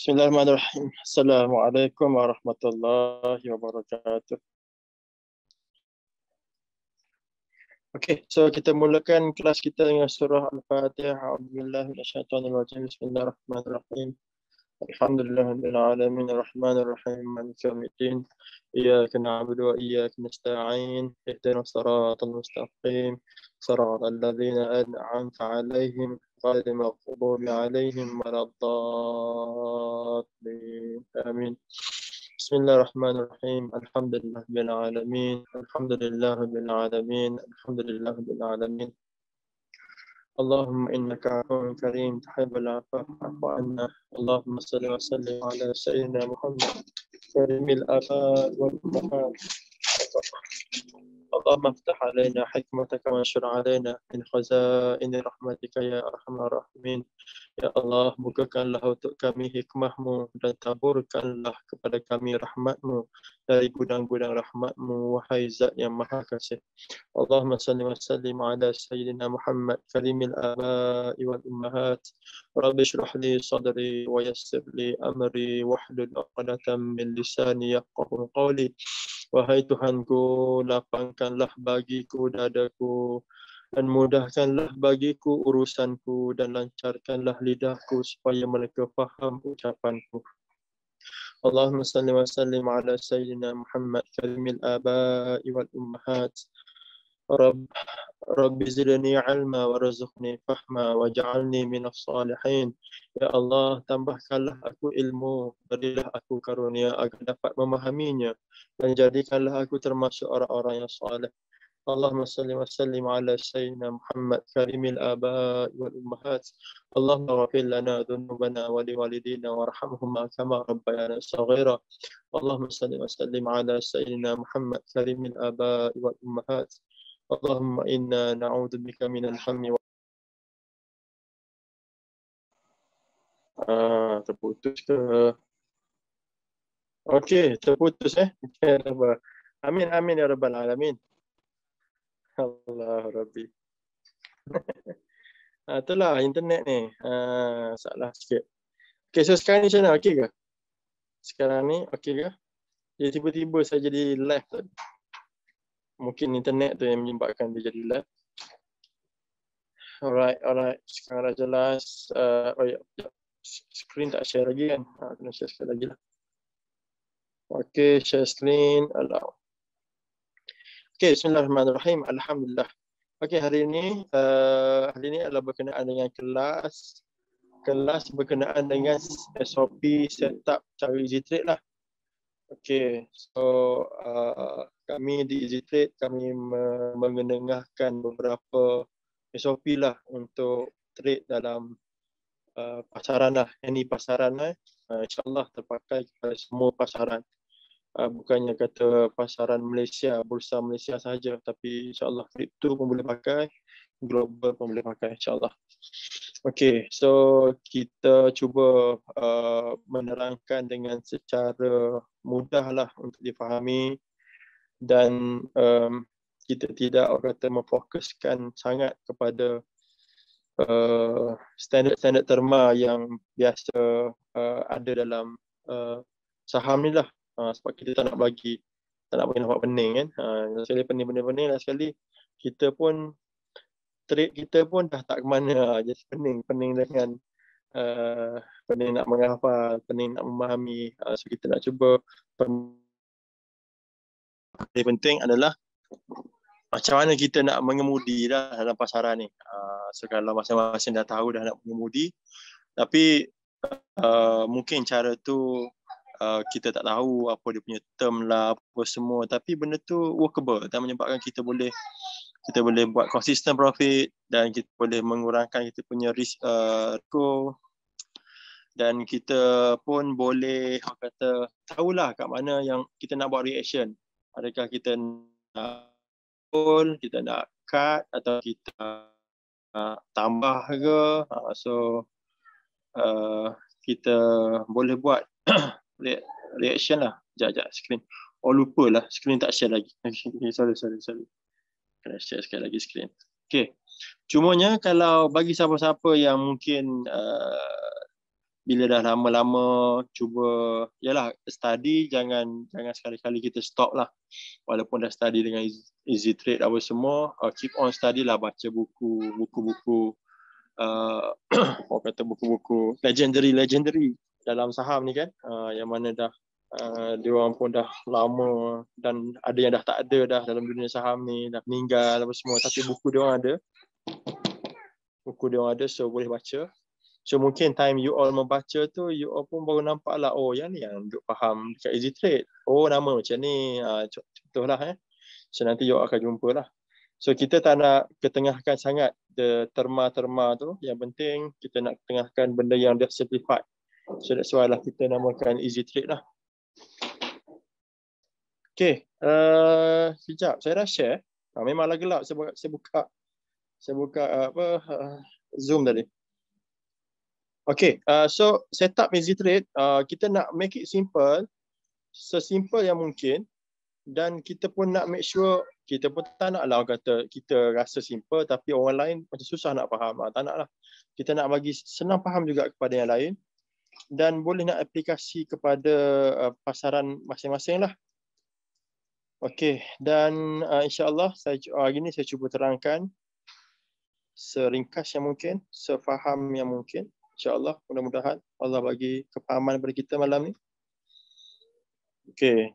بسم الله الرحمن الرحيم السلام عليكم ورحمة الله وبركاته Okay, so kita mulakan kelas kita dengan surah Al-Fatihah. Al-Shaytan al rajim. Bismillahirrahmanirrahim. Alhamdulillahirabbil alamin arrahmanir rahim maliki yaumiddin. Iyyaka na'budu wa iyyaka nasta'in. Ihdinas al mustaqim. Siratal ladzina an'amta alayhim. غير المغضوب عليهم ولا الضالين آمين بسم الله الرحمن الرحيم الحمد لله رب العالمين الحمد لله رب العالمين الحمد لله رب العالمين اللهم إنك عفو كريم تحب العفو فاعف عنا اللهم صل وسلم على سيدنا محمد كريم الافاق والمحال اللهم افتح علينا حكمتك وانشر علينا من خزائن رحمتك يا أرحم الراحمين Ya Allah, bukakanlah untuk kami hikmahmu dan taburkanlah kepada kami rahmatmu dari gudang-gudang rahmatmu, wahai zat yang maha kasih. Allahumma salli wa sallim ala Sayyidina Muhammad, kalimil abai wal ummahat. Rabbi shrah li sadri wa yassir li amri wahlul uqdatam min lisani yaqahu qawli. Wahai Tuhanku, lapangkanlah bagiku dadaku dan mudahkanlah bagiku urusanku dan lancarkanlah lidahku supaya mereka faham ucapanku. Allahumma salli wa sallim ala Sayyidina Muhammad karimil abai wal ummahat رب رب زدني علما ورزقني فهما وجعلني من الصالحين يا الله tambahkanlah aku ilmu berilah aku karunia agar dapat memahaminya dan jadikanlah aku termasuk orang-orang yang saleh اللهم صل وسلم على سيدنا محمد كريم الاباء والامهات اللهم اغفر لنا ذنوبنا ولوالدينا وارحمهما كما ربيانا صغيرا اللهم صل وسلم على سيدنا محمد كريم الاباء والامهات Allahumma inna نعوذ بك من الهم و... terputus ke? Okey, terputus eh. Amin, amin ya Rabbal Alamin. Allah Rabbi. Itulah internet ni. salah sikit. Okay, so sekarang ni macam mana? Okey ke? Sekarang ni okey ke? tiba-tiba saya jadi live tadi mungkin internet tu yang menyebabkan dia jadi lag. Alright, alright. Sekarang dah jelas. Uh, oh ya, ya. screen tak share lagi kan? Ha, kena share sekali lagi lah. Okay, share screen. Allow. Okay, Bismillahirrahmanirrahim. Alhamdulillah. Okay, hari ini uh, hari ini adalah berkenaan dengan kelas kelas berkenaan dengan SOP setup cara easy lah. Okey, so uh, kami di Trade kami mengenengahkan beberapa SOP lah untuk trade dalam uh, pasaran lah. Ini pasaran lah. Uh, InsyaAllah terpakai kepada semua pasaran. Uh, bukannya kata pasaran Malaysia, bursa Malaysia saja, tapi insyaAllah crypto pun boleh pakai, global pun boleh pakai insyaAllah. Okey, so kita cuba uh, menerangkan dengan secara mudahlah untuk difahami dan um, kita tidak orang kata memfokuskan sangat kepada uh, standard-standard uh, terma yang biasa uh, ada dalam uh, saham ni lah uh, sebab kita tak nak bagi tak nak bagi nampak pening kan uh, sekali pening-pening-pening lah sekali kita pun trade kita pun dah tak ke mana uh, just pening pening dengan Eh, pening nak menghafal, pening nak memahami. Uh, so kita nak cuba. Yang pen- penting adalah macam mana kita nak mengemudi dah dalam pasaran ni. Uh, so kalau masing-masing dah tahu dah nak mengemudi. Tapi uh, mungkin cara tu Uh, kita tak tahu apa dia punya term lah apa semua tapi benda tu workable dan menyebabkan kita boleh kita boleh buat consistent profit dan kita boleh mengurangkan kita punya risk uh, risiko dan kita pun boleh orang kata tahulah kat mana yang kita nak buat reaction adakah kita nak pull kita nak cut atau kita nak tambah ke uh, so uh, kita boleh buat reaction lah jap jap screen oh lupa lah screen tak share lagi okay, sorry sorry sorry kena share sekali lagi screen. Okey. nya kalau bagi siapa-siapa yang mungkin uh, bila dah lama-lama cuba yalah study jangan jangan sekali-kali kita stop lah. Walaupun dah study dengan easy, easy trade apa semua, uh, keep on study lah baca buku, buku-buku uh, kata buku-buku legendary legendary dalam saham ni kan uh, yang mana dah Ah, dia orang pun dah lama dan ada yang dah tak ada dah dalam dunia saham ni dah meninggal apa semua tapi buku dia orang ada buku dia orang ada so boleh baca so mungkin time you all membaca tu you all pun baru nampak lah oh yang ni yang duk faham dekat easy trade oh nama macam ni uh, contohlah eh so nanti you akan jumpa lah so kita tak nak ketengahkan sangat the terma-terma tu yang penting kita nak ketengahkan benda yang dia certified so that's why lah kita namakan easy trade lah Okay, uh, sekejap saya dah eh, share. Ha, memanglah gelap saya buka, saya buka, saya buka uh, apa uh, Zoom tadi. Okay, uh, so up easy trade, uh, kita nak make it simple, sesimple yang mungkin dan kita pun nak make sure kita pun tak nak lah kata kita rasa simple tapi orang lain macam susah nak faham, uh, tak nak lah. Kita nak bagi senang faham juga kepada yang lain dan boleh nak aplikasi kepada uh, pasaran masing-masing lah. Okey, dan uh, saya hari ini saya cuba terangkan seringkas yang mungkin, sefaham yang mungkin. Insya Allah mudah-mudahan Allah bagi kepahaman kepada kita malam ni. Okey,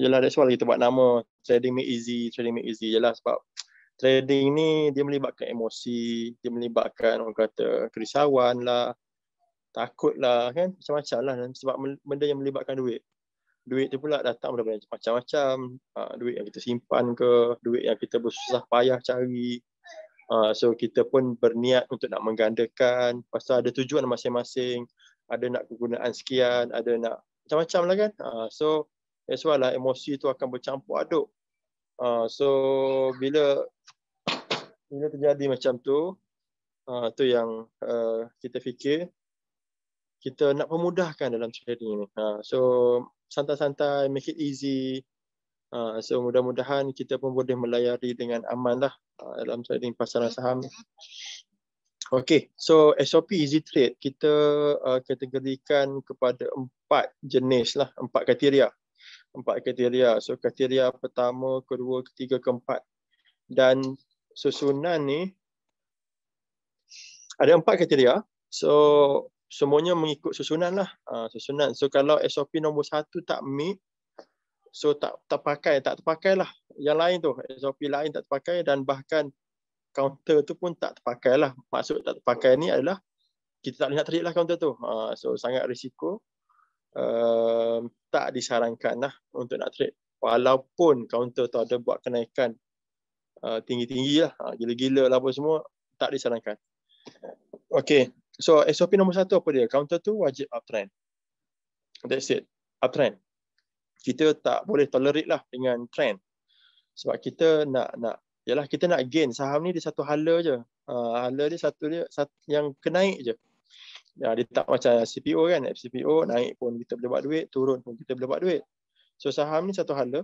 ialah ada why kita buat nama Trading me Easy, Trading me Easy. Ialah sebab trading ni dia melibatkan emosi, dia melibatkan orang kata kerisauan lah, takut lah kan, macam-macam lah. Sebab benda yang melibatkan duit duit tu pula datang daripada macam-macam uh, duit yang kita simpan ke duit yang kita bersusah payah cari uh, so kita pun berniat untuk nak menggandakan pasal ada tujuan masing-masing ada nak kegunaan sekian ada nak macam-macam lah kan uh, so as well lah emosi tu akan bercampur aduk uh, so bila bila terjadi macam tu uh, tu yang uh, kita fikir kita nak memudahkan dalam trading ni. Ha, so santai-santai, make it easy. Uh, so mudah-mudahan kita pun boleh melayari dengan aman lah uh, dalam trading pasaran saham. Okay, so SOP Easy Trade kita uh, kategorikan kepada empat jenis lah, empat kriteria. Empat kriteria. So kriteria pertama, kedua, ketiga, keempat. Dan susunan ni ada empat kriteria. So semuanya mengikut susunan lah ha, susunan so kalau SOP nombor satu tak meet so tak tak pakai, tak terpakai lah yang lain tu SOP lain tak terpakai dan bahkan counter tu pun tak terpakai lah maksud tak terpakai ni adalah kita tak boleh nak lah counter tu ha, so sangat risiko um, tak disarankan lah untuk nak trade walaupun counter tu ada buat kenaikan uh, tinggi-tinggi lah ha, gila-gila lah apa semua tak disarankan Okay. So SOP nombor satu apa dia? Counter tu wajib uptrend. That's it. Uptrend. Kita tak boleh tolerate lah dengan trend. Sebab kita nak nak ialah kita nak gain saham ni di satu hala je. Uh, hala dia satu dia satu yang kenaik je. Ya, dia tak macam CPO kan, CPO naik pun kita boleh buat duit, turun pun kita boleh buat duit. So saham ni satu hala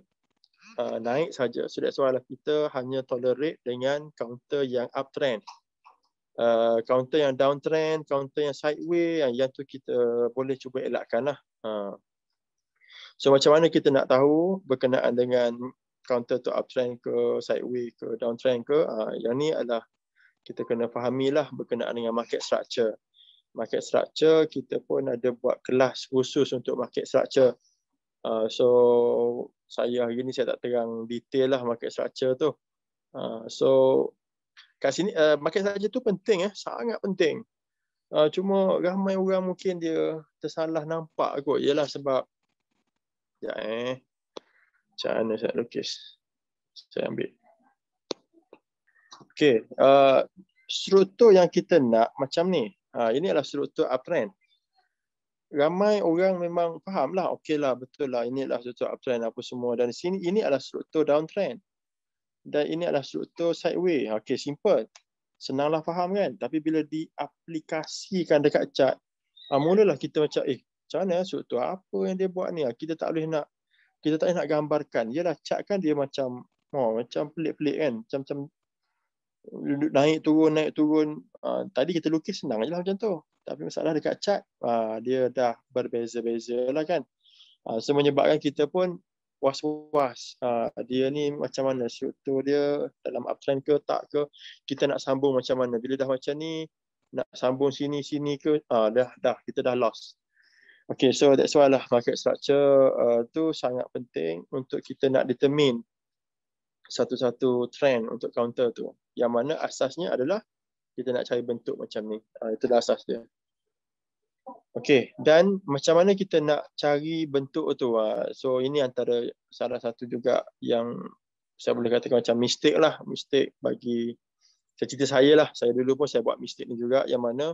uh, naik saja. So that's why lah kita hanya tolerate dengan counter yang uptrend. Ah, counter yang downtrend, counter yang sideways yang, yang tu kita boleh cuba elakkan lah. Ha. So macam mana kita nak tahu berkenaan dengan counter tu uptrend ke sideways ke downtrend ke ha, yang ni adalah kita kena fahamilah berkenaan dengan market structure. Market structure kita pun ada buat kelas khusus untuk market structure. Uh, so saya hari ni saya tak terang detail lah market structure tu. Uh, so kat sini uh, eh, makan saja tu penting eh sangat penting uh, cuma ramai orang mungkin dia tersalah nampak kot ialah sebab ya eh macam saya lukis saya ambil Okay, uh, eh, struktur yang kita nak macam ni. Uh, ini adalah struktur uptrend. Ramai orang memang faham lah. Okay lah, betul lah. Inilah struktur uptrend apa semua. Dan sini, ini adalah struktur downtrend dan ini adalah struktur sideway. Okey, simple. Senanglah faham kan? Tapi bila diaplikasikan dekat cat, ah, mulalah kita macam, eh, macam mana struktur? Apa yang dia buat ni? Ah, kita tak boleh nak, kita tak boleh nak gambarkan. Yalah, cat kan dia macam, oh, macam pelik-pelik kan? Macam-macam naik turun, naik turun. Uh, tadi kita lukis senang je lah macam tu. Tapi masalah dekat cat, uh, dia dah berbeza-beza lah kan? Uh, so menyebabkan kita pun was-was ha, dia ni macam mana struktur dia dalam uptrend ke tak ke kita nak sambung macam mana bila dah macam ni nak sambung sini sini ke ha, dah dah kita dah lost Okay, so that's why lah market structure uh, tu sangat penting untuk kita nak determine satu-satu trend untuk counter tu. Yang mana asasnya adalah kita nak cari bentuk macam ni. Uh, ha, itu dah asas dia. Okey, dan macam mana kita nak cari bentuk tu? Ah, so ini antara salah satu juga yang saya boleh katakan macam mistake lah, mistake bagi saya cerita saya lah. Saya dulu pun saya buat mistake ni juga yang mana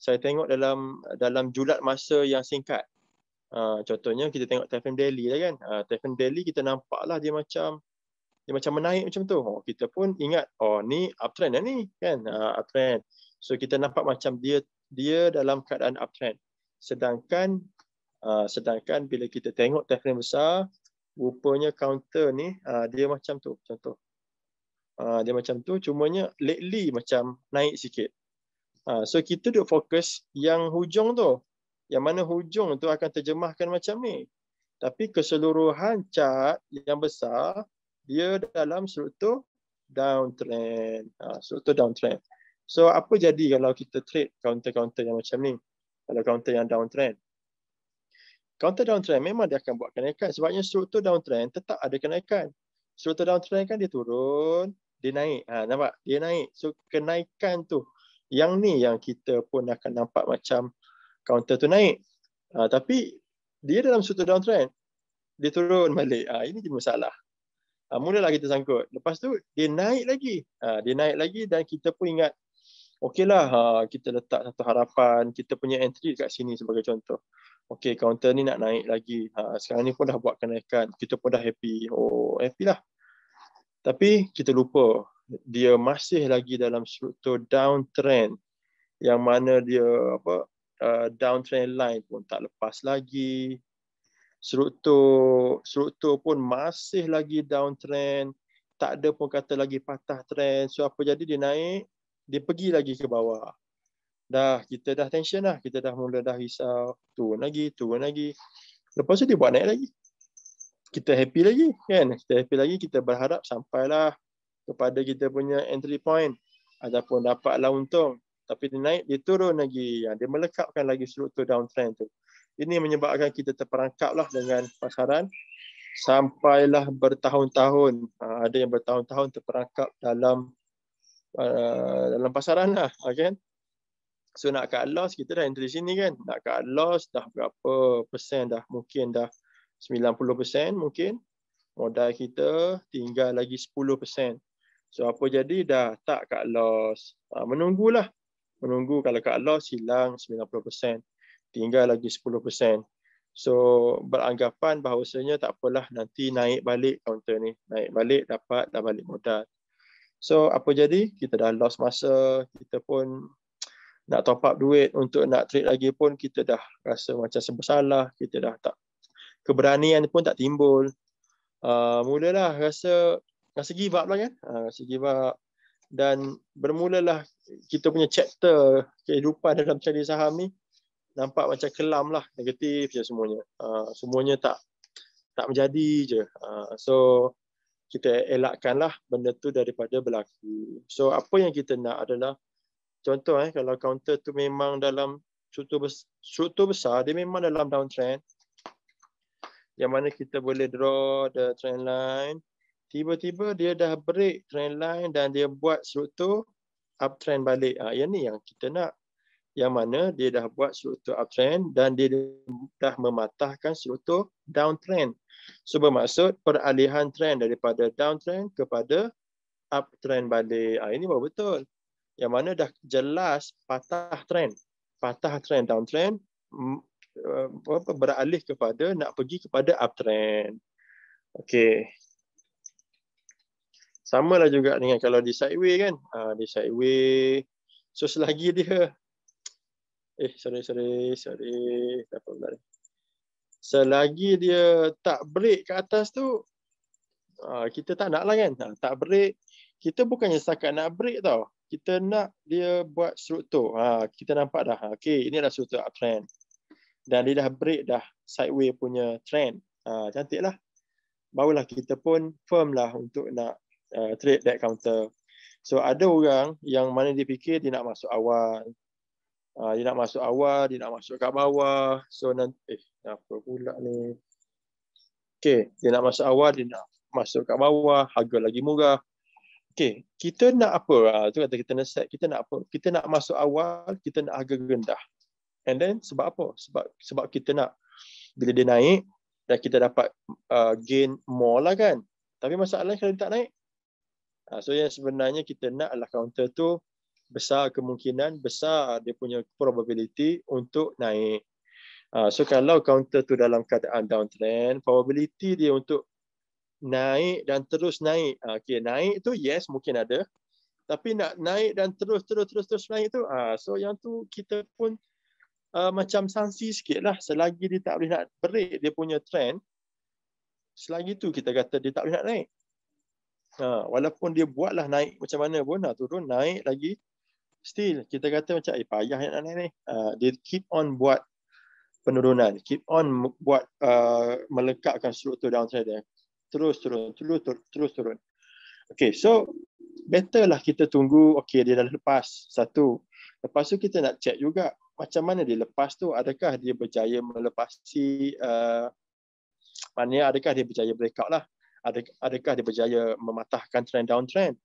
saya tengok dalam dalam julat masa yang singkat. Ah, contohnya kita tengok Telefon Daily lah kan. Uh, ah, Telefon Daily kita nampak lah dia macam dia macam menaik macam tu. Oh, kita pun ingat oh ni uptrend lah ni kan. Uh, uptrend. So kita nampak macam dia dia dalam keadaan uptrend. Sedangkan uh, sedangkan bila kita tengok teknik besar, rupanya counter ni uh, dia macam tu, contoh. Uh, dia macam tu, cumanya lately macam naik sikit. Uh, so kita duk fokus yang hujung tu. Yang mana hujung tu akan terjemahkan macam ni. Tapi keseluruhan chart yang besar, dia dalam struktur downtrend. Uh, struktur downtrend. So apa jadi kalau kita trade counter-counter yang macam ni? Kalau counter yang downtrend. Counter downtrend memang dia akan buat kenaikan. Sebabnya struktur downtrend tetap ada kenaikan. Struktur downtrend kan dia turun, dia naik. Ha, nampak? Dia naik. So kenaikan tu. Yang ni yang kita pun akan nampak macam counter tu naik. Ha, tapi dia dalam struktur downtrend, dia turun balik. Ha, ini jadi masalah. Ha, mulalah kita sangkut. Lepas tu dia naik lagi. Ha, dia naik lagi dan kita pun ingat okeylah ha, kita letak satu harapan kita punya entry kat sini sebagai contoh okey counter ni nak naik lagi ha, sekarang ni pun dah buat kenaikan kita pun dah happy oh happy lah tapi kita lupa dia masih lagi dalam struktur downtrend yang mana dia apa uh, downtrend line pun tak lepas lagi struktur struktur pun masih lagi downtrend tak ada pun kata lagi patah trend so apa jadi dia naik dia pergi lagi ke bawah. Dah, kita dah tension lah. Kita dah mula dah risau. Turun lagi, turun lagi. Lepas tu dia buat naik lagi. Kita happy lagi kan. Kita happy lagi, kita berharap sampailah kepada kita punya entry point. Ataupun dapatlah untung. Tapi dia naik, dia turun lagi. Ya, dia melekapkan lagi struktur downtrend tu. Ini menyebabkan kita terperangkap lah dengan pasaran. Sampailah bertahun-tahun. Ha, ada yang bertahun-tahun terperangkap dalam Uh, dalam pasaran lah ha, kan so nak cut loss kita dah entry sini kan nak cut loss dah berapa persen dah mungkin dah 90% mungkin modal kita tinggal lagi 10% so apa jadi dah tak cut loss ha, menunggulah menunggu kalau cut loss hilang 90% tinggal lagi 10% So beranggapan bahawasanya tak apalah nanti naik balik counter ni. Naik balik dapat dah balik modal. So apa jadi? Kita dah lost masa, kita pun nak top up duit untuk nak trade lagi pun kita dah rasa macam sebab salah, kita dah tak keberanian pun tak timbul. Uh, mulalah rasa rasa give up lah kan? Uh, rasa give up dan bermulalah kita punya chapter kehidupan dalam cari saham ni nampak macam kelam lah negatif je semuanya. Uh, semuanya tak tak menjadi je. Uh, so kita elakkanlah benda tu daripada berlaku. So apa yang kita nak adalah contoh eh kalau counter tu memang dalam struktur besar, struktur besar dia memang dalam downtrend yang mana kita boleh draw the trend line tiba-tiba dia dah break trend line dan dia buat struktur uptrend balik. Ah ha, yang ni yang kita nak yang mana dia dah buat struktur uptrend dan dia dah mematahkan struktur downtrend. So bermaksud peralihan trend daripada downtrend kepada uptrend balik. Ha, ini betul. Yang mana dah jelas patah trend. Patah trend downtrend mm, eh, beralih kepada nak pergi kepada uptrend. sama lah juga dengan kalau di sideway kan. Ha, di sideway. So selagi dia Eh, sorry, sorry, sorry. Tak apa pula ni. Selagi dia tak break ke atas tu, ah, kita tak nak lah kan. Ah, tak break. Kita bukannya setakat nak break tau. Kita nak dia buat struktur. Ah, kita nampak dah. Okay, ini adalah struktur uptrend. Dan dia dah break dah sideway punya trend. Cantik lah. Barulah kita pun firm lah untuk nak trade that counter. So ada orang yang mana dia fikir dia nak masuk awal. Uh, dia nak masuk awal, dia nak masuk kat bawah. So nanti, eh, apa pula ni? Okay, dia nak masuk awal, dia nak masuk kat bawah. Harga lagi murah. Okay, kita nak apa? Uh, tu kata kita nak set. Kita nak apa? Kita nak masuk awal, kita nak harga rendah. And then sebab apa? Sebab sebab kita nak bila dia naik dan kita dapat uh, gain more lah kan. Tapi masalahnya kalau dia tak naik. Uh, so yang sebenarnya kita nak adalah counter tu besar kemungkinan, besar ah, dia punya probability untuk naik. Uh, so kalau counter tu dalam keadaan downtrend, probability dia untuk naik dan terus naik. Uh, okay, naik tu yes mungkin ada. Tapi nak naik dan terus terus terus terus naik tu, uh, so yang tu kita pun uh, macam sanksi sikit lah. Selagi dia tak boleh nak break dia punya trend, selagi tu kita kata dia tak boleh nak naik. Uh, walaupun dia buatlah naik macam mana pun, nak turun, naik lagi, still kita kata macam eh payah yang anak ni uh, dia keep on buat penurunan keep on buat uh, ah, melengkapkan struktur downside dia terus turun terus turun terus turun okey so better lah kita tunggu okey dia dah lepas satu lepas tu kita nak check juga macam mana dia lepas tu adakah dia berjaya melepasi uh, maknanya adakah dia berjaya breakout lah adakah dia berjaya mematahkan trend downtrend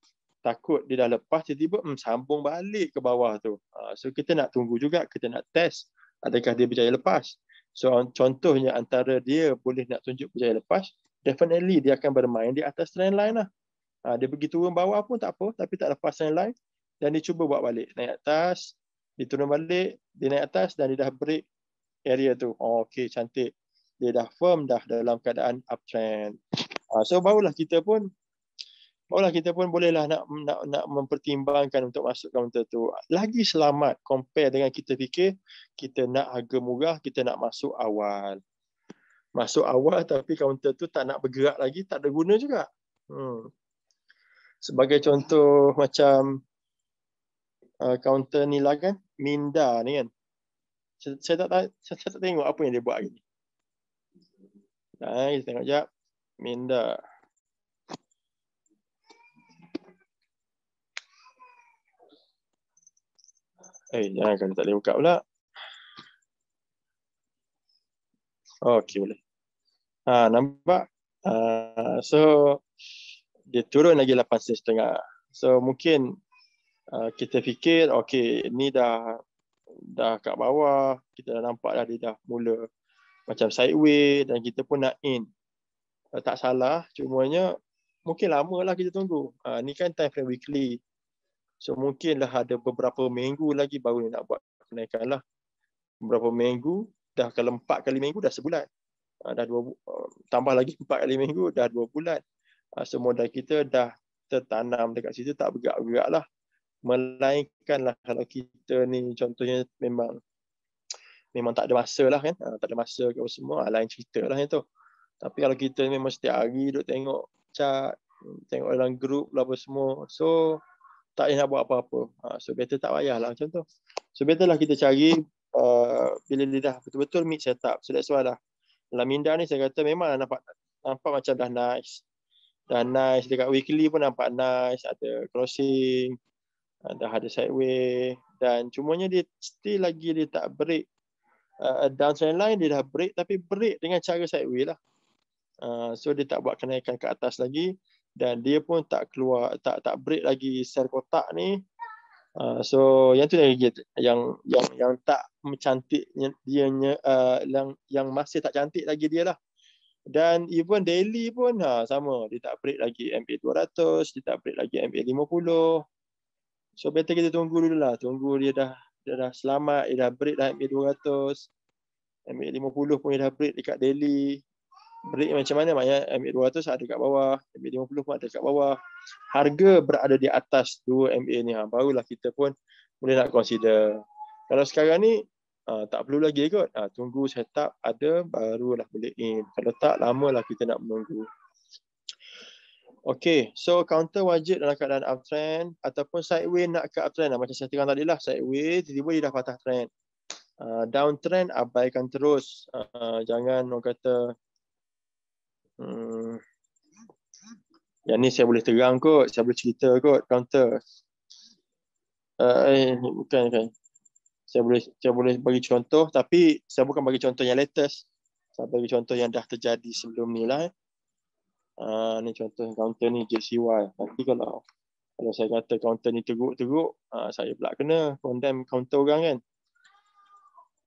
takut dia dah lepas tiba-tiba hmm, sambung balik ke bawah tu. Uh, so kita nak tunggu juga, kita nak test adakah dia berjaya lepas. So contohnya antara dia boleh nak tunjuk berjaya lepas, definitely dia akan bermain di atas trend line lah. Uh, dia pergi turun bawah pun tak apa, tapi tak lepas trend line dan dia cuba buat balik. Naik atas, dia turun balik, dia naik atas dan dia dah break area tu. Oh, okay, cantik. Dia dah firm dah dalam keadaan uptrend. Uh, so barulah kita pun Barulah kita pun bolehlah nak, nak, nak mempertimbangkan untuk masuk kaunter tu. Lagi selamat compare dengan kita fikir kita nak harga murah, kita nak masuk awal. Masuk awal tapi kaunter tu tak nak bergerak lagi, tak ada guna juga. Hmm. Sebagai contoh macam kaunter uh, ni lah kan, Minda ni kan. Saya, saya, tak, saya, saya tak tengok apa yang dia buat hari ni. Nah, kita tengok sekejap. Minda. Minda. Eh, jangan kena tak boleh buka pula. Okey, boleh. Ha, nampak? Uh, so, dia turun lagi 8 sen setengah. So, mungkin uh, kita fikir, okey, ni dah dah kat bawah. Kita dah nampak dah dia dah mula macam sideways dan kita pun nak in. Uh, tak salah, cumanya mungkin lama lah kita tunggu. Uh, ni kan time frame weekly. So mungkinlah ada beberapa minggu lagi baru nak buat kenaikan lah. Beberapa minggu, dah kalau empat kali minggu dah sebulan. Ha, dah dua, um, tambah lagi empat kali minggu dah dua bulan. Ha, semua dah kita dah tertanam dekat situ tak bergerak-gerak lah. Melainkan lah kalau kita ni contohnya memang memang tak ada masa lah kan. Ha, tak ada masa ke apa semua. Ha, lain cerita lah yang tu. Tapi kalau kita memang setiap hari duduk tengok chat, tengok dalam grup lah apa semua. So tak payah nak buat apa-apa. Ha, so better tak payahlah macam tu. So better lah kita cari uh, bila dia dah betul-betul meet setup. So that's why lah. Dalam minda ni saya kata memang lah nampak nampak macam dah nice. Dah nice. Dekat weekly pun nampak nice. Ada crossing. Ada ah, ada sideway. Dan cumanya dia still lagi dia tak break. Uh, downtrend line dia dah break tapi break dengan cara sideway lah. Uh, so dia tak buat kenaikan ke atas lagi dan dia pun tak keluar tak tak break lagi sel kotak ni uh, so yang tu yang yang yang, yang tak mencantik dia uh, yang yang masih tak cantik lagi dia lah dan even daily pun ha sama dia tak break lagi MP 200 dia tak break lagi MP 50 so better kita tunggu dulu lah tunggu dia dah dia dah selamat dia dah break dah MP 200 MP 50 pun dia dah break dekat daily rate macam mana maknanya M800 ada kat bawah, M50 pun ada kat bawah. Harga berada di atas 2 MA ni ha, barulah kita pun boleh nak consider. Kalau sekarang ni uh, tak perlu lagi kot. Uh, tunggu setup ada barulah boleh in. Kalau tak lamalah kita nak menunggu. Okay, so counter wajib dalam keadaan uptrend ataupun sideways nak ke uptrend. Ha, macam saya terang tadi lah, sideways tiba-tiba dia dah patah trend. Uh, downtrend abaikan terus. Uh, uh, jangan orang kata Hmm. Yang ni saya boleh terang kot, saya boleh cerita kot counter. Uh, eh, eh bukan kan. Saya boleh saya boleh bagi contoh tapi saya bukan bagi contoh yang latest. Saya bagi contoh yang dah terjadi sebelum ni lah. Eh. Uh, ni contoh counter ni JCY. Nanti kalau kalau saya kata counter ni teruk-teruk, uh, saya pula kena condemn counter orang kan.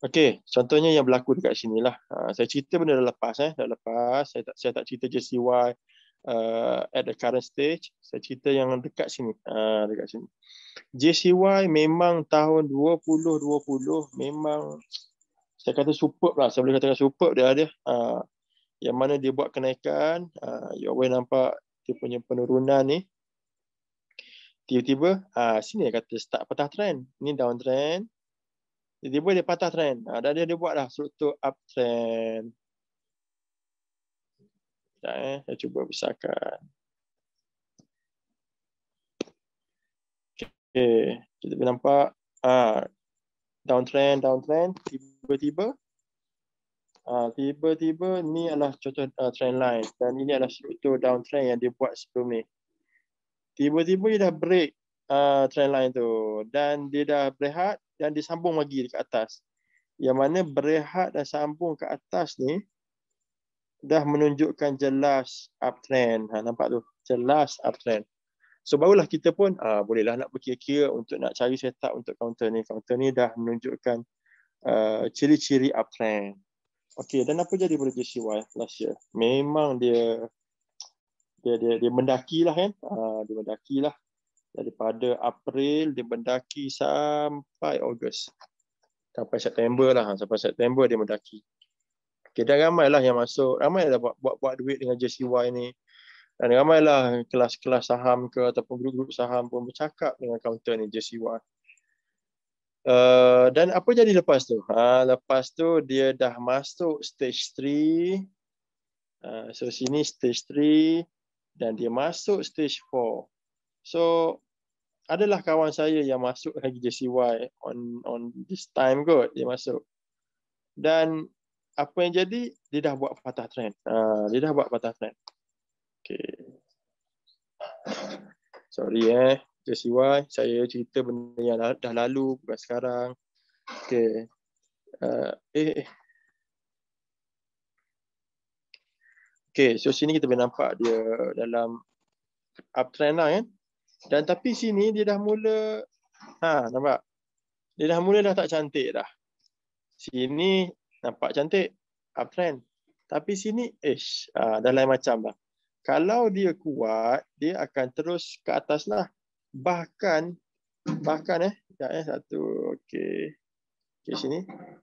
Okey, contohnya yang berlaku dekat sini lah. Ha, saya cerita benda dah lepas. Eh. Dah lepas. Saya tak, saya tak cerita je CY uh, ah, at the current stage. Saya cerita yang dekat sini. Ha, dekat sini. JCY memang tahun 2020 memang saya kata superb lah. Saya boleh katakan superb dia ada. Ha, yang mana dia buat kenaikan. Ha, you boleh nampak dia punya penurunan ni. Tiba-tiba ha, sini kata start patah trend. Ini downtrend. Tiba-tiba dia patah trend. Ha, dah dia, dia buat dah struktur uptrend. Sekejap eh. Saya cuba besarkan. Okay. Kita boleh nampak. Ha, downtrend, downtrend. Tiba-tiba. Ah Tiba-tiba ni adalah contoh uh, trend line. Dan ini adalah struktur downtrend yang dia buat sebelum ni. Tiba-tiba dia dah break uh, trend line tu dan dia dah berehat dan dia sambung lagi dekat atas. Yang mana berehat dan sambung ke atas ni dah menunjukkan jelas uptrend. Ha, nampak tu? Jelas uptrend. So barulah kita pun uh, bolehlah nak berkira-kira untuk nak cari setup untuk counter ni. Counter ni dah menunjukkan uh, ciri-ciri uptrend. Okey, dan apa jadi pada JCY last year? Memang dia dia dia, dia mendaki lah kan. Uh, dia mendaki lah daripada April dia mendaki sampai Ogos. Sampai September lah. Sampai September dia mendaki. Okay, dan ramailah yang masuk. Ramai dah buat, buat, buat duit dengan JCY ni. Dan ramailah kelas-kelas saham ke ataupun grup-grup saham pun bercakap dengan kaunter ni JCY. Uh, eh, dan apa jadi lepas tu? Ha, lepas tu dia dah masuk stage 3. Uh, eh, so sini stage 3 dan dia masuk stage 4. So adalah kawan saya yang masuk lagi JCY on on this time kot dia masuk. Dan apa yang jadi dia dah buat patah trend. Uh, dia dah buat patah trend. Okay. Sorry eh JCY saya cerita benda yang dah lalu bukan sekarang. Okay. Uh, eh, eh. Okay, so sini kita boleh nampak dia dalam uptrend lah kan. Eh? Dan tapi sini dia dah mula ha nampak. Dia dah mula dah tak cantik dah. Sini nampak cantik uptrend. Tapi sini ish ha, dah lain macam dah. Kalau dia kuat, dia akan terus ke atas lah. Bahkan bahkan eh ya eh satu okey. Okey sini.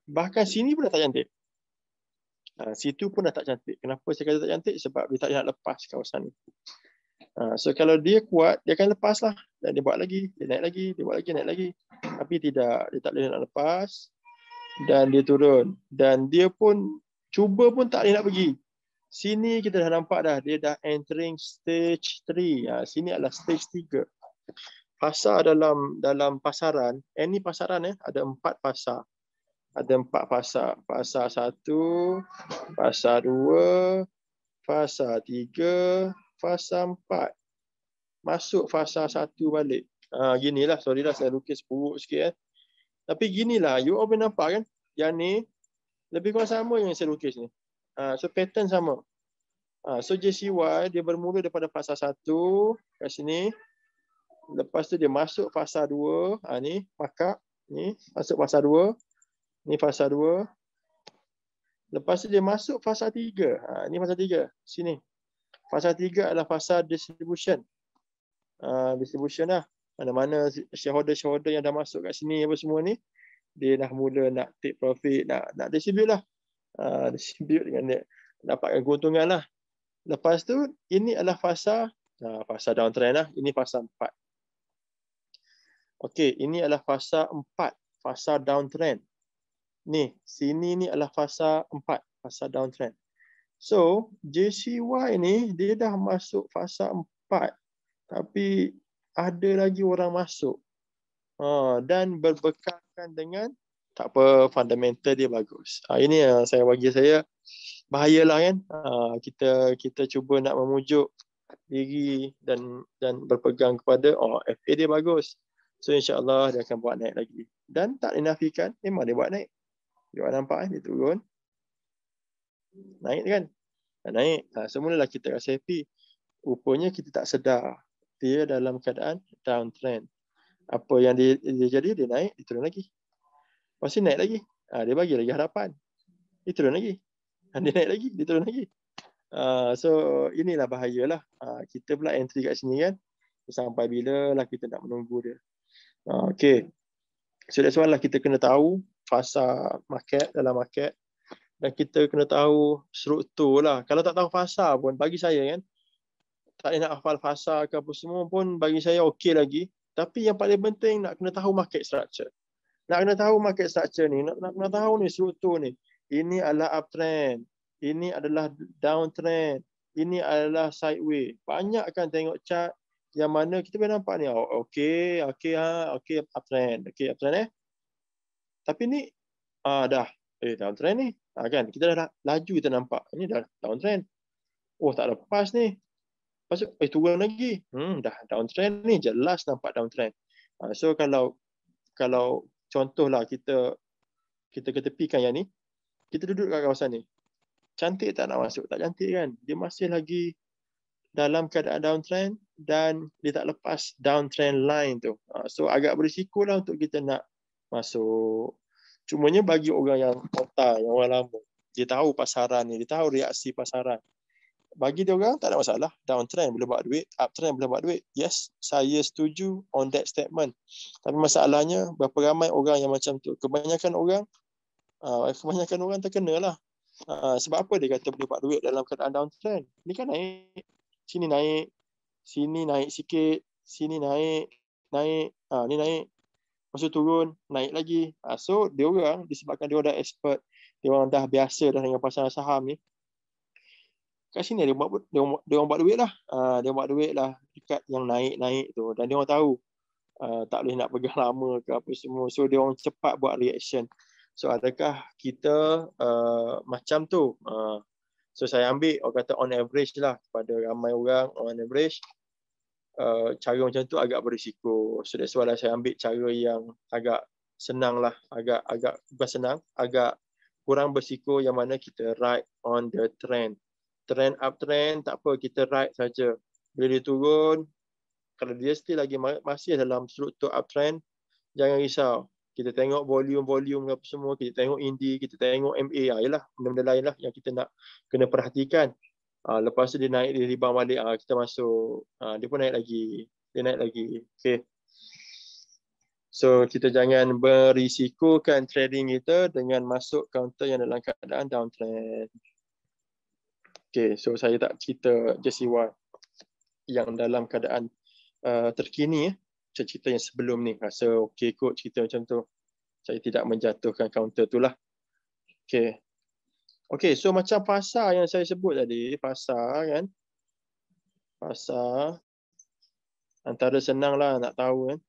Bahkan sini pun dah tak cantik. Ha, situ pun dah tak cantik. Kenapa saya kata tak cantik? Sebab dia tak nak lepas kawasan ni. Ha, so kalau dia kuat, dia akan lepaslah Dan dia buat lagi, dia naik lagi, dia buat lagi, naik lagi. Tapi tidak, dia tak boleh nak lepas. Dan dia turun. Dan dia pun, cuba pun tak boleh nak pergi. Sini kita dah nampak dah, dia dah entering stage 3. Ha, sini adalah stage 3. Pasar dalam dalam pasaran, any eh, pasaran ya, eh, ada empat pasar. Ada empat pasar. Pasar satu, pasar dua, pasar tiga, fasa 4 masuk fasa 1 balik. Ha ginilah sorry lah saya lukis buruk sikit eh. Tapi ginilah you all boleh nampak kan yang ni lebih kurang sama yang saya lukis ni. Ha, so pattern sama. Ha, so JCY dia bermula daripada fasa 1 kat sini. Lepas tu dia masuk fasa 2. Ha, ni markup. Ni masuk fasa 2. Ni fasa 2. Lepas tu dia masuk fasa 3. Ha, ni fasa 3. Sini. Fasa tiga adalah fasa distribution. Uh, distribution lah. Mana-mana shareholder-shareholder yang dah masuk kat sini apa semua ni. Dia dah mula nak take profit, nak nak distribute lah. Uh, distribute dengan dia. Dapatkan keuntungan lah. Lepas tu, ini adalah fasa uh, ah, fasa downtrend lah. Ini fasa empat. Okay, ini adalah fasa empat. Fasa downtrend. Ni, sini ni adalah fasa empat. Fasa downtrend. So JCY ni dia dah masuk fasa 4 tapi ada lagi orang masuk uh, dan berbekalkan dengan tak apa fundamental dia bagus. Uh, ini yang saya bagi saya bahayalah kan uh, kita kita cuba nak memujuk diri dan dan berpegang kepada oh FA dia bagus. So insyaAllah dia akan buat naik lagi. Dan tak dinafikan memang dia buat naik. Jangan nampak kan dia turun naik kan dah naik ha, semulalah kita rasa happy rupanya kita tak sedar dia dalam keadaan downtrend apa yang dia, dia jadi dia naik dia turun lagi masih naik lagi ha, dia bagi lagi harapan dia turun lagi ha, dia naik lagi dia turun lagi ha, so inilah bahayalah ha, kita pula entry kat sini kan sampai bila lah kita nak menunggu dia ha, okay so that's why lah kita kena tahu fasa market dalam market dan kita kena tahu struktur lah. Kalau tak tahu fasa pun bagi saya kan, tak nak hafal fasa ke apa semua pun bagi saya okey lagi. Tapi yang paling penting nak kena tahu market structure. Nak kena tahu market structure ni, nak, nak kena tahu ni struktur ni. Ini adalah uptrend, ini adalah downtrend, ini adalah sideways. Banyak kan tengok chart yang mana kita boleh nampak ni. Oh, okey, okey, ha, okey uptrend, okey uptrend eh. Tapi ni ah dah eh downtrend ni Ha, kan? Kita dah laju kita nampak. Ini dah downtrend. Oh tak lepas ni. Lepas tu eh, turun lagi. Hmm, dah downtrend ni. Jelas nampak downtrend. Ha, ah, so kalau kalau contohlah kita kita ketepikan yang ni. Kita duduk kat kawasan ni. Cantik tak nak masuk? Tak cantik kan? Dia masih lagi dalam keadaan downtrend dan dia tak lepas downtrend line tu. Ha, so agak berisiko lah untuk kita nak masuk. Cumanya bagi orang yang kota, yang orang lama, dia tahu pasaran ni, dia tahu reaksi pasaran. Bagi dia orang tak ada masalah. Downtrend boleh buat duit, uptrend boleh buat duit. Yes, saya setuju on that statement. Tapi masalahnya berapa ramai orang yang macam tu. Kebanyakan orang, uh, kebanyakan orang terkena lah. Uh, sebab apa dia kata boleh buat duit dalam keadaan downtrend? Ni kan naik, sini naik, sini naik sikit, sini naik, naik, uh, ni naik lepas tu turun naik lagi ha, so dia orang disebabkan dia dah expert dia orang dah biasa dah dengan pasaran saham ni kat sini dia buat dia, dia orang buat duit lah ha, dia buat duit lah dekat yang naik-naik tu dan dia orang tahu uh, tak boleh nak pegang lama ke apa semua so dia orang cepat buat reaction so adakah kita uh, macam tu uh, so saya ambil orang kata on average lah kepada ramai orang on average Uh, cara macam tu agak berisiko. So that's why lah saya ambil cara yang agak senang lah, agak agak bukan senang, agak kurang berisiko yang mana kita ride on the trend. Trend uptrend tak apa kita ride saja. Bila dia turun, kalau dia still lagi masih dalam struktur uptrend, jangan risau. Kita tengok volume-volume apa semua, kita tengok indie, kita tengok MA, ya, lah, benda-benda lain lah yang kita nak kena perhatikan. Uh, lepas tu dia naik, dia rebound balik. Uh, kita masuk. Uh, dia pun naik lagi. Dia naik lagi. Okay. So kita jangan berisikokan trading kita dengan masuk counter yang dalam keadaan downtrend. Okay, so saya tak cerita JCY yang dalam keadaan uh, terkini. Macam eh. cerita yang sebelum ni. Rasa okay kot cerita macam tu. Saya tidak menjatuhkan counter tu lah. Okay. Okey, so macam pasar yang saya sebut tadi, pasar kan. Pasar antara senang lah nak tahu kan.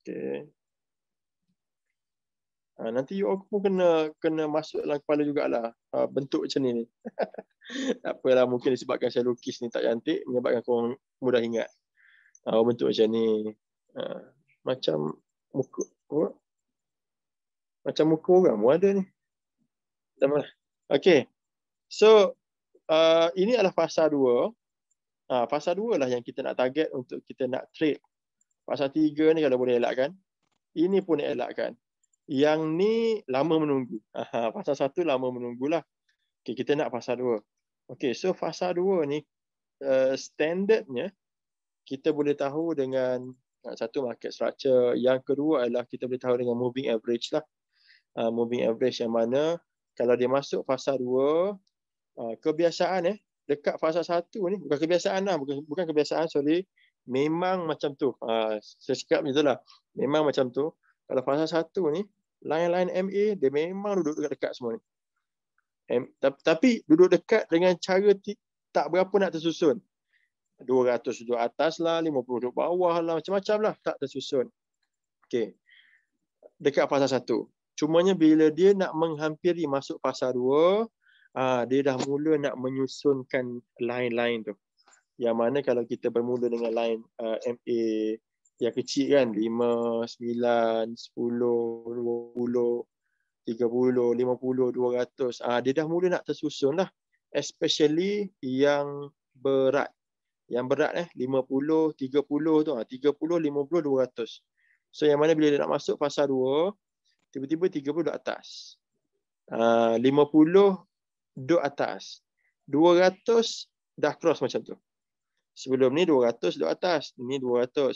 Okey. Ah nanti you aku pun kena kena masuklah kepala jugaklah ha, bentuk macam ni ni. tak mungkin disebabkan saya lukis ni tak cantik menyebabkan kau mudah ingat. ha, bentuk macam ni. Ha, macam muka apa? Macam muka orang ada ni. Okay. So, uh, ini adalah fasa dua. Uh, fasa dua lah yang kita nak target untuk kita nak trade. Fasa tiga ni kalau boleh elakkan. Ini pun elakkan. Yang ni lama menunggu. Uh, fasa satu lama menunggulah. Okay, kita nak fasa dua. Okay, so fasa dua ni uh, standardnya kita boleh tahu dengan uh, satu market structure. Yang kedua adalah kita boleh tahu dengan moving average lah. Uh, moving average yang mana kalau dia masuk fasa 2 uh, kebiasaan eh dekat fasa 1 ni bukan kebiasaan lah bukan, bukan kebiasaan sorry memang macam tu uh, saya cakap macam itulah memang macam tu kalau fasa 1 ni lain-lain MA dia memang duduk dekat-dekat semua ni tapi duduk dekat dengan cara tak berapa nak tersusun 200 duduk atas lah 50 duduk bawah lah macam-macam lah tak tersusun okay. dekat fasa 1 Cumanya bila dia nak menghampiri masuk pasar dua, uh, dia dah mula nak menyusunkan line-line tu. Yang mana kalau kita bermula dengan line uh, ah, MA yang kecil kan, 5, 9, 10, 20, 30, 50, 200, uh, dia dah mula nak tersusun lah. Especially yang berat. Yang berat eh, 50, 30 tu. 30, 50, 200. So yang mana bila dia nak masuk pasar dua tiba-tiba 30 duduk atas. Ah, uh, 50 duduk atas. 200 dah cross macam tu. Sebelum ni 200 duduk atas. Ni 200.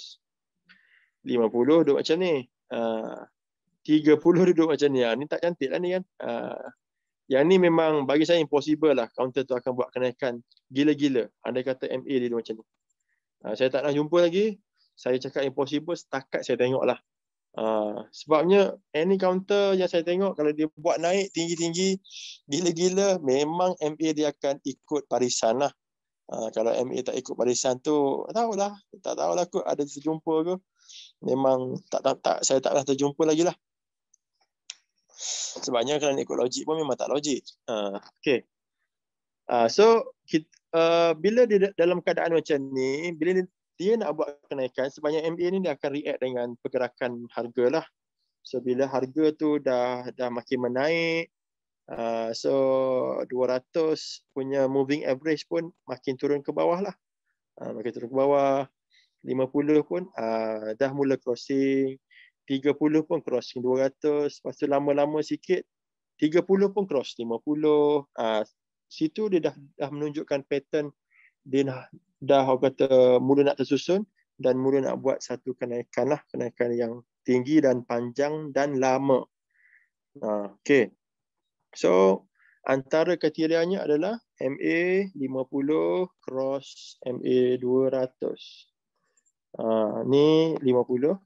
50 duduk macam ni. Ah, uh, 30 duduk macam ni. Ha, ni tak cantik lah ni kan. Uh, yang ni memang bagi saya impossible lah. Counter tu akan buat kenaikan gila-gila. Andai kata MA dia macam ni. Uh, saya tak nak jumpa lagi. Saya cakap impossible setakat saya tengok lah. Ah, sebabnya any counter yang saya tengok kalau dia buat naik tinggi-tinggi gila-gila memang MA dia akan ikut parisan lah. Uh, kalau MA tak ikut parisan tu tak tahulah, tak tahulah kot ada terjumpa ke. Memang tak tak, tak saya taklah terjumpa lagi lah. Sebabnya kalau ikut logik pun memang tak logik. Uh, ah, okay. Uh, so kita, uh, bila dia dalam keadaan macam ni, bila dia, dia nak buat kenaikan sepanjang MA ni dia akan react dengan pergerakan harga lah. So bila harga tu dah dah makin menaik, uh, so 200 punya moving average pun makin turun ke bawah lah. Uh, makin turun ke bawah, 50 pun uh, dah mula crossing, 30 pun crossing 200, lepas tu lama-lama sikit, 30 pun cross 50. Uh, ah, situ dia dah, dah menunjukkan pattern dia dah, dah orang kata mula nak tersusun dan mula nak buat satu kenaikan lah, kenaikan yang tinggi dan panjang dan lama. Ha, okay. So, antara kriterianya adalah MA50 cross MA200. Uh, ha, ni 50.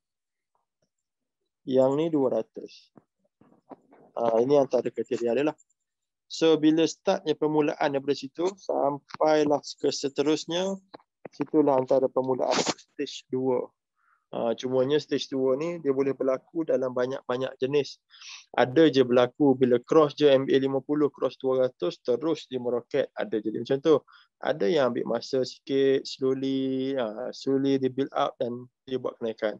Yang ni 200. Uh, ha, ini antara kriteria dia lah. So bila startnya permulaan daripada situ sampailah ke seterusnya situlah antara permulaan stage 2. Uh, ha, cumanya stage 2 ni dia boleh berlaku dalam banyak-banyak jenis. Ada je berlaku bila cross je MA50, cross 200 terus dia meroket. Ada jadi macam tu. Ada yang ambil masa sikit, slowly, uh, slowly dia build up dan dia buat kenaikan.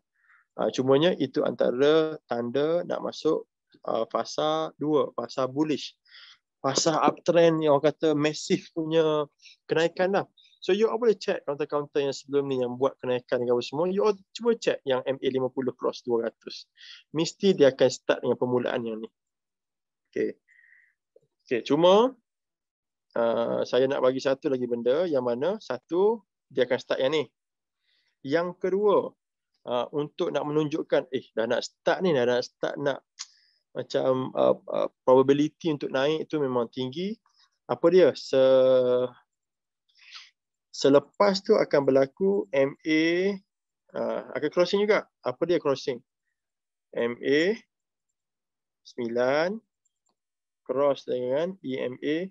Uh, cumanya itu antara tanda nak masuk uh, fasa 2, fasa bullish pasal uptrend yang orang kata massive punya kenaikan lah. So you all boleh check counter-counter yang sebelum ni yang buat kenaikan dengan semua. You all cuba check yang MA50 cross 200. Mesti dia akan start dengan permulaan yang ni. Okay. Okay, cuma uh, saya nak bagi satu lagi benda yang mana satu dia akan start yang ni. Yang kedua, uh, untuk nak menunjukkan eh dah nak start ni, dah nak start nak macam uh, uh, probability untuk naik itu memang tinggi. Apa dia? Se selepas tu akan berlaku MA uh, akan crossing juga. Apa dia crossing? MA 9 cross dengan EMA 21.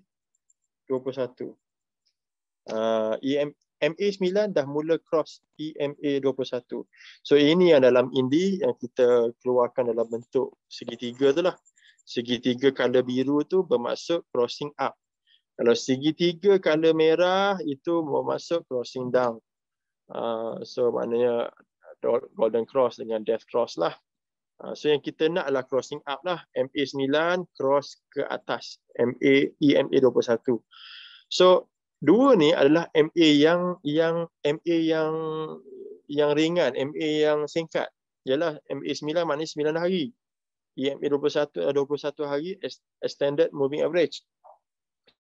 Uh, EM, MA9 dah mula cross EMA21. So ini yang dalam indi yang kita keluarkan dalam bentuk segitiga tu lah. Segitiga color biru tu bermaksud crossing up. Kalau segitiga color merah itu bermaksud crossing down. Uh, so maknanya golden cross dengan death cross lah. Uh, so yang kita nak adalah crossing up lah. MA9 cross ke atas. MA, EMA21. So dua ni adalah MA yang yang MA yang yang ringan, MA yang singkat. Ialah MA 9 maknanya 9 hari. EMA 21 21 hari extended moving average.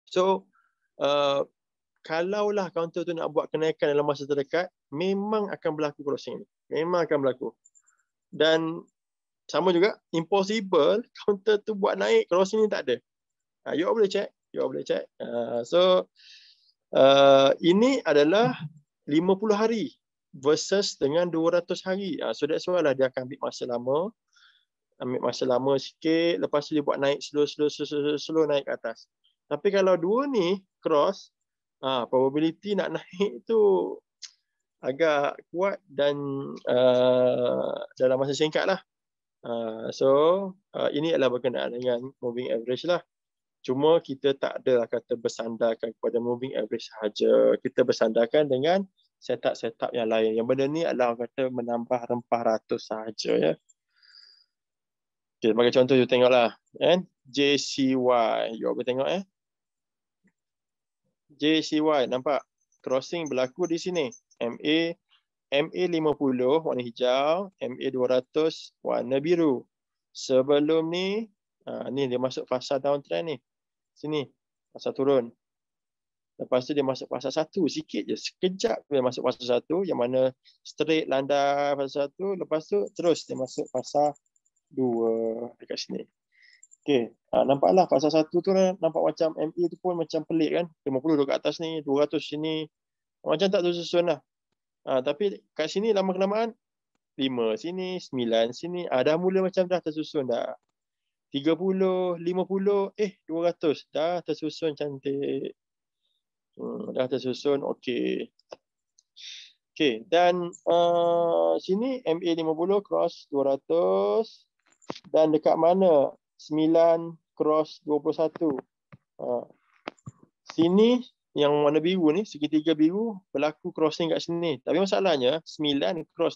So uh, kalaulah counter tu nak buat kenaikan dalam masa terdekat, memang akan berlaku crossing ni. Memang akan berlaku. Dan sama juga impossible counter tu buat naik crossing ni tak ada. Ha, you all boleh check, you all boleh check. Uh, so Eh, ini adalah 50 hari versus dengan 200 hari. Uh, so that's why lah dia akan ambil masa lama. Ambil masa lama sikit. Lepas tu dia buat naik slow, slow, slow, slow, slow, slow naik ke atas. Tapi kalau dua ni cross, uh, probability nak naik tu agak kuat dan uh, dalam masa singkat lah. Uh, so uh, ini adalah berkenaan dengan moving average lah. Cuma kita tak adalah kata bersandarkan kepada moving average sahaja. Kita bersandarkan dengan setup-setup yang lain. Yang benda ni adalah kata menambah rempah ratus sahaja. Ya. Okay, sebagai contoh, you tengoklah. Eh? Kan? JCY. You apa tengok eh? JCY, nampak? Crossing berlaku di sini. MA MA 50 warna hijau, MA 200 warna biru. Sebelum ni, ha, ni dia masuk fasa downtrend ni sini pasal turun lepas tu dia masuk pasal satu sikit je sekejap dia masuk pasal satu yang mana straight landai pasal satu lepas tu terus dia masuk pasal dua dekat sini Okay, ha, nampaklah pasal satu tu kan, nampak macam MA tu pun macam pelik kan 50 duduk kat atas ni, 200 sini macam tak tersusun lah ha, tapi kat sini lama kelamaan 5 sini, 9 sini ha, dah mula macam dah tersusun dah 30, 50, eh 200. Dah tersusun cantik. Hmm, dah tersusun, okey. Okey, dan uh, sini MA 50 cross 200 dan dekat mana? 9 cross 21. Uh, ha. sini yang warna biru ni, segitiga biru berlaku crossing kat sini. Tapi masalahnya 9 cross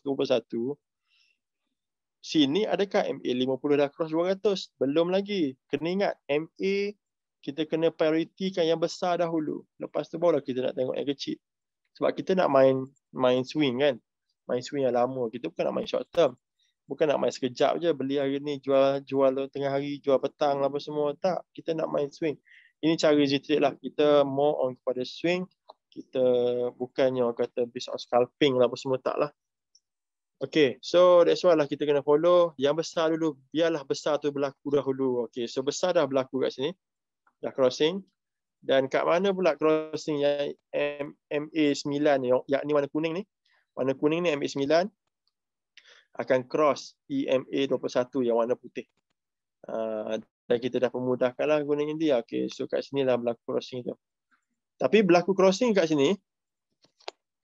sini adakah MA 50 dah cross 200? Belum lagi. Kena ingat MA kita kena prioritikan yang besar dahulu. Lepas tu baru kita nak tengok yang kecil. Sebab kita nak main main swing kan. Main swing yang lama. Kita bukan nak main short term. Bukan nak main sekejap je beli hari ni jual jual tengah hari, jual petang lah apa semua. Tak. Kita nak main swing. Ini cara Zitrik lah. Kita more on kepada swing. Kita bukannya kata based on scalping lah apa semua. Tak lah. Okay, so that's why lah kita kena follow yang besar dulu. Biarlah besar tu berlaku dahulu. Okay, so besar dah berlaku kat sini. Dah crossing. Dan kat mana pula crossing yang MA9 ni, yakni warna kuning ni. Warna kuning ni MA9 akan cross EMA21 yang warna putih. Uh, dan kita dah pemudahkan lah guna ini dia. Okay, so kat sini lah berlaku crossing tu. Tapi berlaku crossing kat sini,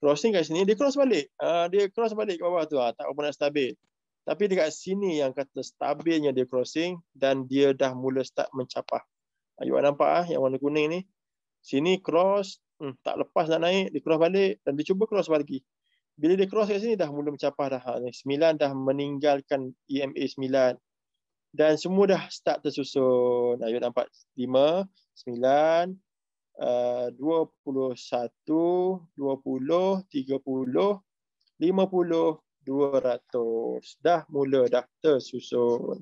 crossing kat sini dia cross balik uh, dia cross balik ke bawah tu uh, tak apa stabil tapi dekat sini yang kata stabilnya dia crossing dan dia dah mula start mencapah ayo ah, uh, nampak ah yang warna kuning ni sini cross hmm, tak lepas nak naik dia cross balik dan dia cuba cross balik lagi bila dia cross kat sini dah mula mencapah dah uh, 9 dah meninggalkan e EMA 9 dan semua dah start tersusun. Ayuh nampak 5, 9, 8, 7, 6, 5, 4, 3, 2, 1 uh, 21, 20, 30, 50, 200. Dah mula dah tersusun.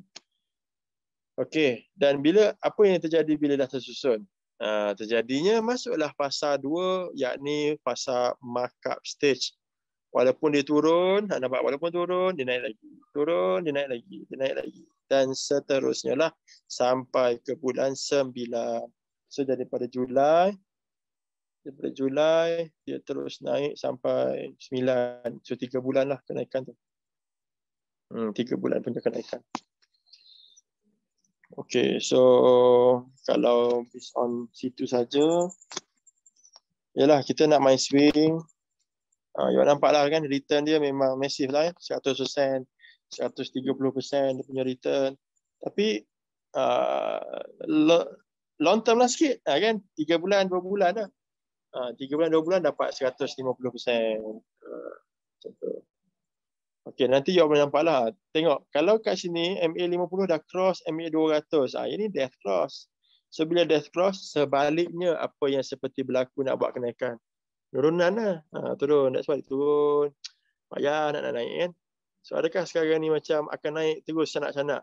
Okey, dan bila apa yang terjadi bila dah tersusun? Uh, terjadinya masuklah fasa dua, yakni fasa markup stage. Walaupun dia turun, anda nampak walaupun turun, dia naik lagi. Turun, dia naik lagi, dia naik lagi. Dan seterusnya lah sampai ke bulan sembilan. So daripada Julai daripada Julai dia terus naik sampai 9 so 3 bulan lah kenaikan tu. Hmm 3 bulan punya kenaikan. Okay, so kalau based on situ saja Yalah, kita nak main swing. Uh, ah, you nampak lah kan, return dia memang massive lah ya. Eh? 100%, 130% dia punya return. Tapi, uh, long term lah sikit ha, kan 3 bulan 2 bulan dah ha, 3 bulan 2 bulan dapat 150% uh, ha, macam tu Okay, nanti you boleh nampak lah. Tengok, kalau kat sini MA50 dah cross MA200. Ha, ini death cross. So, bila death cross, sebaliknya apa yang seperti berlaku nak buat kenaikan. Turunan lah. Ha, turun. That's why turun. Payah nak, nak naik kan. So, adakah sekarang ni macam akan naik terus sanak-sanak?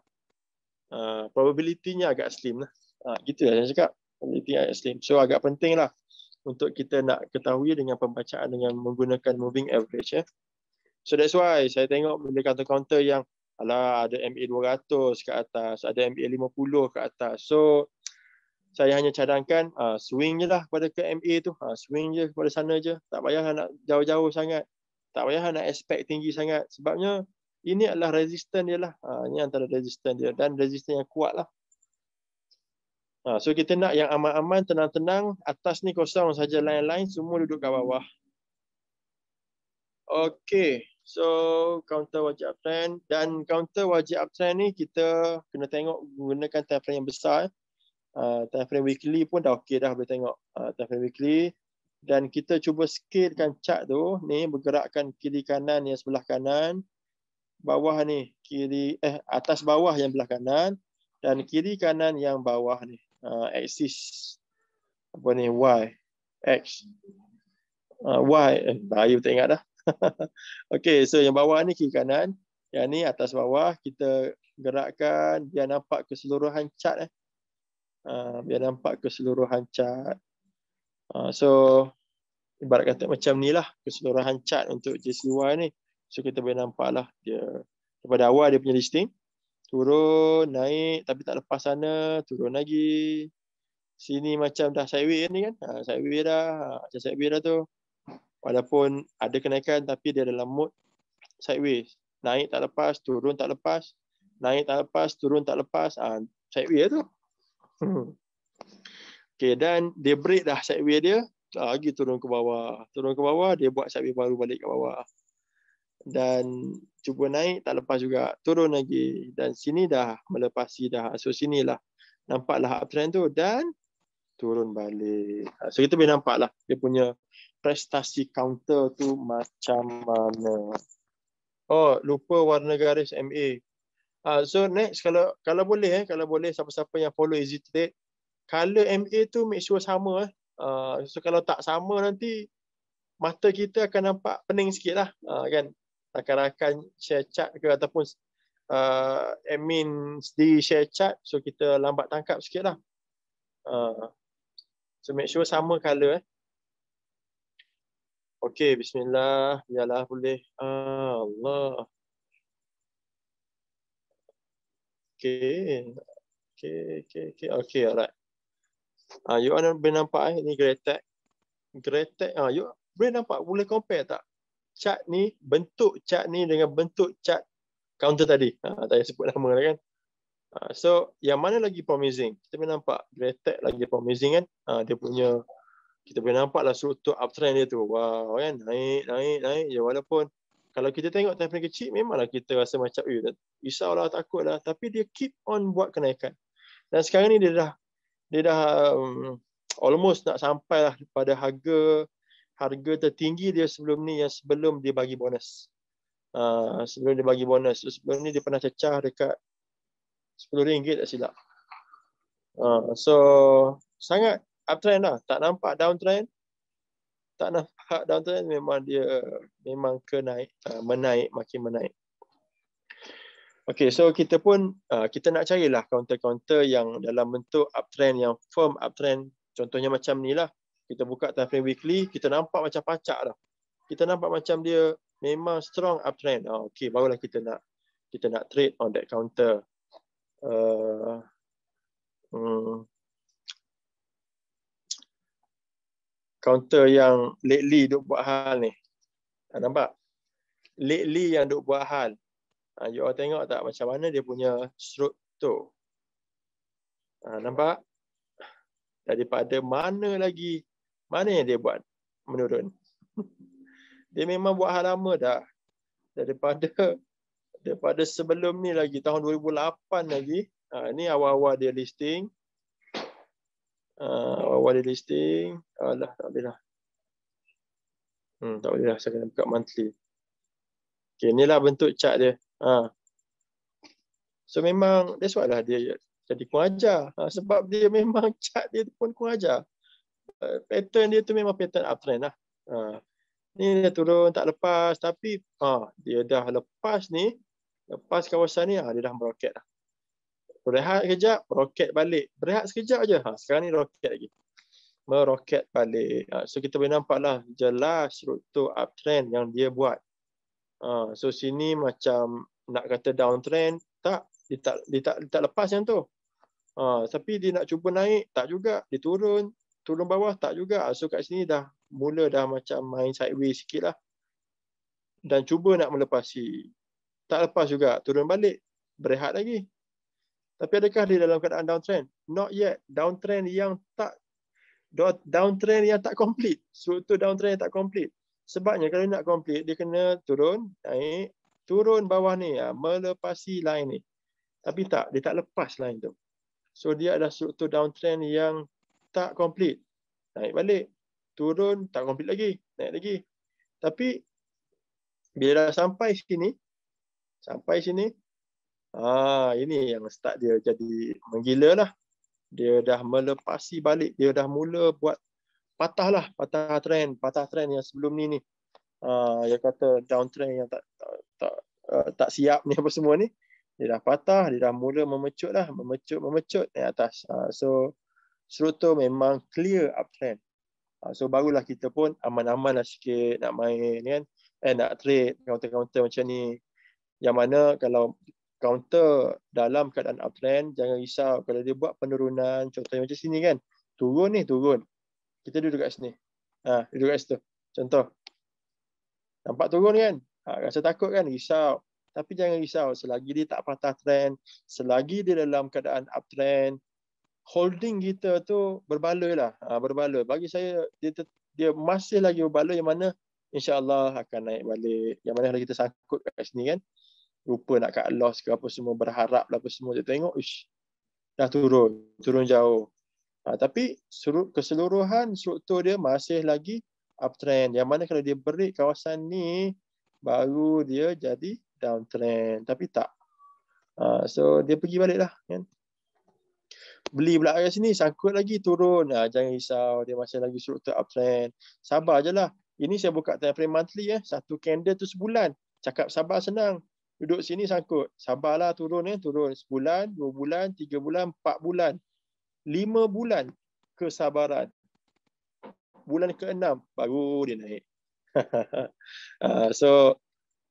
Uh, ha, probabilitinya agak slim lah. Ha, gitu lah yang cakap. Penelitian extreme. So agak penting lah untuk kita nak ketahui dengan pembacaan dengan menggunakan moving average. Eh. So that's why saya tengok benda counter-counter yang ala ada MA200 ke atas, ada MA50 ke atas. So saya hanya cadangkan uh, swing je lah pada ke MA tu. Uh, swing je pada sana je. Tak payah nak jauh-jauh sangat. Tak payah nak expect tinggi sangat. Sebabnya ini adalah resistance dia lah. Uh, ini antara resistance dia. Dan resistance yang kuat lah. Ha, so kita nak yang aman-aman, tenang-tenang. Atas ni kosong saja lain-lain. Semua duduk kat bawah. Okay. So counter wajib uptrend. Dan counter wajib uptrend ni kita kena tengok gunakan time frame yang besar. Uh, time frame weekly pun dah okay dah boleh tengok uh, time frame weekly. Dan kita cuba scalekan chart tu. Ni bergerakkan kiri kanan yang sebelah kanan. Bawah ni kiri eh atas bawah yang belah kanan. Dan kiri kanan yang bawah ni uh, axis apa ni y x uh, y eh, bahaya tak ingat dah okey so yang bawah ni kiri kanan yang ni atas bawah kita gerakkan biar nampak keseluruhan cat eh uh, biar nampak keseluruhan cat uh, so ibarat kata macam ni lah keseluruhan cat untuk JCY ni so kita boleh nampak lah dia daripada awal dia punya listing Turun, naik tapi tak lepas sana, turun lagi. Sini macam dah sideways ni kan? Ha, sideways dah. Ha, macam sideways dah tu. Walaupun ada kenaikan tapi dia dalam mood sideways. Naik tak lepas, turun tak lepas. Naik tak lepas, turun tak lepas. Ha, sideways tu. okay, dan dia break dah sideways dia. Lagi turun ke bawah. Turun ke bawah, dia buat sideways baru balik ke bawah dan cuba naik tak lepas juga turun lagi dan sini dah melepasi dah so sinilah nampaklah uptrend tu dan turun balik ah, so kita boleh nampak lah dia punya prestasi counter tu macam mana oh lupa warna garis MA uh, ah, so next kalau kalau boleh eh kalau boleh siapa-siapa yang follow easy trade color MA tu make sure sama eh uh, so kalau tak sama nanti mata kita akan nampak pening sikit lah uh, kan rakan-rakan share chat ke ataupun uh, admin sendiri share chat so kita lambat tangkap sikit lah. Uh, so make sure sama color eh. Okay, bismillah. Biarlah boleh. Allah. Okay. Okay, okay, okay. Okay, alright. Ah, uh, you boleh nampak eh ni Gretek. Gretek. Ah, uh, you boleh nampak boleh compare tak? cat ni, bentuk cat ni dengan bentuk cat counter tadi. Ha, tak payah sebut nama lah kan. Ha, so yang mana lagi promising? Kita boleh nampak Gretek lagi promising kan. Ha, dia punya, kita boleh nampak lah struktur uptrend dia tu. Wow kan, naik, naik, naik je. Walaupun kalau kita tengok time frame kecil, memanglah kita rasa macam, eh, risaulah, lah. Tapi dia keep on buat kenaikan. Dan sekarang ni dia dah, dia dah um, almost nak sampai lah pada harga harga tertinggi dia sebelum ni yang sebelum dia bagi bonus. Uh, sebelum dia bagi bonus. So, sebelum ni dia pernah cecah dekat RM10 tak silap. Uh, so sangat uptrend lah. Tak nampak downtrend. Tak nampak downtrend memang dia memang ke naik. Uh, menaik makin menaik. Okay so kita pun uh, kita nak carilah counter-counter yang dalam bentuk uptrend yang firm uptrend. Contohnya macam ni lah kita buka time frame weekly kita nampak macam pacak dah kita nampak macam dia memang strong uptrend oh, ah, okey barulah kita nak kita nak trade on that counter uh, hmm. counter yang lately duk buat hal ni ha, nampak lately yang duk buat hal ha, you all tengok tak macam mana dia punya stroke tu ha, nampak daripada mana lagi mana yang dia buat menurun? dia memang buat hal lama dah. Daripada daripada sebelum ni lagi, tahun 2008 lagi. Ha, ini awal-awal dia listing. Uh, awal-awal dia listing. Alah, tak boleh lah. Hmm, tak boleh lah, saya kena buka monthly. Okay, inilah bentuk chart dia. Ha. So memang, that's why lah dia jadi kurang ajar. Ha, sebab dia memang chart dia pun kurang ajar pattern dia tu memang pattern uptrend lah. Ha. Ni dia turun tak lepas tapi ha, dia dah lepas ni. Lepas kawasan ni ha, dia dah meroket lah. Berehat sekejap, meroket balik. Berehat sekejap je. Ha, sekarang ni roket lagi. Meroket balik. Ha, so kita boleh nampak lah jelas struktur uptrend yang dia buat. Ha, so sini macam nak kata downtrend, tak. Dia tak, dia tak, dia tak lepas yang tu. Ha, tapi dia nak cuba naik, tak juga. Dia turun, turun bawah tak juga. So kat sini dah mula dah macam main sideways sikit lah. Dan cuba nak melepasi. Tak lepas juga. Turun balik. Berehat lagi. Tapi adakah dia dalam keadaan downtrend? Not yet. Downtrend yang tak downtrend yang tak complete. So downtrend yang tak complete. Sebabnya kalau nak complete, dia kena turun, naik, turun bawah ni. Ha, melepasi line ni. Tapi tak. Dia tak lepas line tu. So dia adalah struktur downtrend yang tak komplit. Naik balik. Turun, tak komplit lagi. Naik lagi. Tapi, bila dah sampai sini, sampai sini, ah ini yang start dia jadi menggila lah. Dia dah melepasi balik. Dia dah mula buat patah lah. Patah trend. Patah trend yang sebelum ni ni. Ah, dia kata downtrend yang tak tak, tak, uh, tak siap ni apa semua ni. Dia dah patah. Dia dah mula memecut lah. Memecut, memecut naik atas. Ah, so, Seroto memang clear up trend. Ah, so barulah kita pun aman-aman lah sikit nak main kan. Eh nak trade counter-counter macam ni. Yang mana kalau counter dalam keadaan uptrend jangan risau kalau dia buat penurunan contohnya macam sini kan turun ni turun kita duduk kat sini ha duduk kat situ contoh nampak turun kan ha, rasa takut kan risau tapi jangan risau selagi dia tak patah trend selagi dia dalam keadaan uptrend holding kita tu berbaloi lah ha, berbaloi bagi saya dia, dia masih lagi berbaloi yang mana insyaallah akan naik balik yang mana kalau kita sangkut kat sini kan rupa nak kat loss ke apa semua berharap lah apa semua dia tengok ish dah turun turun jauh ha, tapi keseluruhan struktur dia masih lagi uptrend yang mana kalau dia break kawasan ni baru dia jadi downtrend tapi tak ha, so dia pergi balik lah kan beli pula kat sini sangkut lagi turun ha, jangan risau dia masih lagi suruh tu uptrend sabar je lah ini saya buka time frame monthly eh. satu candle tu sebulan cakap sabar senang duduk sini sangkut sabarlah turun eh. turun sebulan dua bulan tiga bulan empat bulan lima bulan kesabaran bulan ke enam baru dia naik uh, so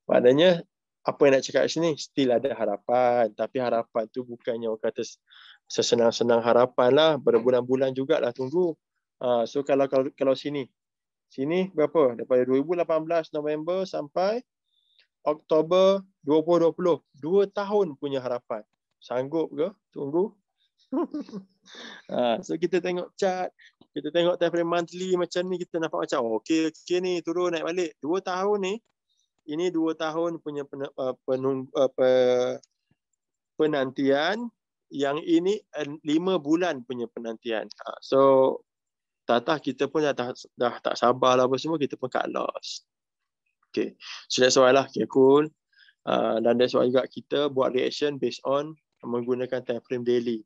maknanya apa yang nak cakap sini still ada harapan tapi harapan tu bukannya orang kata sesenang-senang harapan lah berbulan-bulan juga lah tunggu uh, so kalau, kalau kalau sini sini berapa daripada 2018 November sampai Oktober 2020 2 tahun punya harapan sanggup ke tunggu uh, so kita tengok chart kita tengok time frame monthly macam ni kita nampak macam oh, okey okey ni turun naik balik 2 tahun ni ini 2 tahun punya pen, uh, uh penantian yang ini eh, lima bulan punya penantian. Ha, so tak tahu kita pun dah, dah, dah tak sabar lah apa semua kita pun cut loss. Okay. So that's why lah. Okay cool. Uh, dan that's why juga kita buat reaction based on menggunakan time frame daily.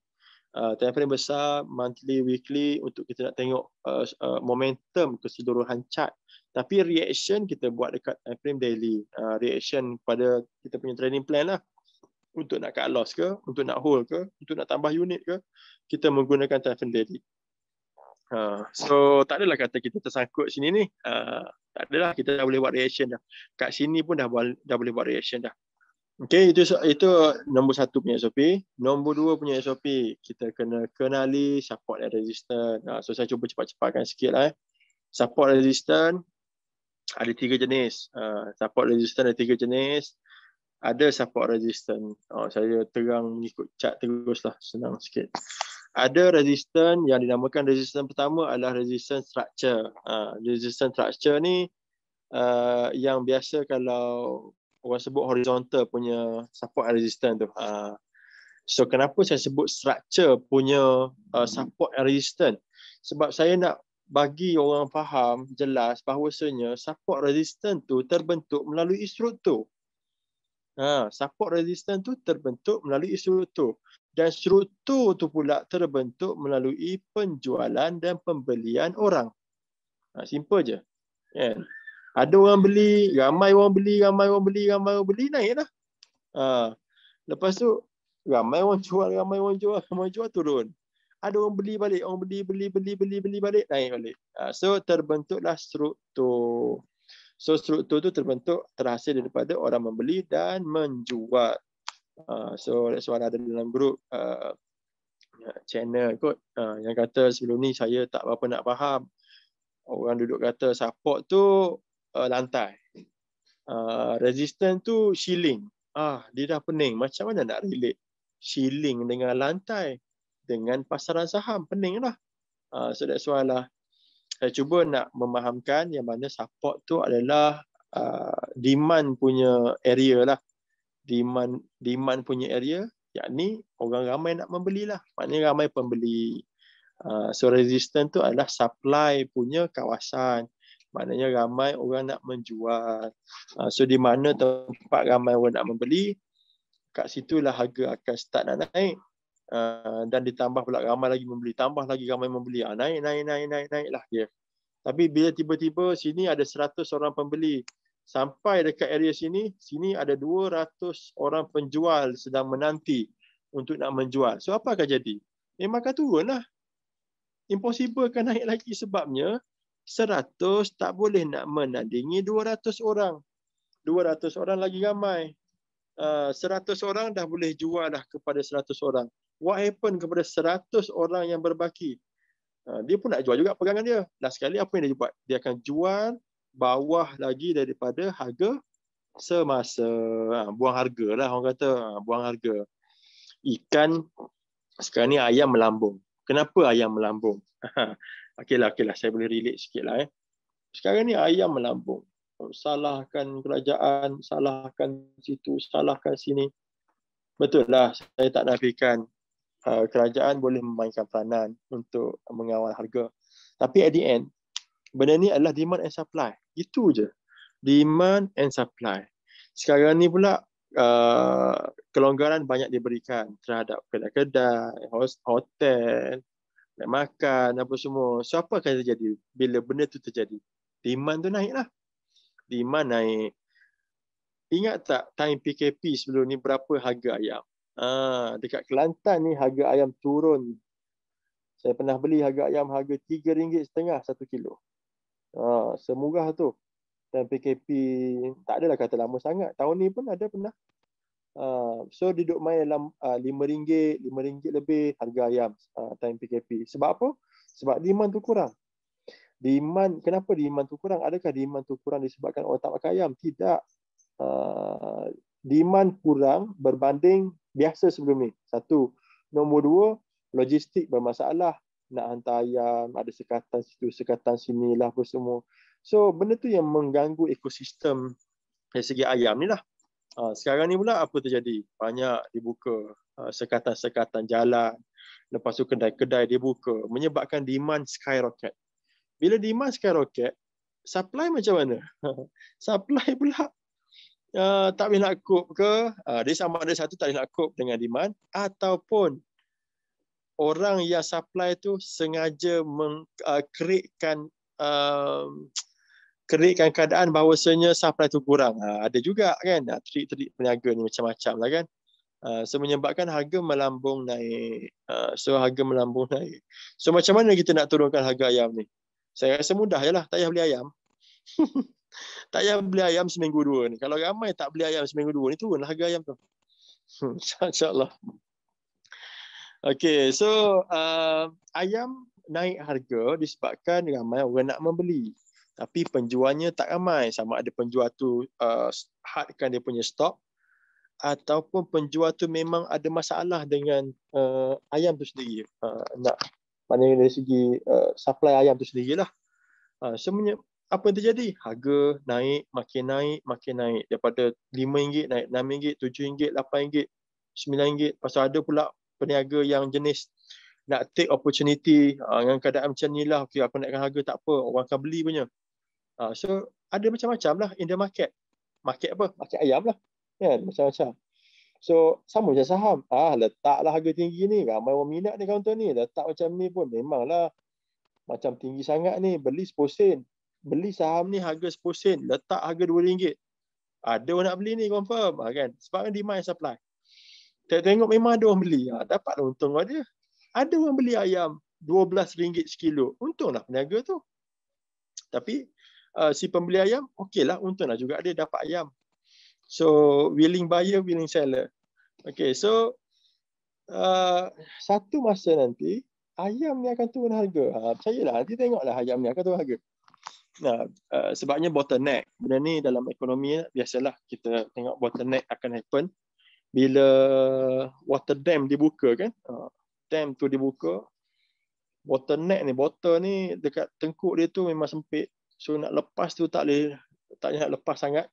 Uh, ah, time frame besar, monthly, weekly untuk kita nak tengok uh, uh, momentum keseluruhan chart. Tapi reaction kita buat dekat time frame daily. Uh, reaction pada kita punya training plan lah untuk nak cut loss ke, untuk nak hold ke, untuk nak tambah unit ke, kita menggunakan typhoon daily. Uh, so tak adalah kata kita tersangkut sini ni. Uh, tak adalah kita dah boleh buat reaction dah. Kat sini pun dah, dah boleh buat reaction dah. Okay, itu itu nombor satu punya SOP. Nombor dua punya SOP, kita kena kenali support dan resistance. Uh, so saya cuba cepat-cepatkan sikit lah. Eh. Support resistance, ada tiga jenis. Uh, support resistance ada tiga jenis ada support resistance. Oh, saya terang mengikut cat terus lah, senang sikit. Ada resistance yang dinamakan resistance pertama adalah resistance structure. Uh, resistance structure ni uh, yang biasa kalau orang sebut horizontal punya support and resistance tu. Uh, so kenapa saya sebut structure punya uh, support and resistance? Sebab saya nak bagi orang faham jelas bahawasanya support resistance tu terbentuk melalui struktur. Ha, support resistance tu terbentuk melalui struktur dan struktur tu pula terbentuk melalui penjualan dan pembelian orang. Ha, simple je. Kan? Ada orang beli, ramai orang beli, ramai orang beli, ramai orang beli, naiklah. Ha, lepas tu, ramai orang jual, ramai orang jual, ramai orang jual, turun. Ada orang beli balik, orang beli, beli, beli, beli, beli, beli balik, naik balik. Ha, so terbentuklah struktur. So struktur tu terbentuk terhasil daripada orang membeli dan menjual. Uh, so that's why ada dalam grup uh, ah, channel kot uh, yang kata sebelum ni saya tak apa-apa nak faham. Orang duduk kata support tu uh, lantai. Uh, resistance tu shilling. Ah, dia dah pening. Macam mana nak relate shilling dengan lantai dengan pasaran saham? Pening lah. Uh, so that's why lah saya cuba nak memahamkan yang mana support tu adalah uh, demand punya area lah. Demand, demand punya area, yakni orang ramai nak membeli lah. Maknanya ramai pembeli. Uh, so resistance tu adalah supply punya kawasan. Maknanya ramai orang nak menjual. Uh, so di mana tempat ramai orang nak membeli, kat situlah harga akan start nak naik. Uh, dan ditambah pula ramai lagi membeli tambah lagi ramai membeli uh, naik naik naik naik naik lah dia tapi bila tiba-tiba sini ada 100 orang pembeli sampai dekat area sini sini ada 200 orang penjual sedang menanti untuk nak menjual so apa akan jadi eh, memang akan turunlah impossible akan naik lagi sebabnya 100 tak boleh nak menandingi 200 orang 200 orang lagi ramai uh, ah, 100 orang dah boleh jual dah kepada 100 orang what happen kepada 100 orang yang berbaki? Ah, dia pun nak jual juga pegangan dia. Last sekali apa yang dia buat? Dia akan jual bawah lagi daripada harga semasa. Ah, buang harga lah orang kata. Ah, buang harga. Ikan sekarang ni ayam melambung. Kenapa ayam melambung? okeylah, okeylah. Saya boleh relate sikit lah. Eh. Sekarang ni ayam melambung. Salahkan kerajaan, salahkan situ, salahkan sini. Betul lah, saya tak nafikan Uh, kerajaan boleh memainkan peranan untuk mengawal harga. Tapi at the end, benda ni adalah demand and supply. Itu je. Demand and supply. Sekarang ni pula, uh, kelonggaran banyak diberikan terhadap kedai-kedai, host, hotel, makan, apa semua. So, apa akan terjadi bila benda tu terjadi? Demand tu naiklah. Demand naik. Ingat tak time PKP sebelum ni berapa harga ayam? Ha, dekat Kelantan ni harga ayam turun. Saya pernah beli harga ayam harga RM3.5 satu kilo. Ha, semurah tu. Dan PKP tak adalah kata lama sangat. Tahun ni pun ada pernah. Uh, so duduk main dalam RM5, uh, RM5 lebih harga ayam uh, time PKP. Sebab apa? Sebab demand tu kurang. Demand, kenapa demand tu kurang? Adakah demand tu kurang disebabkan orang tak makan ayam? Tidak. Uh, demand kurang berbanding biasa sebelum ni. Satu. Nombor dua, logistik bermasalah. Nak hantar ayam, ada sekatan situ, sekatan sini lah apa semua. So benda tu yang mengganggu ekosistem dari segi ayam ni lah. Ha, sekarang ni pula apa terjadi? Banyak dibuka ha, sekatan-sekatan jalan. Lepas tu kedai-kedai dibuka. Menyebabkan demand skyrocket. Bila demand skyrocket, supply macam mana? supply pula uh, tak boleh nak cope ke, uh, dia sama ada satu tak boleh nak cope dengan demand ataupun orang yang supply tu sengaja mengkreatkan eh, uh, kreatkan keadaan bahawasanya supply tu kurang. Ha, ada juga kan trik-trik peniaga ni macam-macam lah kan. Ha, so menyebabkan harga melambung naik. Ha, so harga melambung naik. So macam mana kita nak turunkan harga ayam ni? Saya rasa mudah je lah. Tak payah beli ayam. Tak payah beli ayam seminggu dua ni. Kalau ramai tak beli ayam seminggu dua ni, turunlah harga ayam tu. InsyaAllah. Okay, so uh, ayam naik harga disebabkan ramai orang nak membeli. Tapi penjualnya tak ramai. Sama ada penjual tu uh, hardkan dia punya stok ataupun penjual tu memang ada masalah dengan uh, ayam tu sendiri. Uh, nak, maknanya dari segi uh, supply ayam tu sendirilah. Uh, so, apa yang terjadi? Harga naik, makin naik, makin naik. Daripada RM5, naik RM6, RM7, RM8, RM9. Pasal ada pula peniaga yang jenis nak take opportunity ah, dengan keadaan macam ni lah. Okay, aku naikkan harga tak apa. Orang akan beli punya. Ah, so, ada macam-macam lah in the market. Market apa? Market ayam lah. Kan? Yeah, macam-macam. So, sama macam saham. Ah, letaklah harga tinggi ni. Ramai orang minat ni kaunter ni. Letak macam ni pun memanglah macam tinggi sangat ni. Beli 10 sen beli saham ni harga 10 sen, letak harga 2 ringgit. Ada orang nak beli ni confirm ha, kan. Sebab kan demand supply. Tengok, tengok memang ada orang beli. Ha, dapat lah untung kau lah Ada orang beli ayam 12 ringgit untung lah peniaga tu. Tapi uh, si pembeli ayam okey lah, untung lah juga dia dapat ayam. So willing buyer, willing seller. Okay, so uh, satu masa nanti ayam ni akan turun harga. Ha, percayalah, nanti tengoklah ayam ni akan turun harga. Nah, uh, sebabnya bottleneck. Benda ni dalam ekonomi biasalah kita tengok bottleneck akan happen bila water dam dibuka kan. Uh, dam tu dibuka. Bottleneck ni, botol ni dekat tengkuk dia tu memang sempit. So nak lepas tu tak boleh tak nak lepas sangat.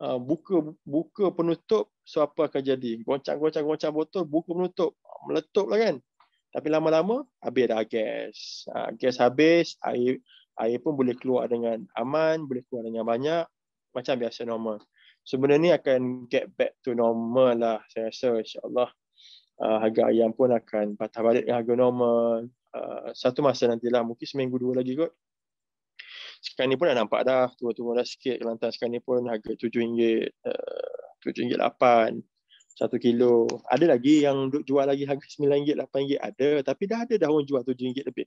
Uh, buka buka penutup so apa akan jadi? Goncang-goncang-goncang botol buka penutup meletup lah kan. Tapi lama-lama habis dah gas. Uh, gas habis, air air pun boleh keluar dengan aman, boleh keluar dengan banyak macam biasa normal. So benda ni akan get back to normal lah saya rasa insyaAllah uh, harga ayam pun akan patah balik dengan harga normal uh, satu masa nantilah mungkin seminggu dua lagi kot sekarang ni pun dah nampak dah turun-turun dah sikit Kelantan sekarang ni pun harga RM7 uh, RM7.8 satu kilo. Ada lagi yang duk jual lagi harga RM9, RM8 ada. Tapi dah ada dah orang jual RM7 lebih.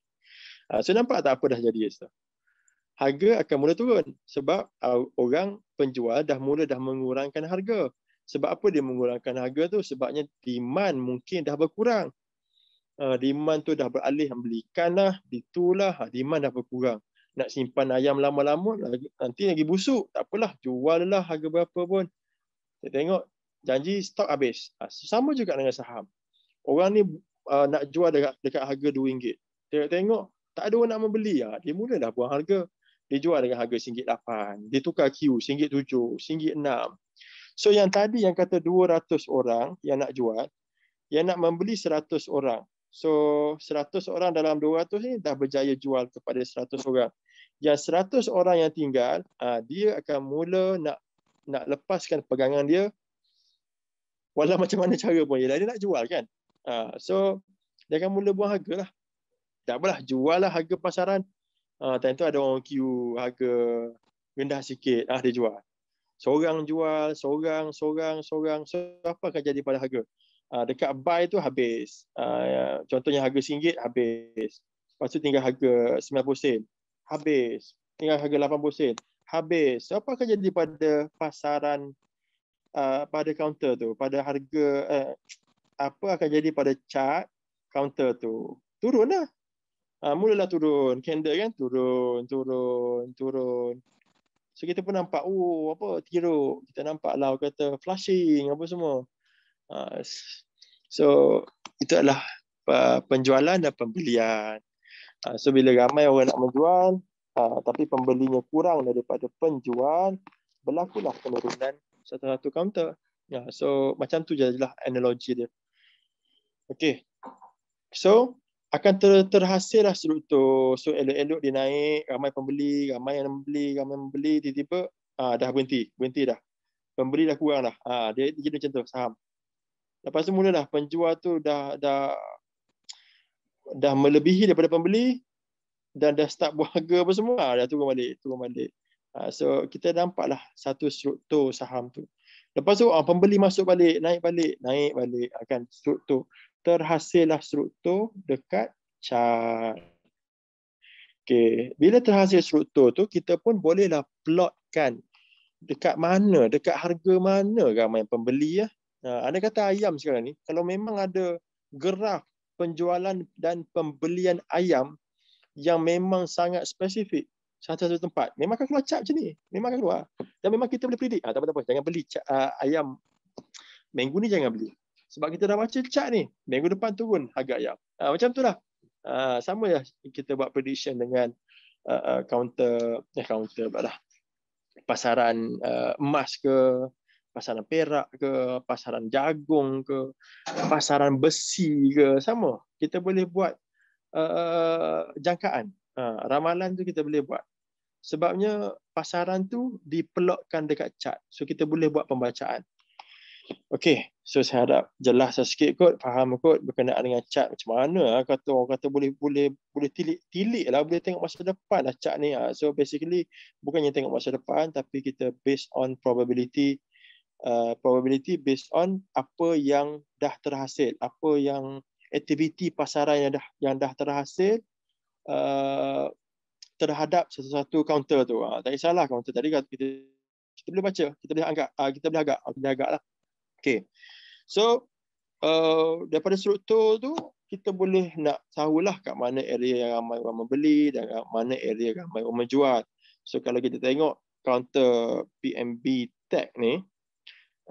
Ha, ah, so nampak tak apa dah jadi Ustaz? Harga akan mula turun sebab uh, orang penjual dah mula dah mengurangkan harga. Sebab apa dia mengurangkan harga tu? Sebabnya demand mungkin dah berkurang. Uh, demand tu dah beralih belikanlah, ditulah, demand dah berkurang. Nak simpan ayam lama-lama nanti lagi busuk. Tak apalah, jualalah harga berapa pun. Kita tengok janji stok habis. Uh, sama juga dengan saham. Orang ni uh, nak jual dekat, dekat harga RM2. Tengok-tengok tak ada orang nak membeli lah. Dia mula dah buang harga. Dia jual dengan harga RM8. Dia tukar Q, RM7, RM6. So yang tadi yang kata 200 orang yang nak jual, yang nak membeli 100 orang. So 100 orang dalam 200 ni dah berjaya jual kepada 100 orang. Yang 100 orang yang tinggal, ah, dia akan mula nak nak lepaskan pegangan dia walau macam mana cara pun dia nak jual kan. Ah, so dia akan mula buang harga lah tak apalah jual lah harga pasaran uh, time tu ada orang queue harga rendah sikit ah uh, dia jual seorang jual seorang seorang seorang so apa akan jadi pada harga uh, dekat buy tu habis uh, contohnya harga RM1 habis lepas tu tinggal harga RM90 habis tinggal harga RM80 habis so apa akan jadi pada pasaran uh, pada counter tu pada harga uh, apa akan jadi pada chart counter tu turun lah uh, mulalah turun candle kan turun turun turun so kita pun nampak oh apa tiruk kita nampak lah kata flushing apa semua uh, so itu adalah uh, penjualan dan pembelian uh, so bila ramai orang nak menjual uh, tapi pembelinya kurang daripada penjual berlakulah penurunan satu-satu kaunter yeah, so macam tu jadilah analogi dia Okay. so akan ter, terhasil lah struktur. So elok-elok dia naik, ramai pembeli, ramai yang membeli, ramai yang membeli, tiba-tiba ah, dah berhenti, berhenti dah. Pembeli dah kurang dah. Ah, dia, dia jadi macam tu, saham. Lepas tu dah penjual tu dah dah dah melebihi daripada pembeli dan dah start buah harga apa semua, ah, dah turun balik, turun balik. Ah, so kita nampak lah satu struktur saham tu. Lepas tu ah, pembeli masuk balik, naik balik, naik balik akan ah, struktur terhasillah struktur dekat chart. Okay. Bila terhasil struktur tu, kita pun bolehlah plotkan dekat mana, dekat harga mana ramai pembeli. Ya. Anda ha, kata ayam sekarang ni, kalau memang ada geraf penjualan dan pembelian ayam yang memang sangat spesifik, satu-satu tempat, memang akan keluar cap macam ni. Memang akan keluar. Dan memang kita boleh predict. Ha, tak apa-apa, jangan beli uh, ayam. Minggu ni jangan beli sebab kita dah baca cat ni minggu depan turun harga ayam uh, macam itulah uh, ah, sama ya kita buat prediction dengan uh, uh, counter eh counter lah pasaran uh, emas ke pasaran perak ke pasaran jagung ke pasaran besi ke sama kita boleh buat uh, jangkaan uh, ramalan tu kita boleh buat sebabnya pasaran tu dipelokkan dekat chart so kita boleh buat pembacaan Okey, so saya harap jelas saya sikit kot, faham kot berkenaan dengan cat macam mana ah, kata orang kata boleh boleh boleh tilik tilik lah boleh tengok masa depan lah cat ni. Ah. So basically bukannya tengok masa depan tapi kita based on probability uh, probability based on apa yang dah terhasil, apa yang aktiviti pasaran yang dah yang dah terhasil uh, terhadap sesuatu counter tu. Uh, tak kisahlah counter tadi kita kita boleh baca, kita boleh anggap, uh, kita boleh agak, kita boleh agak lah. Okay. So, uh, daripada struktur tu, kita boleh nak tahulah kat mana area yang ramai orang membeli dan kat mana area yang ramai orang menjual. So, kalau kita tengok counter PMB tag ni,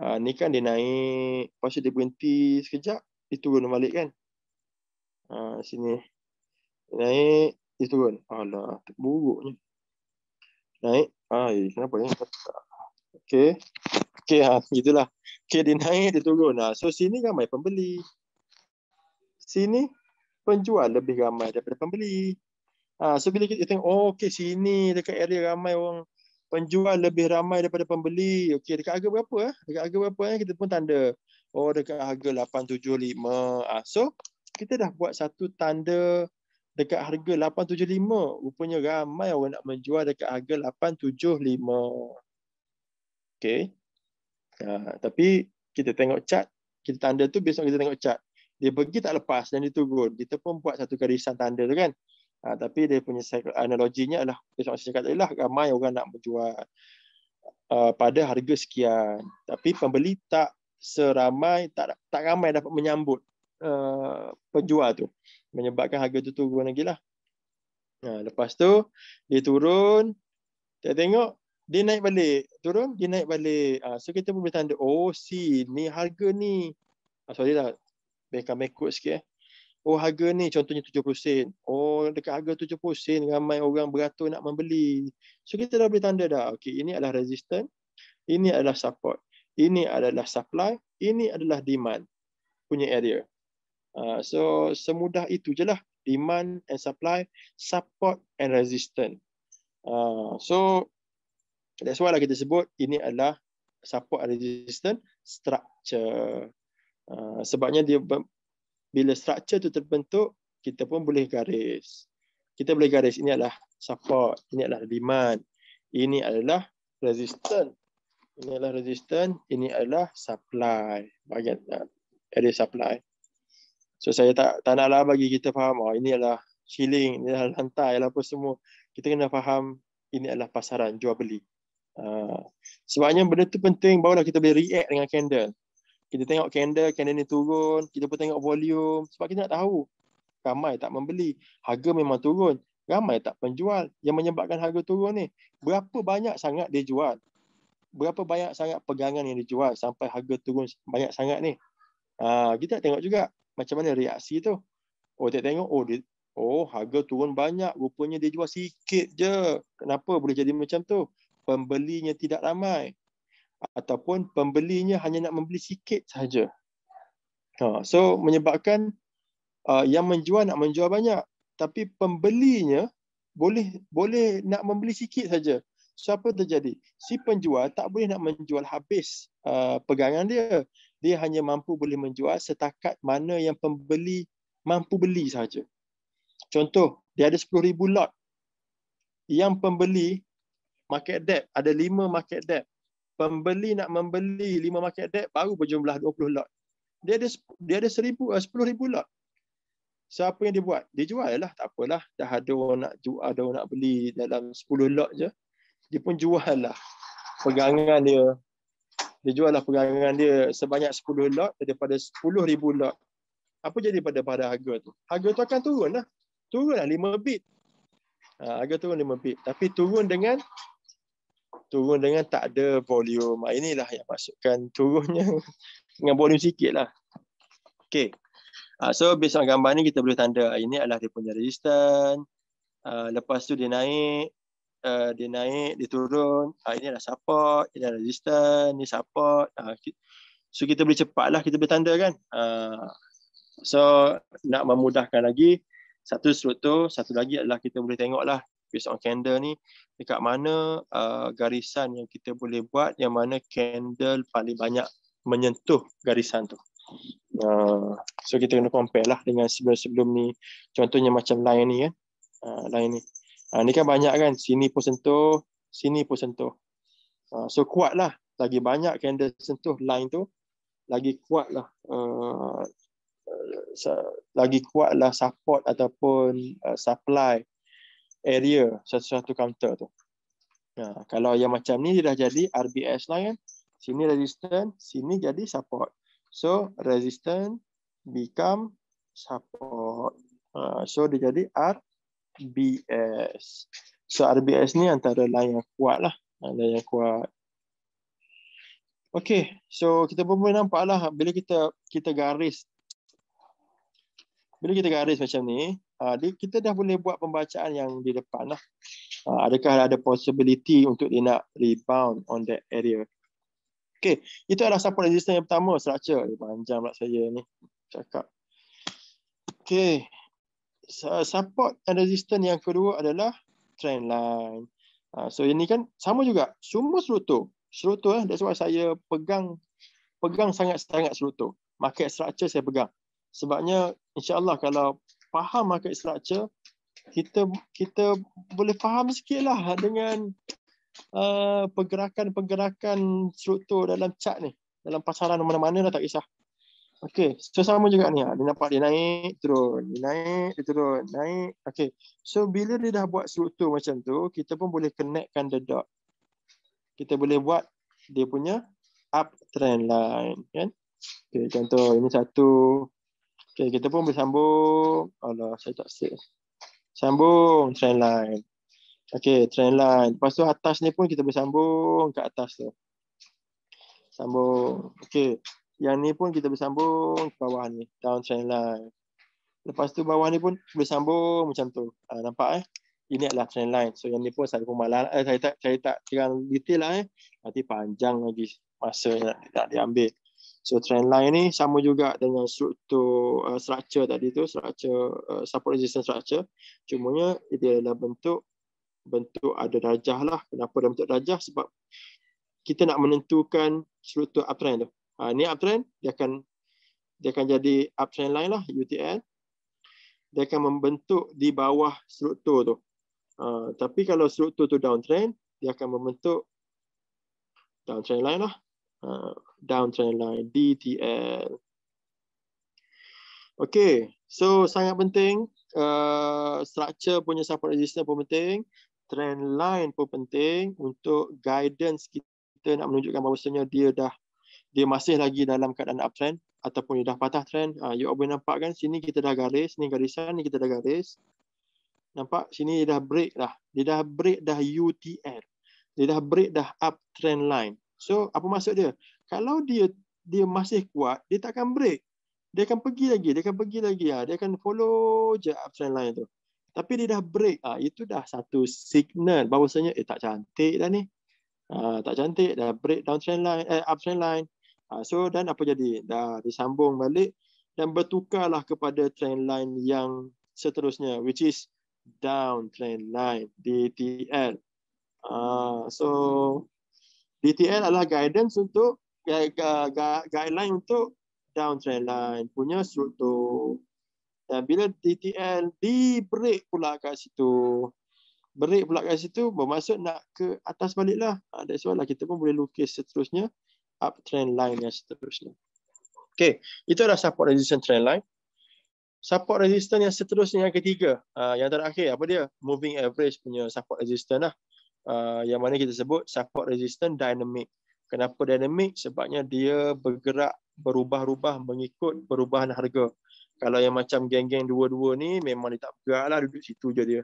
uh, ni kan dia naik, lepas dia berhenti sekejap, dia turun balik kan? Uh, sini. Dia naik, dia turun. Alah, buruknya. Naik, Ay, kenapa ni? Okay. Okay, ha, gitulah. Okay, dia naik dia turun. Ha. So sini ramai pembeli. Sini penjual lebih ramai daripada pembeli. Ha, so bila kita tengok, oh, okey sini dekat area ramai orang penjual lebih ramai daripada pembeli. Okay, dekat harga berapa? Eh? Dekat harga berapa? Eh? Kita pun tanda. Oh dekat harga 875. Ha, so kita dah buat satu tanda dekat harga 875. Rupanya ramai orang nak menjual dekat harga 875. Okay. Ha, tapi kita tengok cat, kita tanda tu besok kita tengok cat. Dia pergi tak lepas dan dia turun. Kita pun buat satu garisan tanda tu kan. Ha, tapi dia punya analoginya adalah besok saya cakap lah ramai orang nak menjual uh, pada harga sekian. Tapi pembeli tak seramai, tak tak ramai dapat menyambut uh, penjual tu. Menyebabkan harga tu turun lagi lah. Ha, lepas tu dia turun. Kita tengok dia naik balik turun dia naik balik uh, so kita pun boleh tanda oh si ni harga ni uh, sorry lah mereka mekut sikit eh. oh harga ni contohnya 70 sen oh dekat harga 70 sen ramai orang beratur nak membeli so kita dah boleh tanda dah okay, ini adalah resistance ini adalah support ini adalah supply ini adalah demand punya area uh, so semudah itu je lah demand and supply support and resistance uh, so That's why lah kita sebut ini adalah support and resistance structure. Uh, sebabnya dia bila structure tu terbentuk, kita pun boleh garis. Kita boleh garis. Ini adalah support. Ini adalah demand. Ini adalah resistance. Ini adalah resistance. Ini adalah supply. Bagian ah, area supply. So saya tak, tak nak bagi kita faham. Oh, ini adalah ceiling. Ini adalah lantai. Ini lah apa semua. Kita kena faham ini adalah pasaran jual beli. Ah, sebabnya benda tu penting barulah kita boleh react dengan candle. Kita tengok candle, candle ni turun, kita pun tengok volume sebab kita nak tahu ramai tak membeli, harga memang turun, ramai tak penjual yang menyebabkan harga turun ni. Berapa banyak sangat dia jual? Berapa banyak sangat pegangan yang dijual sampai harga turun banyak sangat ni? Ha, kita tengok juga macam mana reaksi tu. Oh, kita tengok, oh, dia, oh harga turun banyak, rupanya dia jual sikit je. Kenapa boleh jadi macam tu? pembelinya tidak ramai ataupun pembelinya hanya nak membeli sikit sahaja. Ha, so menyebabkan uh, yang menjual nak menjual banyak tapi pembelinya boleh boleh nak membeli sikit saja. So apa terjadi? Si penjual tak boleh nak menjual habis uh, pegangan dia. Dia hanya mampu boleh menjual setakat mana yang pembeli mampu beli saja. Contoh, dia ada 10,000 lot. Yang pembeli market debt. Ada lima market debt. Pembeli nak membeli lima market debt baru berjumlah 20 lot. Dia ada dia ada 1000 10000 eh, lot. Siapa so, yang dia buat? Dia jual lah, tak apalah. Dah ada orang nak jual, ada orang nak beli dalam 10 lot je. Dia pun jual lah pegangan dia. Dia jual lah pegangan dia sebanyak 10 lot daripada 10,000 lot. Apa jadi pada pada harga tu? Harga tu akan turun lah. Turun lah 5 bit. Ha, harga turun 5 bit. Tapi turun dengan turun dengan tak ada volume. Ah, inilah yang maksudkan turunnya dengan volume sikit lah. Okay. Uh, ah, so based on gambar ni kita boleh tanda ah, ini adalah dia punya resistance. Uh, lepas tu dia naik, uh, dia naik, dia turun. Uh, ini adalah support, ini adalah resistance, ini support. Uh, so kita boleh cepat lah kita boleh tanda kan. Uh, so nak memudahkan lagi, satu struktur, satu lagi adalah kita boleh tengok lah based on candle ni dekat mana uh, garisan yang kita boleh buat yang mana candle paling banyak menyentuh garisan tu. Uh, so kita kena compare lah dengan sebelum-sebelum ni. Contohnya macam line ni kan. Uh, line ni. Uh, ni kan banyak kan. Sini pun sentuh, sini pun sentuh. Uh, so kuat lah. Lagi banyak candle sentuh line tu, lagi kuat lah. Uh, uh lagi kuatlah support ataupun uh, supply uh, area satu-satu counter tu. Ya, kalau yang macam ni dia dah jadi RBS lah kan. Sini resistance, sini jadi support. So resistance become support. Ha, so dia jadi RBS. So RBS ni antara line yang kuat lah. Ha, line yang kuat. Okay, so kita pun boleh nampak lah bila kita, kita garis. Bila kita garis macam ni, Ah, dia, kita dah boleh buat pembacaan yang di depan lah. Ah, adakah ada possibility untuk dia nak rebound on that area. Okay, itu adalah support resistance yang pertama, structure. panjang pula saya ni cakap. Okay, support and resistance yang kedua adalah trend line. Ah, so ini kan sama juga, semua serutu. Serutu lah, eh, that's why saya pegang pegang sangat-sangat serutu. Market structure saya pegang. Sebabnya insyaAllah kalau faham market lah structure kita kita boleh faham sikitlah dengan uh, pergerakan-pergerakan struktur dalam chart ni dalam pasaran mana-mana dah tak kisah Okey, so sama juga ni. Ah, dia nampak dia naik, turun. Dia naik, dia turun. Naik. Okey. So bila dia dah buat struktur macam tu, kita pun boleh connectkan the dot. Kita boleh buat dia punya uptrend line, kan? Okey, contoh ini satu, Okay, kita pun boleh sambung. Alah, saya tak save. Sambung trend line. Okay, trend line. Lepas tu atas ni pun kita boleh sambung ke atas tu. Sambung. Okay. Yang ni pun kita boleh sambung ke bawah ni. Down trend line. Lepas tu bawah ni pun boleh sambung macam tu. Ha, nampak eh? Ini adalah trend line. So yang ni pun saya pun malah. Eh, saya tak, saya tak terang detail lah eh. Nanti panjang lagi masa yang nak, nak diambil. So trend line ni sama juga dengan struktur uh, structure tadi tu, structure uh, support resistance structure. Cuma nya dia adalah bentuk bentuk ada darjah lah. Kenapa dalam bentuk darjah? Sebab kita nak menentukan struktur uptrend tu. Ha, ni uptrend, dia akan dia akan jadi uptrend line lah, UTL. Dia akan membentuk di bawah struktur tu. Ha, tapi kalau struktur tu downtrend, dia akan membentuk downtrend line lah. Ha, downtrend line DTL. Okay, so sangat penting uh, structure punya support resistance pun penting, trend line pun penting untuk guidance kita nak menunjukkan bahawasanya dia dah dia masih lagi dalam keadaan uptrend ataupun dia dah patah trend. Uh, you boleh nampak kan sini kita dah garis, ni garisan ni kita dah garis. Nampak sini dia dah break dah. Dia dah break dah UTL, Dia dah break dah uptrend line. So apa maksud dia? kalau dia dia masih kuat, dia tak akan break. Dia akan pergi lagi, dia akan pergi lagi. ah Dia akan follow je uptrend line tu. Tapi dia dah break. ah Itu dah satu signal bahawasanya eh tak cantik dah ni. ah tak cantik, dah break downtrend line, eh, uptrend line. Ha. So dan apa jadi? Dah disambung balik dan bertukarlah kepada trend line yang seterusnya which is downtrend line DTL. Ah so DTL adalah guidance untuk guideline untuk down trend line punya struktur. Dan bila DTL di break pula kat situ, break pula kat situ bermaksud nak ke atas balik lah. Ha, that's why lah kita pun boleh lukis seterusnya uptrend line yang seterusnya. Okay, itu adalah support resistance trend line. Support resistance yang seterusnya yang ketiga, ha, yang terakhir apa dia? Moving average punya support resistance lah. Ha, yang mana kita sebut support resistance dynamic. Kenapa dinamik? Sebabnya dia bergerak berubah-ubah mengikut perubahan harga. Kalau yang macam geng-geng dua-dua ni memang dia tak bergerak lah duduk situ je dia.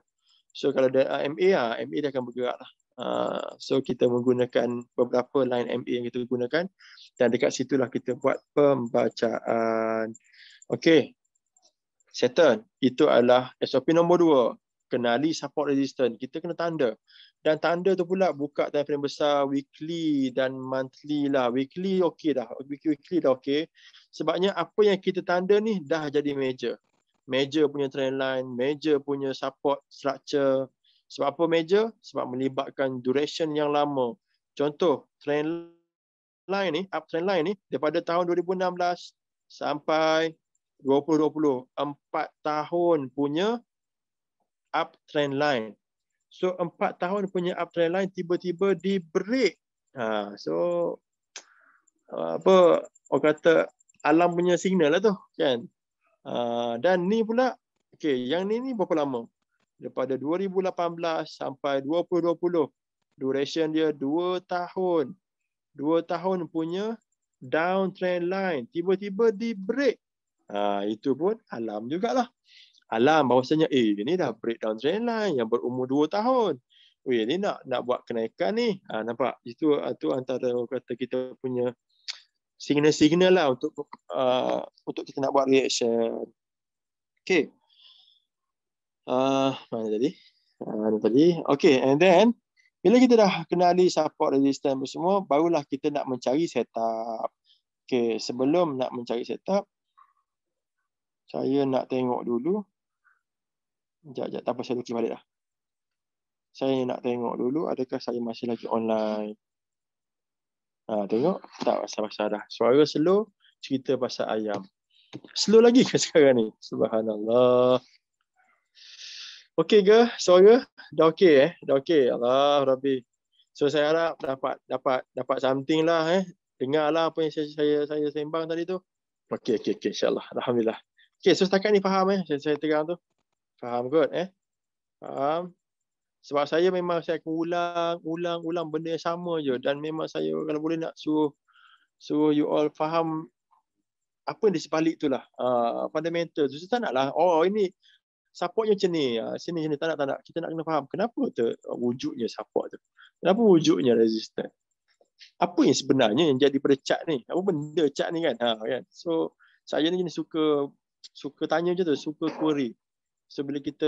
So kalau ada ah, MA lah, MA dia akan bergerak lah. Ah, so kita menggunakan beberapa line MA yang kita gunakan dan dekat situlah kita buat pembacaan. Okay. Settle. Itu adalah SOP nombor dua kenali support resistance kita kena tanda dan tanda tu pula buka time frame besar weekly dan monthly lah weekly okey dah weekly, weekly dah okey sebabnya apa yang kita tanda ni dah jadi major major punya trend line major punya support structure sebab apa major sebab melibatkan duration yang lama contoh trend line ni up trend line ni daripada tahun 2016 sampai 2020 4 tahun punya uptrend line. So empat tahun punya uptrend line tiba-tiba di break. Ha, so apa orang kata alam punya signal lah tu kan. Ha, dan ni pula okay, yang ni ni berapa lama? Daripada 2018 sampai 2020 duration dia dua tahun. dua tahun punya downtrend line tiba-tiba di break. Ha, itu pun alam jugalah alam bahawasanya eh ini dah breakdown trendline lah, yang berumur 2 tahun. Weh ni nak nak buat kenaikan ni. Ha, nampak itu itu antara kata kita punya signal-signal lah untuk uh, untuk kita nak buat reaction. Okay. Uh, mana tadi? Uh, tadi. Okay and then bila kita dah kenali support resistance semua barulah kita nak mencari setup. Okay sebelum nak mencari setup saya nak tengok dulu Sekejap, sekejap. Tak apa, saya lukis balik lah. Saya nak tengok dulu adakah saya masih lagi online. Ha, tengok. Tak pasal-pasal dah. Suara slow, cerita pasal ayam. Slow lagi ke sekarang ni? Subhanallah. Okey ke suara? Dah okey eh? Dah okey. Allah Rabbi. So saya harap dapat dapat dapat something lah eh. Dengarlah apa yang saya saya, saya sembang tadi tu. Okey okey okey insyaallah. Alhamdulillah. Okey so setakat ni faham eh saya, saya terang tu. Faham kot eh? Faham? Sebab saya memang saya akan ulang, ulang, ulang benda yang sama je. Dan memang saya kalau boleh nak suruh, suruh you all faham apa yang di sebalik tu lah. Uh, fundamental tu. Saya tak nak lah. Oh, oh ini supportnya macam ni. Uh, sini, sini. Tak nak, tak nak. Kita nak kena faham kenapa tu oh, wujudnya support tu. Kenapa wujudnya resistance? Apa yang sebenarnya yang jadi pada cat ni? Apa benda cat ni kan? Ha, kan? So saya ni suka suka tanya je tu. Suka query. So bila kita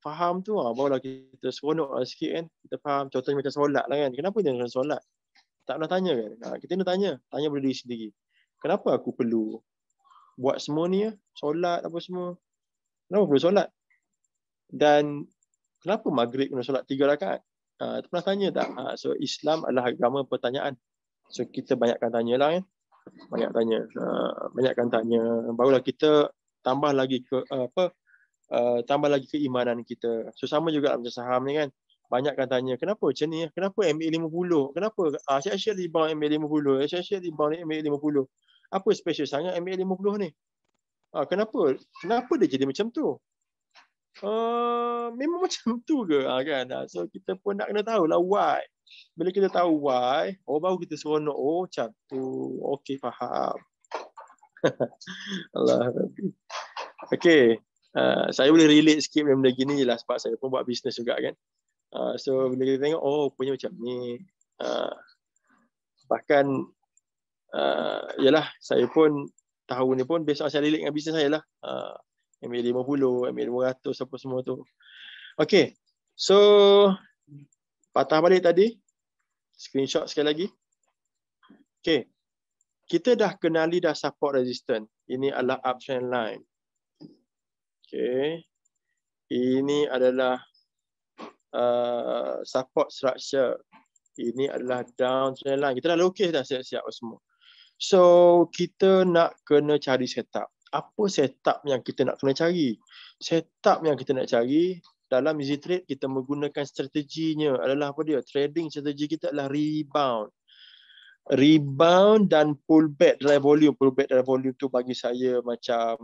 faham tu ah barulah kita seronok lah sikit kan. Kita faham contohnya macam solat lah kan. Kenapa dia nak solat? Tak pernah tanya kan. Ha, kita nak tanya, tanya pada diri sendiri. Kenapa aku perlu buat semua ni ah? Solat apa semua? Kenapa perlu solat? Dan kenapa maghrib kena solat tiga rakaat? Ha, ah, tak pernah tanya tak? Ha, so Islam adalah agama pertanyaan. So kita banyakkan tanya lah kan. Banyak tanya. Ha, banyakkan tanya. Barulah kita tambah lagi ke apa uh, tambah lagi keimanan kita. So sama juga macam saham ni kan. Banyak kan tanya, kenapa macam ni? Kenapa MA50? Kenapa uh, asyik-asyik rebound MA50? Asyik-asyik rebound MA50? Apa special sangat MA50 ni? Uh, kenapa? Kenapa dia jadi macam tu? Uh, memang macam tu ke uh, kan uh, so kita pun nak kena tahu lah why bila kita tahu why oh baru kita seronok oh macam tu okey faham Allah okay. Uh, saya boleh relate sikit dengan benda gini lah sebab saya pun buat bisnes juga kan. Uh, so bila kita tengok, oh punya macam ni. Uh, bahkan, uh, yalah saya pun tahun ni pun biasa saya relate dengan bisnes saya lah. Uh, MA50, MA200 apa semua tu. Okay, so patah balik tadi. Screenshot sekali lagi. Okay, kita dah kenali dah support resistance. Ini adalah uptrend line. Okay. Ini adalah uh, support structure. Ini adalah down line. Lah. Kita dah lukis dah siap-siap semua. So, kita nak kena cari setup. Apa setup yang kita nak kena cari? Setup yang kita nak cari dalam easy trade kita menggunakan strateginya adalah apa dia? Trading strategi kita adalah rebound. Rebound dan pullback dalam volume. Pullback dalam volume tu bagi saya macam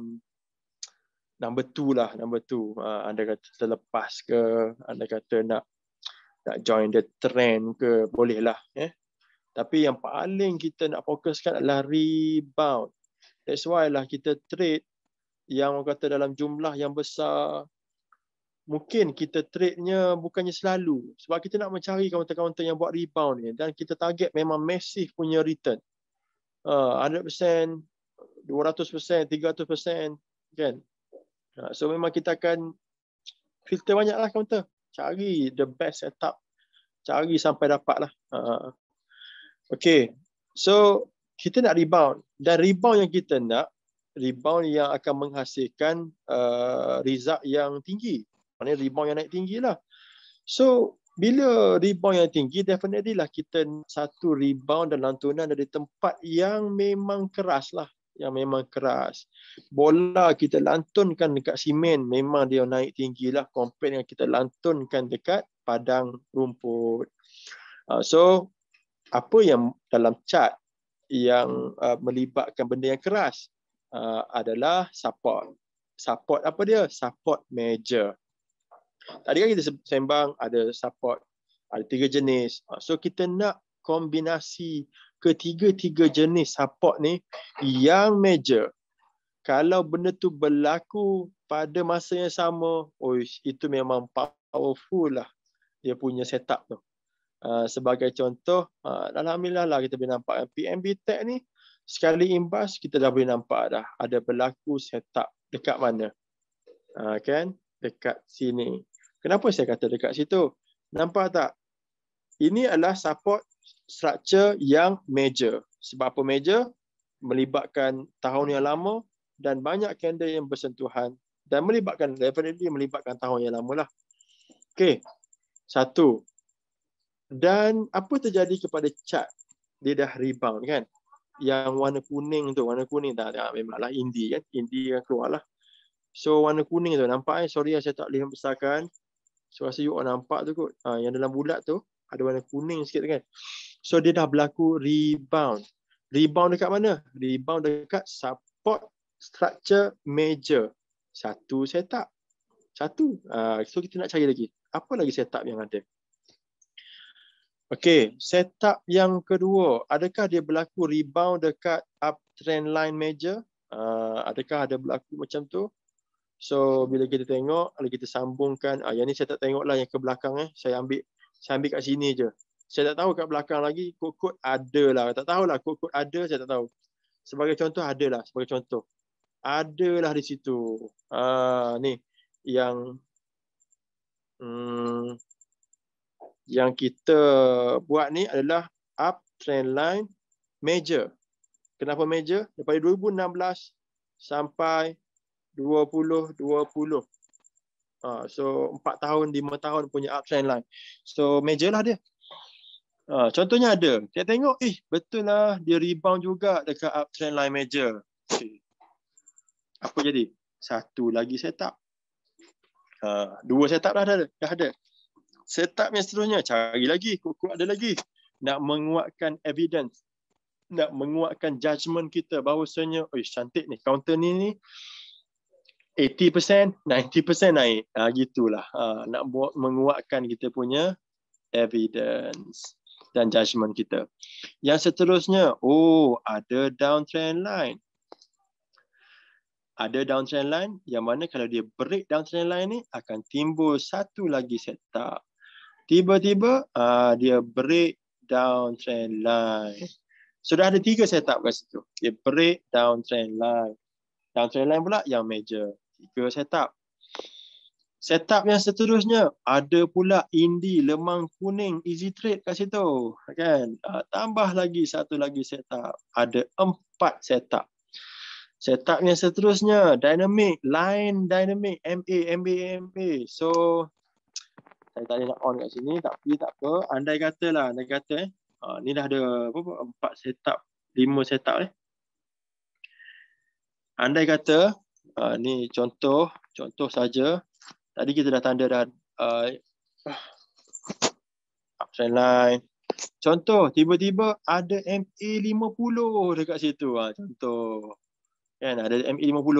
number two lah number two uh, ah, anda kata selepas ke anda kata nak nak join the trend ke boleh lah eh tapi yang paling kita nak fokuskan adalah rebound that's why lah kita trade yang orang kata dalam jumlah yang besar mungkin kita trade-nya bukannya selalu sebab kita nak mencari counter-counter yang buat rebound ni dan kita target memang massive punya return uh, 100% 200% 300% kan Ha, so memang kita akan filter banyaklah counter. Cari the best setup. Cari sampai dapatlah. Ha, ha, okay. So kita nak rebound. Dan rebound yang kita nak, rebound yang akan menghasilkan uh, result yang tinggi. Maksudnya rebound yang naik tinggi lah. So bila rebound yang tinggi, definitely lah kita satu rebound dan lantunan dari tempat yang memang keras lah yang memang keras. Bola kita lantunkan dekat simen memang dia naik tinggi lah compare dengan kita lantunkan dekat padang rumput. Uh, so apa yang dalam cat yang uh, melibatkan benda yang keras uh, adalah support. Support apa dia? Support major. Tadi kan kita sembang ada support ada tiga jenis. so kita nak kombinasi ketiga-tiga jenis support ni yang major. Kalau benda tu berlaku pada masa yang sama, oh, itu memang powerful lah dia punya setup tu. Uh, sebagai contoh, uh, Alhamdulillah lah kita boleh nampak kan, PMB tag ni, sekali imbas kita dah boleh nampak dah ada berlaku setup dekat mana. Uh, kan? Dekat sini. Kenapa saya kata dekat situ? Nampak tak? Ini adalah support structure yang major. Sebab apa major? Melibatkan tahun yang lama dan banyak kalender yang bersentuhan dan melibatkan definitely melibatkan tahun yang lama lah. Okay. Satu. Dan apa terjadi kepada cat? Dia dah rebound kan? Yang warna kuning tu, warna kuning dah, dah memanglah indie kan? Indie yang keluar lah. So warna kuning tu nampak kan? Sorry saya tak boleh membesarkan. So rasa you all nampak tu kot. Ha, yang dalam bulat tu ada warna kuning sikit kan? So dia dah berlaku rebound. Rebound dekat mana? Rebound dekat support structure major. Satu setup. Satu. Uh, so kita nak cari lagi. Apa lagi setup yang ada? Okay. Setup yang kedua. Adakah dia berlaku rebound dekat uptrend line major? Uh, adakah ada berlaku macam tu? So bila kita tengok, kalau kita sambungkan, uh, yang ni saya tak tengok lah yang ke belakang eh. Saya ambil saya ambil kat sini je saya tak tahu kat belakang lagi kod-kod ada lah. Tak tahulah kod-kod ada saya tak tahu. Sebagai contoh ada lah. Sebagai contoh. ada lah di situ. Ah, ni yang hmm, yang kita buat ni adalah up trend line major. Kenapa major? Dari 2016 sampai 2020. Uh, ah, so 4 tahun, 5 tahun punya up trend line. So major lah dia. Ha, contohnya ada. Kita tengok, eh betul lah dia rebound juga dekat uptrend line major. Okay. Apa jadi? Satu lagi setup. Ha, dua setup dah ada. Dah ada. Setup yang seterusnya, cari lagi. Kukuk ada lagi. Nak menguatkan evidence. Nak menguatkan judgement kita bahawasanya, oh cantik ni, counter ni ni. 80%, 90% naik. Ha, gitulah. Ha, nak buat, menguatkan kita punya evidence dan judgement kita. Yang seterusnya, oh ada downtrend line. Ada downtrend line yang mana kalau dia break downtrend line ni akan timbul satu lagi setup. Tiba-tiba uh, dia break downtrend line. Sudah so, ada tiga setup kat situ. Dia break downtrend line. Downtrend line pula yang major. Tiga setup. Setup yang seterusnya ada pula Indi lemang kuning easy trade kat situ kan ah, tambah lagi satu lagi setup ada empat setup setup yang seterusnya dynamic line dynamic MA MA MA so saya tak nak on kat sini tapi tak apa andai katalah andai kata eh ah, ni dah ada apa, apa empat setup lima setup eh andai kata ah, ni contoh contoh saja Tadi kita dah tanda dah uh, trend line. Contoh, tiba-tiba ada MA50 dekat situ. Ha, contoh. Kan, ada MA50.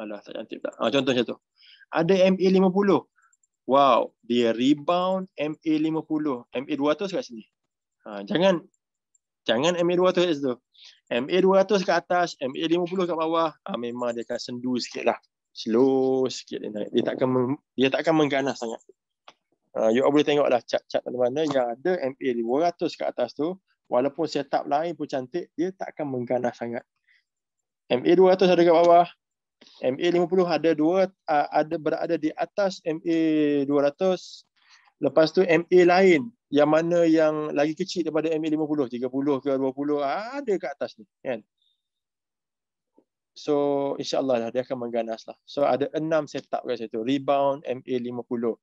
Alah, tak cantik tak. Ha, ah, contoh macam tu. Ada MA50. Wow, dia rebound MA50. MA200 dekat sini. Ha, jangan jangan MA200 dekat situ. MA200 dekat atas, MA50 dekat bawah. Ha, memang dia akan sendu sikit lah slow sikit dia naik. Dia tak akan dia tak akan mengganas sangat. Uh, you all boleh tengok lah cat-cat mana, mana yang ada MA 500 ke atas tu. Walaupun setup lain pun cantik, dia tak akan mengganas sangat. MA 200 ada kat bawah. MA 50 ada dua uh, ada berada di atas MA 200. Lepas tu MA lain yang mana yang lagi kecil daripada MA 50, 30 ke 20 ah, ada kat atas ni. Kan? So insyaAllah lah dia akan mengganas lah. So ada enam setup kat situ. Rebound MA50.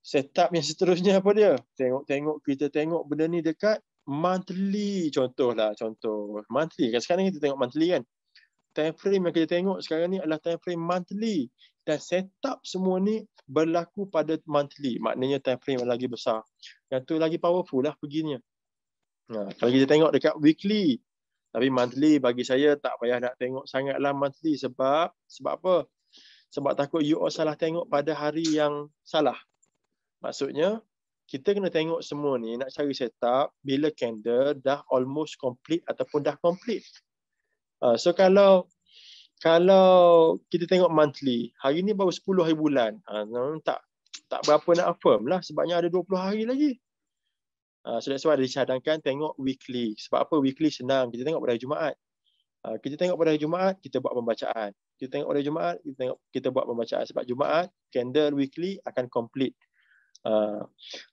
Setup yang seterusnya apa dia? Tengok-tengok kita tengok benda ni dekat monthly contoh lah contoh monthly kan sekarang kita tengok monthly kan time frame yang kita tengok sekarang ni adalah time frame monthly dan setup semua ni berlaku pada monthly maknanya time frame lagi besar yang tu lagi powerful lah perginya nah, ha, kalau kita tengok dekat weekly tapi monthly bagi saya tak payah nak tengok sangatlah monthly sebab sebab apa? Sebab takut you all salah tengok pada hari yang salah. Maksudnya kita kena tengok semua ni nak cari setup bila candle dah almost complete ataupun dah complete. Uh, so kalau kalau kita tengok monthly, hari ni baru 10 hari bulan. Ha, uh, tak tak berapa nak affirm lah sebabnya ada 20 hari lagi. Ah, so that's why dicadangkan tengok weekly. Sebab apa weekly senang. Kita tengok pada hari Jumaat. Uh, kita tengok pada hari Jumaat, kita buat pembacaan. Kita tengok pada hari Jumaat, kita, tengok, kita buat pembacaan. Sebab Jumaat, candle weekly akan complete. Uh,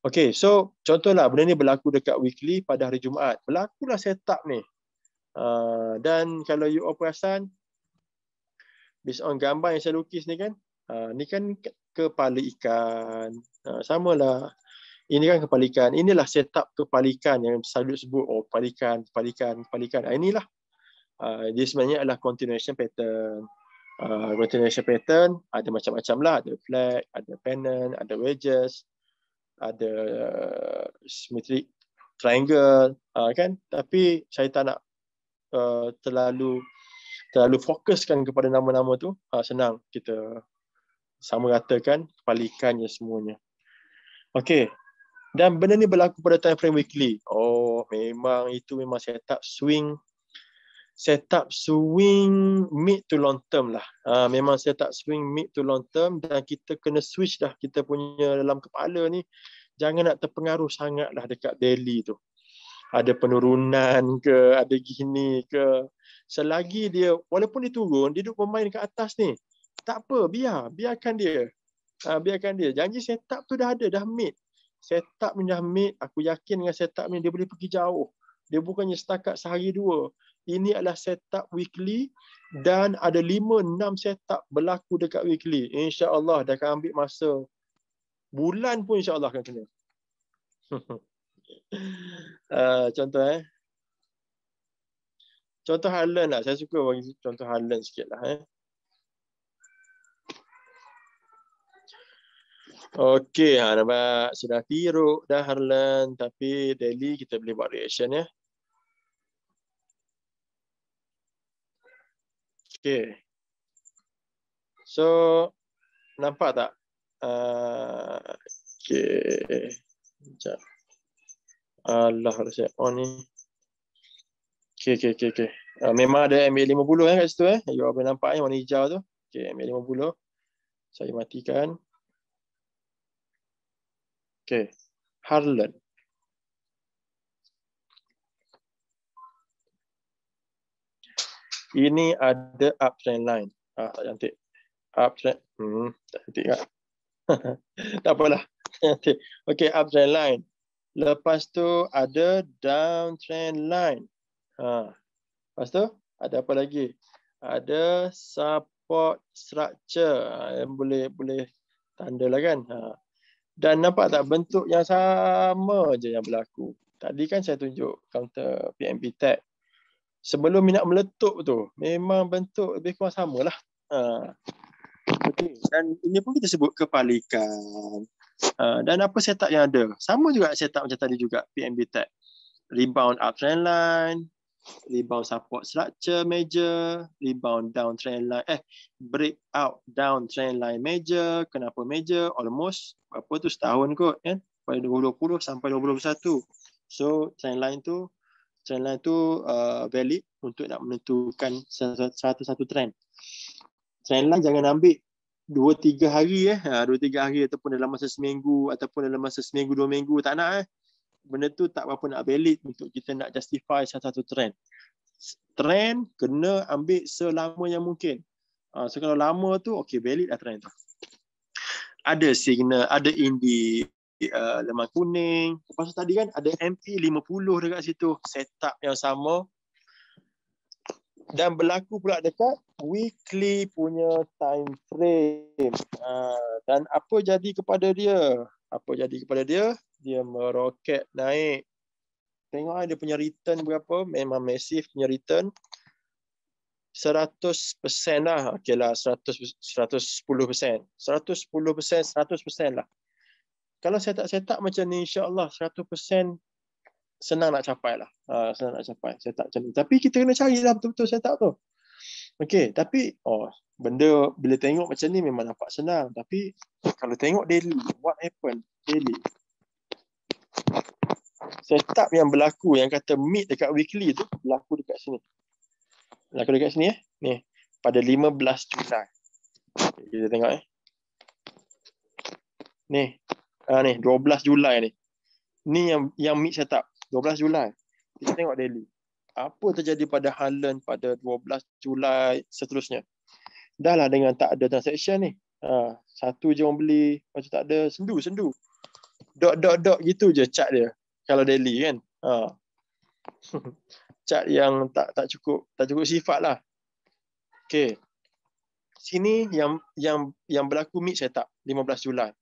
okay, so contohlah benda ni berlaku dekat weekly pada hari Jumaat. Berlakulah setup ni. Uh, dan kalau you operasan, based on gambar yang saya lukis ni kan, uh, ni kan kepala ikan. Uh, samalah. Sama lah ini kan kepalikan inilah setup kepalikan yang selalu sebut oh kepalikan kepalikan kepalikan ah, inilah ah, dia uh, sebenarnya adalah continuation pattern uh, continuation pattern ada macam-macam lah ada flag ada pennant ada wedges ada uh, symmetric triangle uh, kan tapi saya tak nak uh, terlalu terlalu fokuskan kepada nama-nama tu uh, senang kita sama ratakan kepalikannya semuanya Okey, dan benda ni berlaku pada time frame weekly oh memang itu memang setup swing setup swing mid to long term lah uh, memang setup swing mid to long term dan kita kena switch dah kita punya dalam kepala ni jangan nak terpengaruh sangat lah dekat daily tu ada penurunan ke ada gini ke selagi dia walaupun dia turun dia duduk bermain dekat atas ni tak apa biar biarkan dia uh, biarkan dia janji setup tu dah ada dah mid setup menjamin aku yakin dengan setup ni dia boleh pergi jauh dia bukannya setakat sehari dua ini adalah setup weekly dan ada lima enam setup berlaku dekat weekly insyaallah dia akan ambil masa bulan pun insyaallah akan kena uh, contoh eh contoh Harlan lah saya suka bagi contoh Harlan sikitlah eh Okey, ha ah, nampak sudah tiru dah Harlan tapi Deli kita boleh buat reaction ya. Okey. So nampak tak? Uh, okey. Allah harus saya on ni. Okey, okey, okey, okey. Uh, memang ada MA50 eh kat situ eh. You boleh nampak eh warna hijau tu. Okey, MA50. Saya matikan. Okay, Harlan. Ini ada uptrend line. Ah, tak cantik. Uptrend. Hmm, tak cantik kan? tak apalah. Okay, uptrend line. Lepas tu ada downtrend line. Ah, Lepas tu ada apa lagi? Ada support structure. Ha. Yang boleh boleh tanda lah kan. Ha. Dan nampak tak bentuk yang sama je yang berlaku. Tadi kan saya tunjuk counter PMP tag. Sebelum minat meletup tu, memang bentuk lebih kurang samalah. Ha. Okay. Dan ini pun kita sebut kepalikan. Ha. Dan apa setup yang ada? Sama juga setup macam tadi juga PMP tag. Rebound uptrend line, rebound support structure major, rebound down trend line, eh, breakout down trend line major, kenapa major, almost, berapa tu setahun kot, kan? Pada 2020 sampai 2021. So, trend line tu, trend line tu uh, valid untuk nak menentukan satu-satu trend. Trend line jangan ambil dua tiga hari, eh. Ha, dua tiga hari ataupun dalam masa seminggu, ataupun dalam masa seminggu, dua minggu, tak nak, eh benda tu tak apa nak valid untuk kita nak justify satu-satu trend. Trend kena ambil selama yang mungkin. Uh, so kalau lama tu, okay valid lah trend tu. Ada signal, ada indi uh, lemak kuning. Lepas tu tadi kan ada MP50 dekat situ. Setup yang sama. Dan berlaku pula dekat weekly punya time frame. Uh, dan apa jadi kepada dia? Apa jadi kepada dia? dia meroket naik. Tengok lah, dia punya return berapa. Memang masif punya return. 100% lah. Okey lah. 100, 110%. 110%, 100% lah. Kalau saya tak setak macam ni, Insya insyaAllah 100% senang nak capai lah. Uh, senang nak capai. Saya tak macam ni. Tapi kita kena carilah betul-betul setak tu. Okey, tapi oh benda bila tengok macam ni memang nampak senang. Tapi kalau tengok daily, what happen daily? setup yang berlaku yang kata meet dekat weekly tu berlaku dekat sini. Berlaku dekat sini eh. Ni pada 15 Julai. Kita tengok eh. Ni. Ah ni 12 Julai ni. Ni yang yang meet setup 12 Julai. Kita tengok daily. Apa terjadi pada Harlan pada 12 Julai seterusnya. Dah lah dengan tak ada transaction ni. Ah satu je orang beli. Macam tak ada. Sendu, sendu dot dot dot gitu je cat dia kalau daily kan ha. cat yang tak tak cukup tak cukup sifat lah okay sini yang yang yang berlaku mid saya tak 15 Julai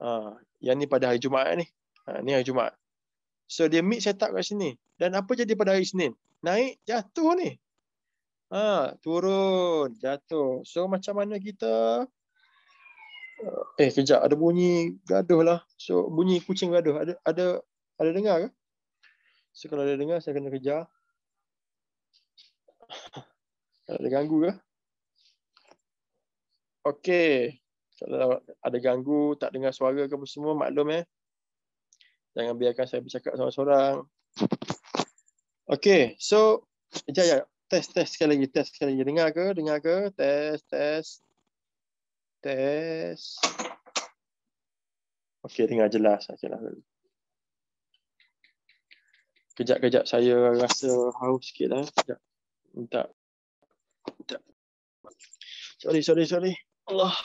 ha. yang ni pada hari Jumaat ni ha. ni hari Jumaat So dia mid setup kat sini. Dan apa jadi pada hari Isnin? Naik, jatuh ni. Ha, turun, jatuh. So macam mana kita Eh kejap ada bunyi gaduh lah. So bunyi kucing gaduh. Ada ada ada dengar ke? So kalau ada dengar saya kena kejar. ada ganggu ke? Okey. Kalau ada ganggu, tak dengar suara ke apa semua, maklum eh. Jangan biarkan saya bercakap seorang-seorang. Okey, so, ya test, test sekali lagi, test sekali lagi. Dengar ke? Dengar ke? Test, test test. Okey, dengar jelas. lah. Kejap-kejap saya rasa haus sikit lah. Sekejap. Minta. Minta. Sorry, sorry, sorry. Allah.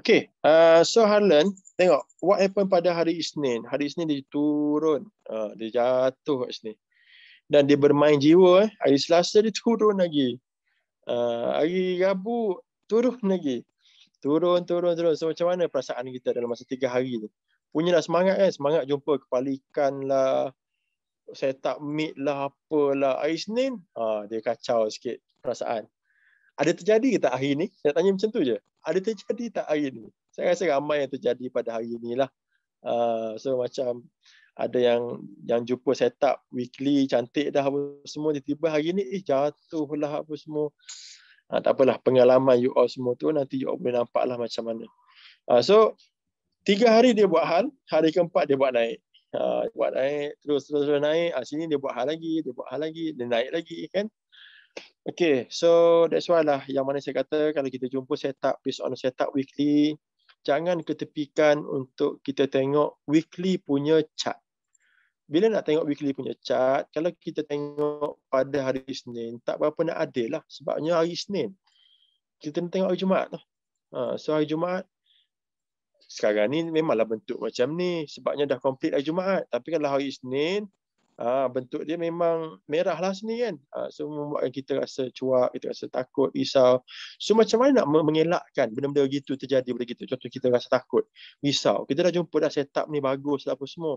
Okay. uh, so Harlan, tengok. What happened pada hari Isnin? Hari Isnin dia turun. Uh, dia jatuh kat sini. Dan dia bermain jiwa. Eh. Hari Selasa dia turun lagi. Uh, hari Rabu, turun lagi. Turun, turun, turun. So macam mana perasaan kita dalam masa tiga hari tu? lah semangat kan. Semangat jumpa kepala ikan lah. Set up meet lah, apalah. Air Senin, ha, dia kacau sikit perasaan. Ada terjadi ke tak hari ni? Saya tanya macam tu je. Ada terjadi tak hari ni? Saya rasa ramai yang terjadi pada hari ni lah. Uh, so macam ada yang yang jumpa set up weekly cantik dah apa semua tiba-tiba hari ni eh jatuh lah apa semua Ha, tak apalah pengalaman you all semua tu nanti you all boleh lah macam mana. Ha, so tiga hari dia buat hal, hari keempat dia buat naik. Ha, buat naik, terus terus, terus naik. Ha, sini dia buat hal lagi, dia buat hal lagi, dia naik lagi kan. Okay, so that's why lah yang mana saya kata kalau kita jumpa setup based on setup weekly, jangan ketepikan untuk kita tengok weekly punya chart bila nak tengok weekly punya chart, kalau kita tengok pada hari Isnin, tak berapa nak ada lah. Sebabnya hari Isnin. Kita nak tengok hari Jumaat. Lah. Ha, so hari Jumaat, sekarang ni memanglah bentuk macam ni. Sebabnya dah complete hari Jumaat. Tapi kalau hari Isnin, Ah bentuk dia memang merah lah sini kan. Ah so membuatkan kita rasa cuak, kita rasa takut, risau. So macam mana nak mengelakkan benda-benda begitu terjadi pada kita? Contoh kita rasa takut, risau. Kita dah jumpa dah setup ni bagus lah apa semua.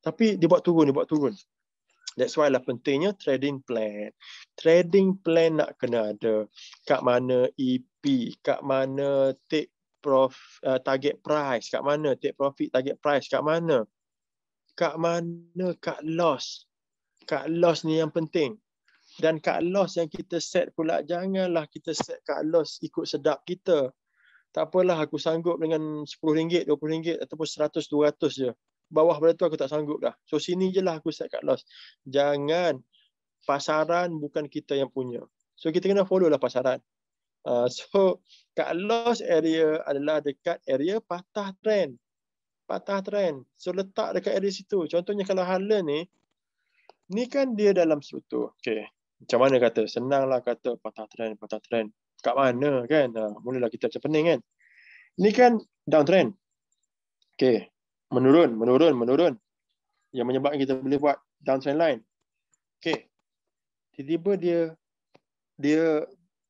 Tapi dia buat turun, dia buat turun. That's why lah pentingnya trading plan. Trading plan nak kena ada. Kat mana EP, kat mana take profit uh, ah, target price, kat mana take profit target price, kat mana kat mana kat loss kat loss ni yang penting dan kat loss yang kita set pula janganlah kita set kat loss ikut sedap kita tak apalah aku sanggup dengan RM10, RM20 ataupun RM100, RM200 je. Bawah pada tu aku tak sanggup dah. So sini je lah aku set kat loss. Jangan pasaran bukan kita yang punya. So kita kena follow lah pasaran. Uh, so kat loss area adalah dekat area patah trend patah trend. So letak dekat area situ. Contohnya kalau hala ni, ni kan dia dalam situ. Okay. Macam mana kata? Senanglah kata patah trend, patah trend. Kat mana kan? Ha, mulalah kita macam pening kan? Ni kan downtrend. Okay. Menurun, menurun, menurun. Yang menyebabkan kita boleh buat downtrend line. Okay. Tiba-tiba dia dia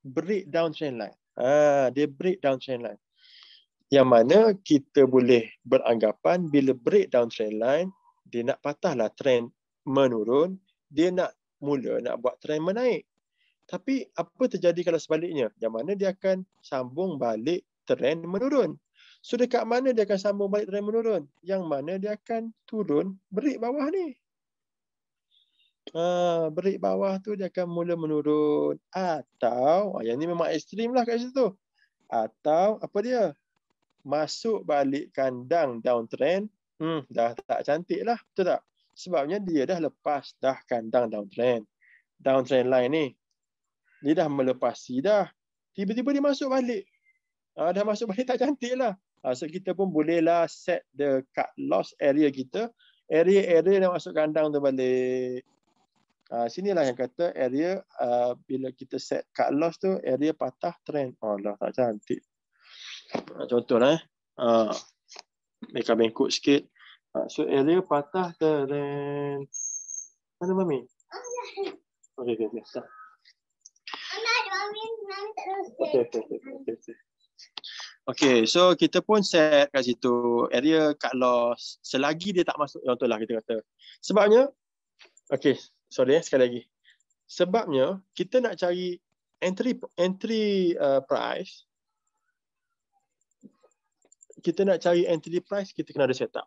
break downtrend line. Ah, ha, dia break downtrend line yang mana kita boleh beranggapan bila break down trend line dia nak patahlah trend menurun dia nak mula nak buat trend menaik tapi apa terjadi kalau sebaliknya yang mana dia akan sambung balik trend menurun so dekat mana dia akan sambung balik trend menurun yang mana dia akan turun break bawah ni Uh, break bawah tu dia akan mula menurun atau ah, yang ni memang ekstrim lah kat situ atau apa dia masuk balik kandang downtrend, hmm, dah tak cantik lah. Betul tak? Sebabnya dia dah lepas dah kandang downtrend. Downtrend line ni. Dia dah melepasi dah. Tiba-tiba dia masuk balik. Ha, dah masuk balik tak cantik lah. Ha, so kita pun boleh lah set the cut loss area kita. Area-area yang masuk kandang tu balik. Ha, lah yang kata area uh, bila kita set cut loss tu area patah trend. Oh dah tak cantik contoh lah eh. Ha. Ah, Mereka bengkok sikit. Ha. So area eh, patah ke then. Mana mami? Okey, okey, okey. Okey, okey, okey. Okay, so kita pun set kat situ area eh, kat loss selagi dia tak masuk contohlah kita kata. Sebabnya okay, sorry eh, sekali lagi. Sebabnya kita nak cari entry entry uh, price kita nak cari entry price, kita kena ada setup.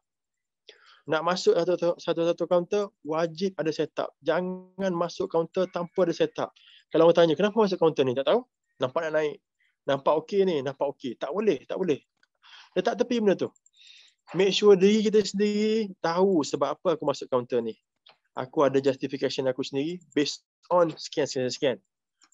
Nak masuk satu-satu counter wajib ada setup. Jangan masuk counter tanpa ada setup. Kalau orang tanya, kenapa masuk counter ni? Tak tahu. Nampak nak naik. Nampak okey ni, nampak okey. Tak boleh, tak boleh. tak tepi benda tu. Make sure diri kita sendiri tahu sebab apa aku masuk counter ni. Aku ada justification aku sendiri based on scan, scan, scan.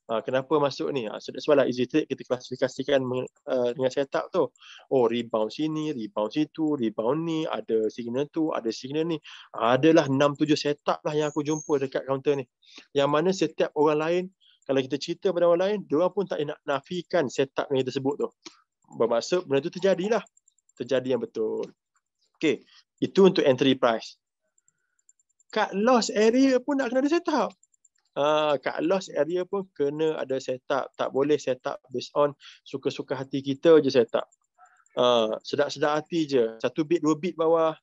Ah, kenapa masuk ni? Uh, so that's why lah easy trade kita klasifikasikan uh, dengan setup tu. Oh rebound sini, rebound situ, rebound ni, ada signal tu, ada signal ni. Adalah 6-7 setup lah yang aku jumpa dekat counter ni. Yang mana setiap orang lain, kalau kita cerita pada orang lain, dia pun tak nak nafikan setup yang tersebut tu. Bermaksud benda tu terjadilah. Terjadi yang betul. Okay. Itu untuk entry price. Kat loss area pun nak kena ada setup uh, kat lost area pun kena ada set up. Tak boleh set up based on suka-suka hati kita je set up. Uh, ah, sedap-sedap hati je. Satu bit, dua bit bawah.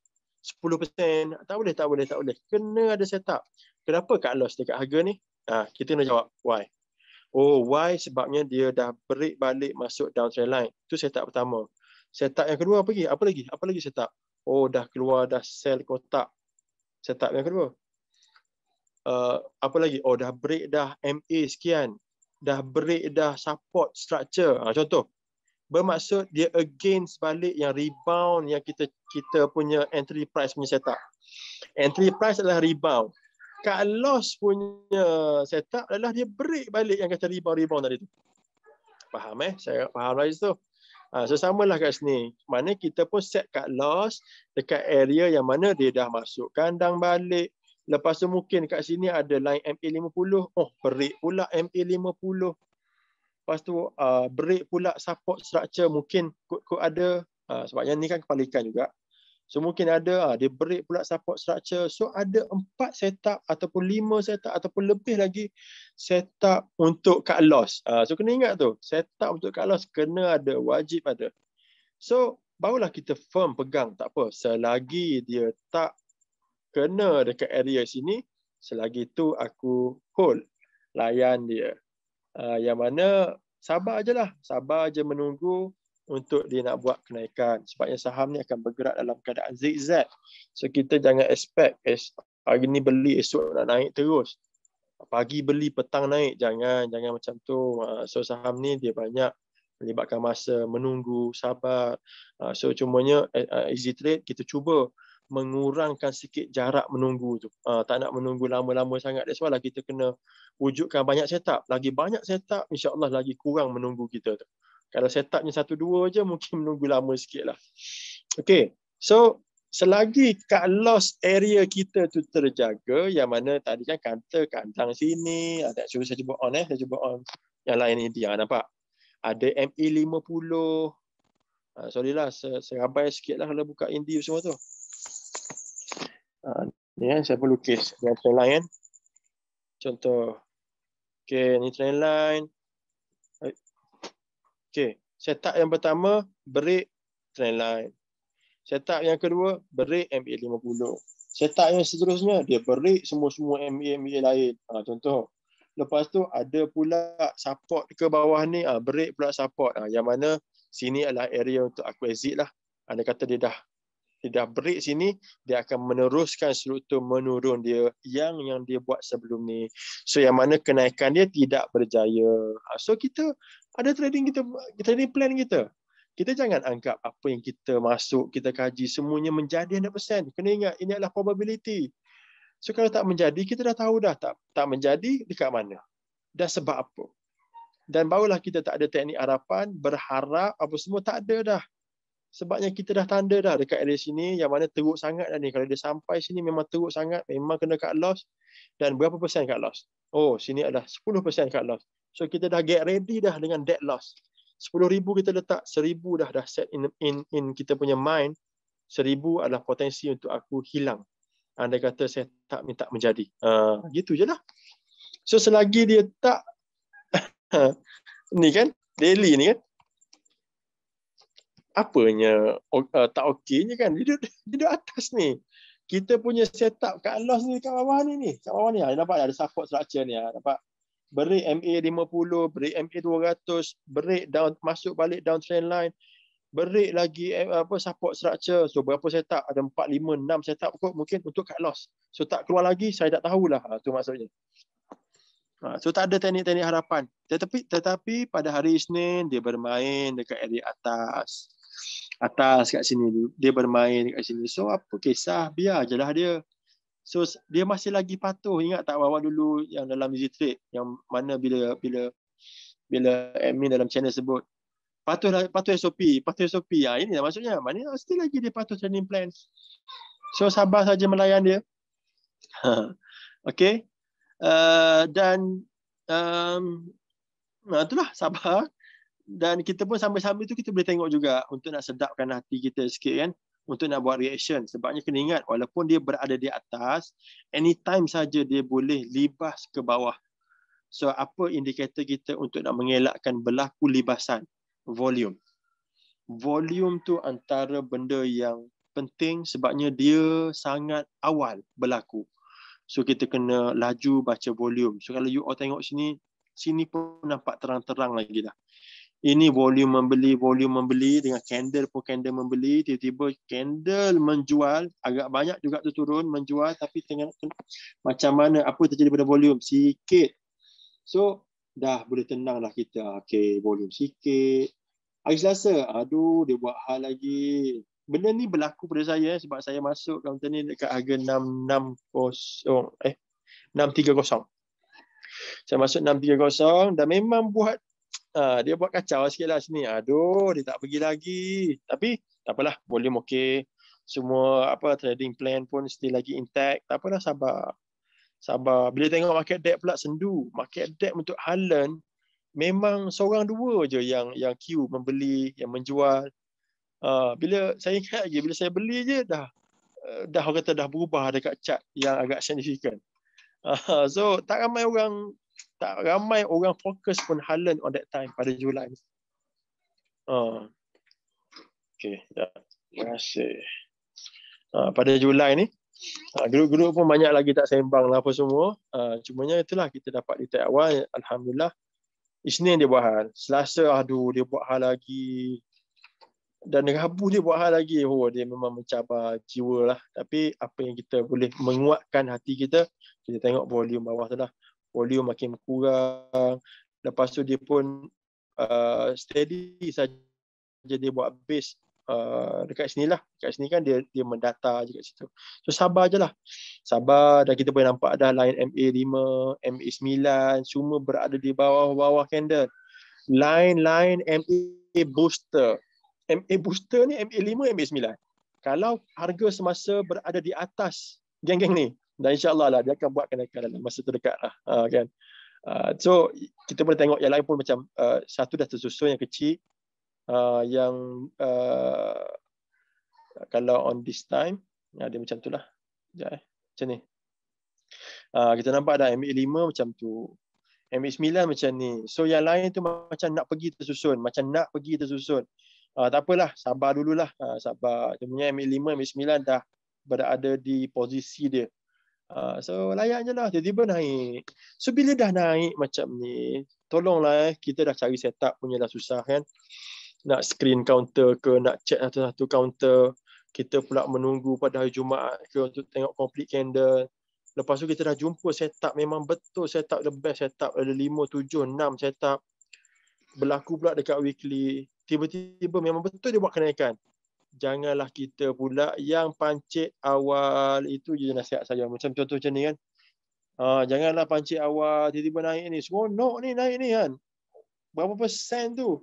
sepuluh 10% tak boleh tak boleh tak boleh kena ada setup kenapa kat loss dekat harga ni ah kita nak jawab why oh why sebabnya dia dah break balik masuk down trend line tu setup pertama setup yang kedua apa lagi apa lagi apa lagi setup oh dah keluar dah sell kotak setup yang kedua uh, apa lagi? Oh dah break dah MA sekian. Dah break dah support structure. Ha, contoh. Bermaksud dia against balik yang rebound yang kita kita punya entry price punya setup. Entry price adalah rebound. Kat loss punya setup adalah dia break balik yang kata rebound-rebound tadi tu. Faham eh? Saya faham lah tu. Ha, so samalah kat sini. Mana kita pun set kat loss dekat area yang mana dia dah masuk kandang balik. Lepas tu mungkin kat sini ada line MA50. Oh, break pula MA50. Lepas tu uh, break pula support structure mungkin kot-kot ada. Uh, sebab yang ni kan kepala ikan juga. So mungkin ada uh, dia break pula support structure. So ada empat setup ataupun lima setup ataupun lebih lagi setup untuk cut loss. Uh, so kena ingat tu. Setup untuk cut loss kena ada. Wajib ada. So barulah kita firm pegang. Tak apa. Selagi dia tak kena dekat area sini selagi tu aku hold layan dia uh, yang mana sabar lah, sabar aja menunggu untuk dia nak buat kenaikan sebabnya saham ni akan bergerak dalam keadaan zigzag so kita jangan expect es eh, pagi ni beli esok nak naik terus pagi beli petang naik jangan jangan macam tu ah, so saham ni dia banyak melibatkan masa menunggu sabar ah, so cumanya eh, easy trade kita cuba mengurangkan sikit jarak menunggu tu. Uh, tak nak menunggu lama-lama sangat. That's why lah kita kena wujudkan banyak setup. Lagi banyak setup, insyaAllah lagi kurang menunggu kita tu. Kalau setupnya satu dua je, mungkin menunggu lama sikit lah. Okay. So, selagi cut loss area kita tu terjaga, yang mana tadi kan kata kantang sini, ada ah, suruh saya cuba on eh, saya cuba on yang lain ni dia, ah, nampak? Ada ME50, Uh, sorry lah, serabai sikit lah kalau buka indie semua tu. Ah, ni kan siapa lukis dengan trend line kan. Contoh. Okay, ni trend line. Eh, okay, setup yang pertama, break trend line. Setup yang kedua, break MA50. Setup yang seterusnya, dia break semua-semua MA-MA lain. Ha, contoh. Lepas tu ada pula support ke bawah ni, ha, break pula support. Ha, yang mana sini adalah area untuk aku exit lah. Anda kata dia dah dia dah break sini dia akan meneruskan struktur menurun dia yang yang dia buat sebelum ni so yang mana kenaikan dia tidak berjaya ha, so kita ada trading kita kita ni plan kita kita jangan anggap apa yang kita masuk kita kaji semuanya menjadi 100% kena ingat ini adalah probability so kalau tak menjadi kita dah tahu dah tak tak menjadi dekat mana dan sebab apa dan barulah kita tak ada teknik harapan berharap apa semua tak ada dah sebabnya kita dah tanda dah dekat area sini yang mana teruk sangat dah ni. Kalau dia sampai sini memang teruk sangat, memang kena cut loss. Dan berapa persen cut loss? Oh, sini adalah 10 persen cut loss. So kita dah get ready dah dengan dead loss. ribu kita letak, 1,000 dah dah set in, in, in kita punya mind. 1,000 adalah potensi untuk aku hilang. Anda ah, kata saya tak minta menjadi. Uh, gitu je lah. So selagi dia tak ni kan, daily ni kan, apanya uh, tak okeynya kan dia duduk, dia duduk atas ni kita punya setup kat loss ni kat bawah ni ni kat bawah ni ha. nampak ada support structure ni ha. nampak break MA 50 break MA 200 break down masuk balik down trend line break lagi eh, apa support structure so berapa setup ada 4 5 6 setup kot mungkin untuk cut loss so tak keluar lagi saya tak tahulah ha, tu maksudnya ha, so tak ada teknik-teknik harapan tetapi tetapi pada hari Isnin dia bermain dekat area atas atas kat sini dia bermain kat sini so apa kisah biar je lah dia so dia masih lagi patuh ingat tak awal dulu yang dalam easy trade yang mana bila bila bila admin dalam channel sebut patuh lah, patuh SOP patuh SOP ya ah, ini lah maksudnya mana still lagi dia patuh training plan so sabar saja melayan dia okay uh, dan um, itulah sabar dan kita pun sambil-sambil tu kita boleh tengok juga untuk nak sedapkan hati kita sikit kan untuk nak buat reaction sebabnya kena ingat walaupun dia berada di atas anytime saja dia boleh libas ke bawah so apa indikator kita untuk nak mengelakkan berlaku libasan volume volume tu antara benda yang penting sebabnya dia sangat awal berlaku so kita kena laju baca volume so kalau you all tengok sini sini pun nampak terang-terang lagi dah ini volume membeli, volume membeli dengan candle pun candle membeli, tiba-tiba candle menjual, agak banyak juga tu turun menjual tapi tengah macam mana apa terjadi pada volume sikit. So dah boleh tenanglah kita. Okey, volume sikit. Hari Selasa, aduh dia buat hal lagi. Benda ni berlaku pada saya sebab saya masuk counter ni dekat harga 660 eh 630. Saya masuk 630 dan memang buat Ah, dia buat kacau sikit lah sini. Aduh, dia tak pergi lagi. Tapi, tak apalah. Volume okey. Semua apa trading plan pun still lagi intact. Tak apalah, sabar. Sabar. Bila tengok market debt pula, sendu. Market debt untuk Holland, memang seorang dua je yang yang queue membeli, yang menjual. Uh, bila saya ingat lagi, bila saya beli je, dah eh, dah orang kata dah berubah dekat chart yang agak signifikan. Uh, ah, so, tak ramai orang tak ramai orang fokus pun halen on that time pada Julai. Ah. Uh. Okay, ya. Terima kasih. Uh, pada Julai ni, uh, ah, grup-grup pun banyak lagi tak sembang lah apa semua. Uh, cumanya itulah kita dapat di tag awal. Alhamdulillah. Isnin dia buat hal. Selasa, aduh dia buat hal lagi. Dan Rabu dia buat hal lagi. Oh, dia memang mencabar jiwa lah. Tapi apa yang kita boleh menguatkan hati kita, kita tengok volume bawah tu lah volume makin kurang lepas tu dia pun uh, steady saja dia buat base uh, dekat sini lah dekat sini kan dia dia mendata je kat situ so sabar je lah sabar dan kita boleh nampak ada line MA5 MA9 semua berada di bawah-bawah candle line-line MA booster MA booster ni MA5 MA9 kalau harga semasa berada di atas geng-geng ni dan insyaallah lah dia akan buat kenaikan dalam masa terdekat lah ha, kan uh, so kita boleh tengok yang lain pun macam uh, satu dah tersusun yang kecil uh, yang uh, kalau on this time ya, dia macam tu lah ya, eh. macam ni uh, kita nampak ada MA5 macam tu MA9 macam ni so yang lain tu macam nak pergi tersusun macam nak pergi tersusun uh, tak apalah sabar dululah uh, sabar cuma MA5 MA9 dah berada di posisi dia Ah, so layaknya lah dia tiba naik. So bila dah naik macam ni, tolonglah eh, kita dah cari setup punya dah susah kan. Nak screen counter ke, nak check satu-satu counter. Kita pula menunggu pada hari Jumaat ke untuk tengok complete candle. Lepas tu kita dah jumpa setup memang betul setup the best setup ada 5 7 6 setup berlaku pula dekat weekly tiba-tiba memang betul dia buat kenaikan janganlah kita pula yang pancit awal itu je nasihat saya macam contoh macam ni kan uh, janganlah pancit awal tiba-tiba naik ni seronok ni naik ni kan berapa persen tu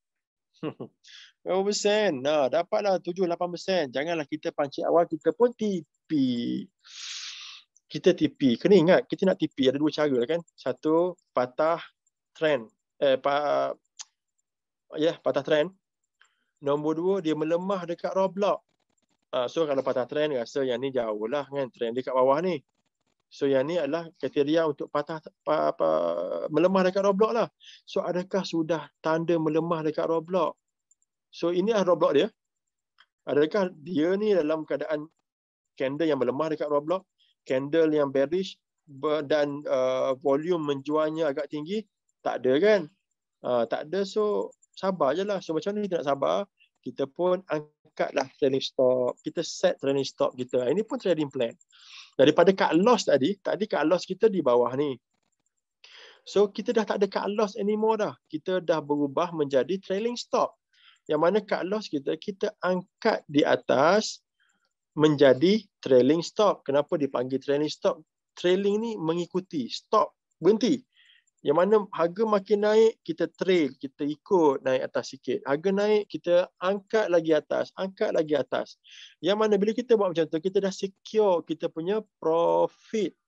berapa persen nah ha, dapatlah 7 8 persen janganlah kita pancit awal kita pun tipi kita tipi kena ingat kita nak tipi ada dua cara kan satu patah trend eh pa ya yeah, patah trend Nombor dua, dia melemah dekat roadblock. Uh, so kalau patah trend, rasa yang ni jauh lah kan. Trend dekat bawah ni. So yang ni adalah kriteria untuk patah apa, apa melemah dekat roadblock lah. So adakah sudah tanda melemah dekat roadblock? So ini inilah roadblock dia. Adakah dia ni dalam keadaan candle yang melemah dekat roadblock, candle yang bearish dan uh, volume menjualnya agak tinggi? Tak ada kan? Uh, tak ada so sabar je lah. So macam mana kita nak sabar? Kita pun angkatlah training stop. Kita set training stop kita. Ini pun trading plan. Daripada cut loss tadi, tadi cut loss kita di bawah ni. So kita dah tak ada cut loss anymore dah. Kita dah berubah menjadi trailing stop. Yang mana cut loss kita, kita angkat di atas menjadi trailing stop. Kenapa dipanggil trailing stop? Trailing ni mengikuti. Stop. Berhenti. Yang mana harga makin naik, kita trail, kita ikut naik atas sikit. Harga naik, kita angkat lagi atas, angkat lagi atas. Yang mana bila kita buat macam tu, kita dah secure kita punya profit.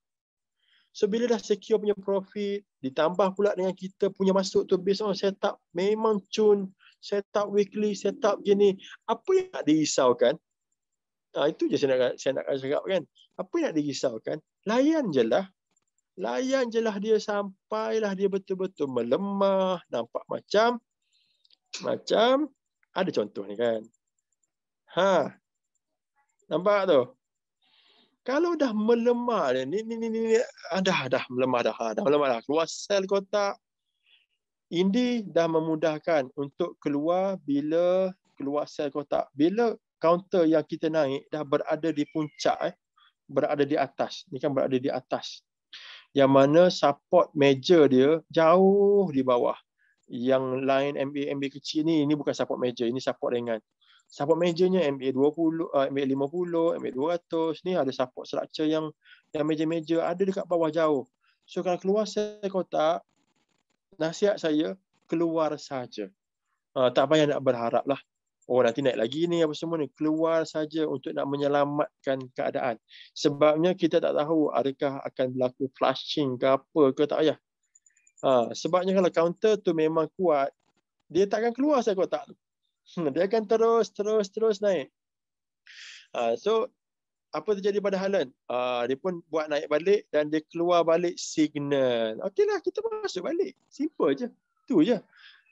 So bila dah secure punya profit, ditambah pula dengan kita punya masuk tu based on setup memang cun, setup weekly, setup gini. Apa yang nak dirisaukan? Ha, itu je saya nak, saya nak cakap kan. Apa yang nak dirisaukan? Layan je lah layan je lah dia sampailah dia betul-betul melemah, nampak macam macam ada contoh ni kan. Ha. Nampak tu? Kalau dah melemah dia, ni, ni, ni, ni, ni, ah, dah, dah melemah dah, ah, dah melemah dah, keluar sel kotak. Ini dah memudahkan untuk keluar bila keluar sel kotak. Bila counter yang kita naik dah berada di puncak, eh, berada di atas. Ni kan berada di atas yang mana support major dia jauh di bawah yang lain MBA MBA kecil ni ini bukan support major ini support ringan support majornya MBA 20 MBA 50 MBA 200 ni ada support structure yang yang major-major ada dekat bawah jauh so kalau keluar saya kota nasihat saya keluar saja uh, tak payah nak berharap lah oh nanti naik lagi ni apa semua ni keluar saja untuk nak menyelamatkan keadaan sebabnya kita tak tahu adakah akan berlaku flashing ke apa ke tak ya ha, sebabnya kalau counter tu memang kuat dia takkan keluar saya kau tak. Hmm, dia akan terus terus terus naik ha, so apa terjadi pada Halan? Uh, ha, dia pun buat naik balik dan dia keluar balik signal. Okeylah, kita masuk balik. Simple je. tu je.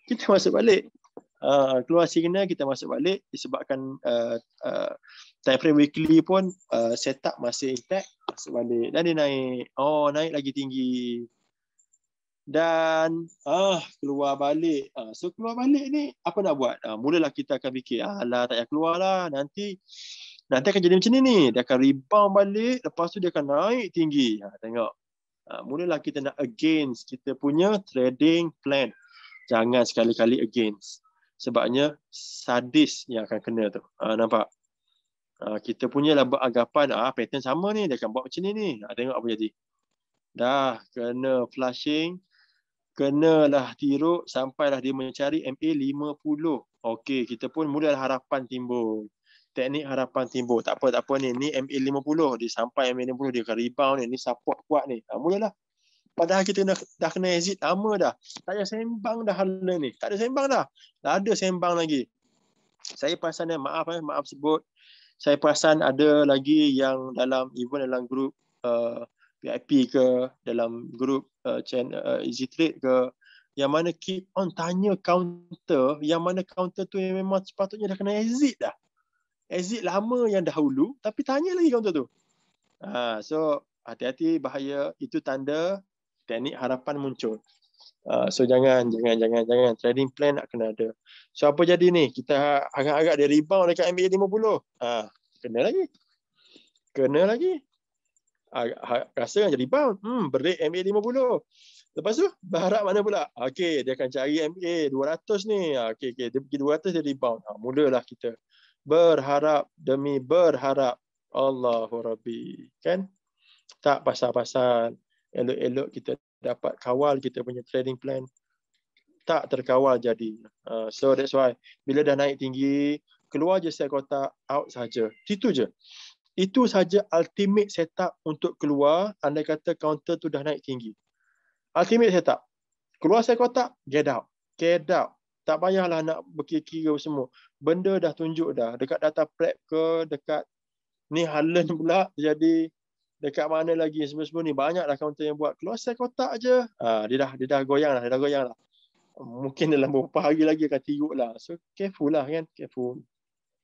Kita masuk balik uh, keluar signal kita masuk balik disebabkan uh, uh, time frame weekly pun uh, setup masih intact masuk balik dan dia naik oh naik lagi tinggi dan ah keluar balik ah, so keluar balik ni apa nak buat ah, mulalah kita akan fikir alah tak payah keluar lah nanti nanti akan jadi macam ni ni dia akan rebound balik lepas tu dia akan naik tinggi ha, ah, tengok ah, mulalah kita nak against kita punya trading plan jangan sekali-kali against sebabnya sadis yang akan kena tu. Ha, nampak? Ha, kita punya lah beragapan, ah, pattern sama ni, dia akan buat macam ni ni. Ha, tengok apa jadi. Dah, kena flushing. Kenalah tiruk sampailah dia mencari MA50. Okey, kita pun mula harapan timbul. Teknik harapan timbul. Tak apa, tak apa ni. Ni MA50. Dia sampai MA50, dia akan rebound ni. Ni support kuat ni. Ha, mulalah. Padahal kita dah, dah kena exit lama dah. Tak ada sembang dah hala ni. Tak ada sembang dah. Tak ada sembang lagi. Saya perasan dia, maaf eh, maaf sebut. Saya perasan ada lagi yang dalam even dalam grup uh, VIP ke dalam grup uh, channel uh, Easy Trade ke yang mana keep on tanya counter yang mana counter tu yang memang sepatutnya dah kena exit dah. Exit lama yang dahulu tapi tanya lagi counter tu. Uh, so hati-hati bahaya itu tanda teknik harapan muncul. Uh, so jangan jangan jangan jangan trading plan nak kena ada. So apa jadi ni? Kita ha, agak-agak dia rebound dekat MBA 50. Ah, uh, kena lagi. Kena lagi. Uh, rasa macam rebound. Hmm, break MBA 50. Lepas tu berharap mana pula? Okay, dia akan cari MBA 200 ni. Ah, okay, okay, dia pergi 200 dia rebound. Uh, mulalah kita berharap demi berharap Allahu Rabbi. Kan? Tak pasal-pasal elok-elok kita dapat kawal kita punya trading plan tak terkawal jadi. Uh, so that's why bila dah naik tinggi, keluar je set kotak, out saja. Itu je. Itu saja ultimate setup untuk keluar anda kata counter tu dah naik tinggi. Ultimate setup. Keluar set kotak, get out. Get out. Tak payahlah nak berkira-kira semua. Benda dah tunjuk dah. Dekat data prep ke, dekat ni halen pula. Jadi dekat mana lagi semua-semua ni banyaklah kaunter yang buat keluar sel kotak aje uh, dia dah dia dah goyang lah dia dah goyang lah mungkin dalam beberapa hari lagi akan tiup lah so careful lah kan careful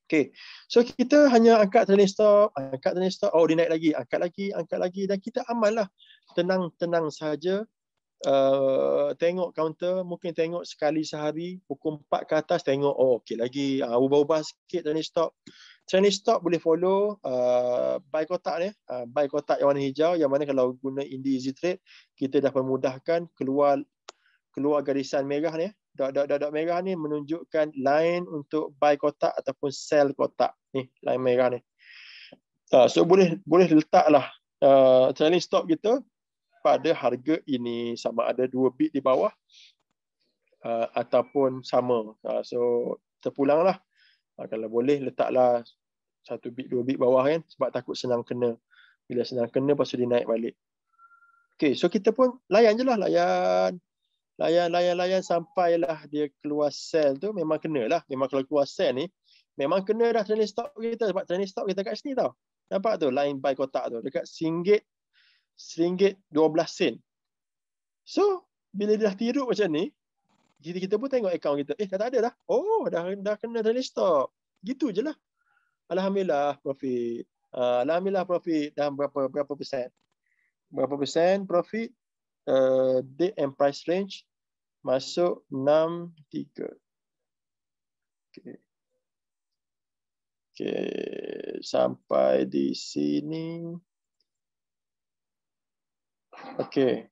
Okay, so kita hanya angkat training stop, angkat training stop, oh dia naik lagi, angkat lagi, angkat lagi dan kita aman Tenang-tenang saja, Eh, tengok kaunter mungkin tengok sekali sehari pukul 4 ke atas tengok oh okey lagi uh, ubah-ubah sikit training stop training stop boleh follow uh, buy kotak ni uh, buy kotak yang warna hijau yang mana kalau guna indie easy trade kita dah memudahkan keluar keluar garisan merah ni dot dot dot, dot merah ni menunjukkan line untuk buy kotak ataupun sell kotak ni line merah ni uh, so boleh boleh letaklah uh, training stop kita pada harga ini sama ada 2 bit di bawah uh, ataupun sama. Uh, so terpulanglah. Uh, kalau boleh letaklah 1 bit 2 bit bawah kan sebab takut senang kena. Bila senang kena pasal dia naik balik. Okay, so kita pun layan je lah layan. Layan, layan, layan sampailah dia keluar sel tu memang kena lah. Memang kalau keluar sel ni memang kena dah training stop kita sebab training stop kita kat sini tau. Nampak tu line by kotak tu dekat singgit 1.5 seringgit 12 sen. So, bila dia dah tiru macam ni, kita, kita pun tengok akaun kita. Eh, dah tak ada dah. Oh, dah, dah kena dah stop. Gitu je lah. Alhamdulillah profit. Uh, Alhamdulillah profit dalam berapa berapa persen. Berapa persen profit uh, date and price range masuk 63. Okay. Okay, sampai di sini. Okey.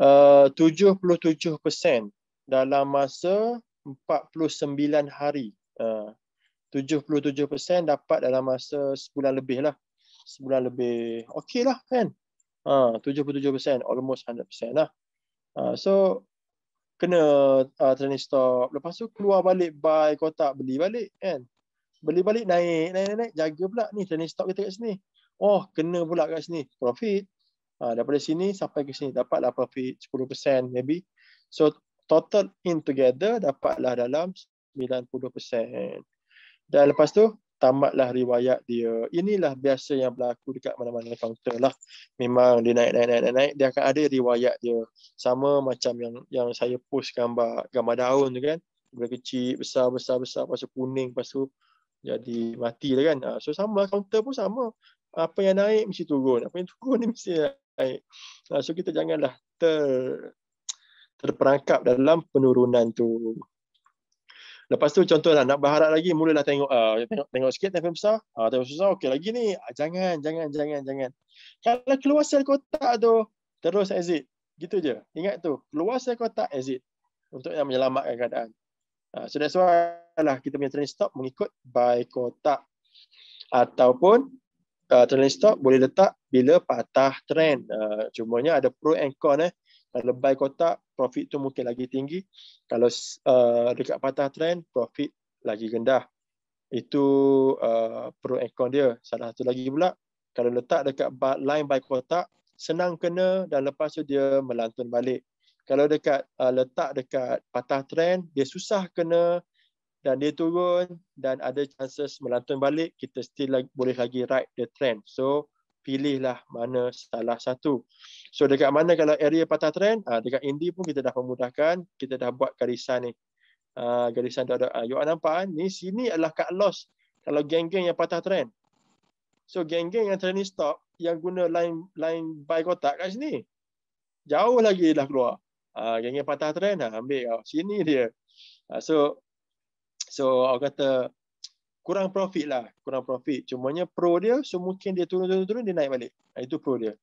Uh, 77% dalam masa 49 hari. Uh, 77% dapat dalam masa sebulan lebih lah. Sebulan lebih. Okey lah kan. Uh, 77% almost 100% lah. Uh, so kena uh, training stop. Lepas tu keluar balik buy kotak beli balik kan. Beli balik naik naik naik, naik. jaga pula ni training stop kita kat sini oh kena pula kat sini profit ha, daripada sini sampai ke sini dapatlah profit 10% maybe so total in together dapatlah dalam 90% dan lepas tu tamatlah riwayat dia inilah biasa yang berlaku dekat mana-mana kaunter lah memang dia naik naik naik naik, naik. dia akan ada riwayat dia sama macam yang yang saya post gambar gambar daun tu kan dari kecil besar besar besar pasal kuning pasal jadi mati lah kan ha, so sama kaunter pun sama apa yang naik mesti turun apa yang turun ni mesti naik ha, so kita janganlah ter terperangkap dalam penurunan tu lepas tu contohlah nak berharap lagi mulalah tengok, uh, tengok tengok sikit tempat besar ah uh, tempat besar okey lagi ni ah, jangan jangan jangan jangan kalau keluar sel kotak tu terus exit gitu je ingat tu keluar sel kotak exit untuk yang menyelamatkan keadaan uh, so that's why lah kita punya training stop mengikut by kotak ataupun uh, trailing stop boleh letak bila patah trend. Uh, cumanya ada pro and con eh. Kalau buy kotak, profit tu mungkin lagi tinggi. Kalau uh, dekat patah trend, profit lagi rendah. Itu uh, pro and con dia. Salah satu lagi pula, kalau letak dekat line buy kotak, senang kena dan lepas tu dia melantun balik. Kalau dekat uh, letak dekat patah trend, dia susah kena dan dia turun dan ada chances melantun balik, kita still lagi, boleh lagi ride the trend. So, pilihlah mana salah satu. So, dekat mana kalau area patah trend, ha, ah, dekat Indy pun kita dah memudahkan, kita dah buat garisan ni. Ha, garisan tu ada, ha, you all nampak kan? Ni sini adalah cut loss kalau geng-geng yang patah trend. So, geng-geng yang trend stop, yang guna line line buy kotak kat sini. Jauh lagi dah keluar. Ha, geng-geng patah trend, ha, ambil kau. Sini dia. Ha, so, So orang kata kurang profit lah, kurang profit. Cumanya pro dia, so mungkin dia turun turun turun dia naik balik. Ah, itu pro dia.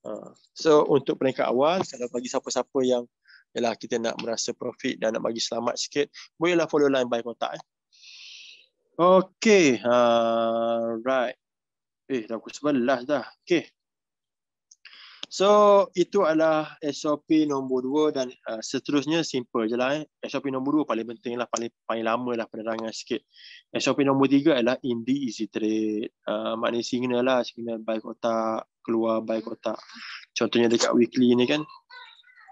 Ah, so untuk peringkat awal, kalau bagi siapa-siapa yang ialah kita nak merasa profit dan nak bagi selamat sikit, bolehlah follow line by kotak. Eh. Okay, uh, right. Eh, dah pukul 11 dah. Okay, So itu adalah SOP nombor dua dan uh, seterusnya simple je lah. Eh. SOP nombor dua paling penting lah, paling, paling lama lah penerangan sikit. SOP nombor tiga adalah in the easy trade. Uh, maknanya signal lah, signal by kotak, keluar by kotak. Contohnya dekat weekly ni kan.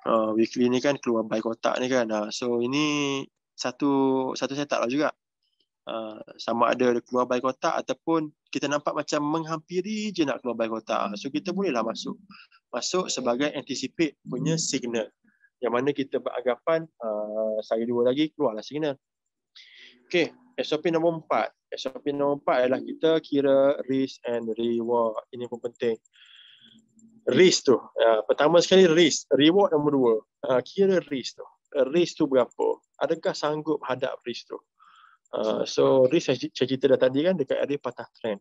Uh, weekly ni kan keluar by kotak ni kan. Uh, so ini satu satu setup lah juga. Uh, sama ada keluar balai kota ataupun kita nampak macam menghampiri je nak keluar balai kota. Ah, so kita bolehlah masuk. Masuk sebagai anticipate punya signal. Yang mana kita beranggapan uh, sehari dua lagi keluarlah signal. Okay, SOP nombor empat. SOP nombor empat adalah kita kira risk and reward. Ini pun penting. Risk tu. Uh, pertama sekali risk. Reward nombor dua. Uh, kira risk tu. Risk tu berapa? Adakah sanggup hadap risk tu? Uh, so risk saya cerita dah tadi kan dekat area patah trend.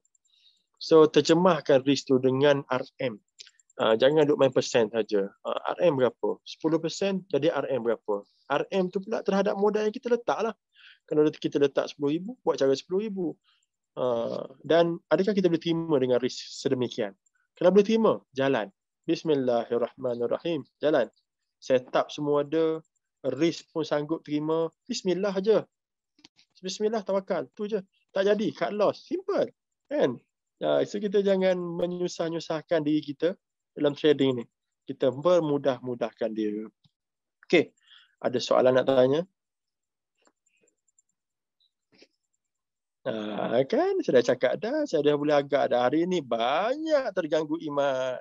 So terjemahkan risk tu dengan RM. Uh, jangan duk main persen saja. Uh, RM berapa? 10% jadi RM berapa? RM tu pula terhadap modal yang kita letak letaklah. Kalau kita letak 10000 buat cara 10000. Uh, dan adakah kita boleh terima dengan risk sedemikian? Kalau boleh terima, jalan. Bismillahirrahmanirrahim. Jalan. Set up semua ada, risk pun sanggup terima. Bismillah aja. Bismillah tawakal. Tu je. Tak jadi. Cut loss. Simple. Kan? Uh, so kita jangan menyusah-nyusahkan diri kita dalam trading ni. Kita bermudah-mudahkan diri. Okay. Ada soalan nak tanya? Uh, kan? Saya dah cakap dah. Saya dah boleh agak dah. Hari ni banyak terganggu iman.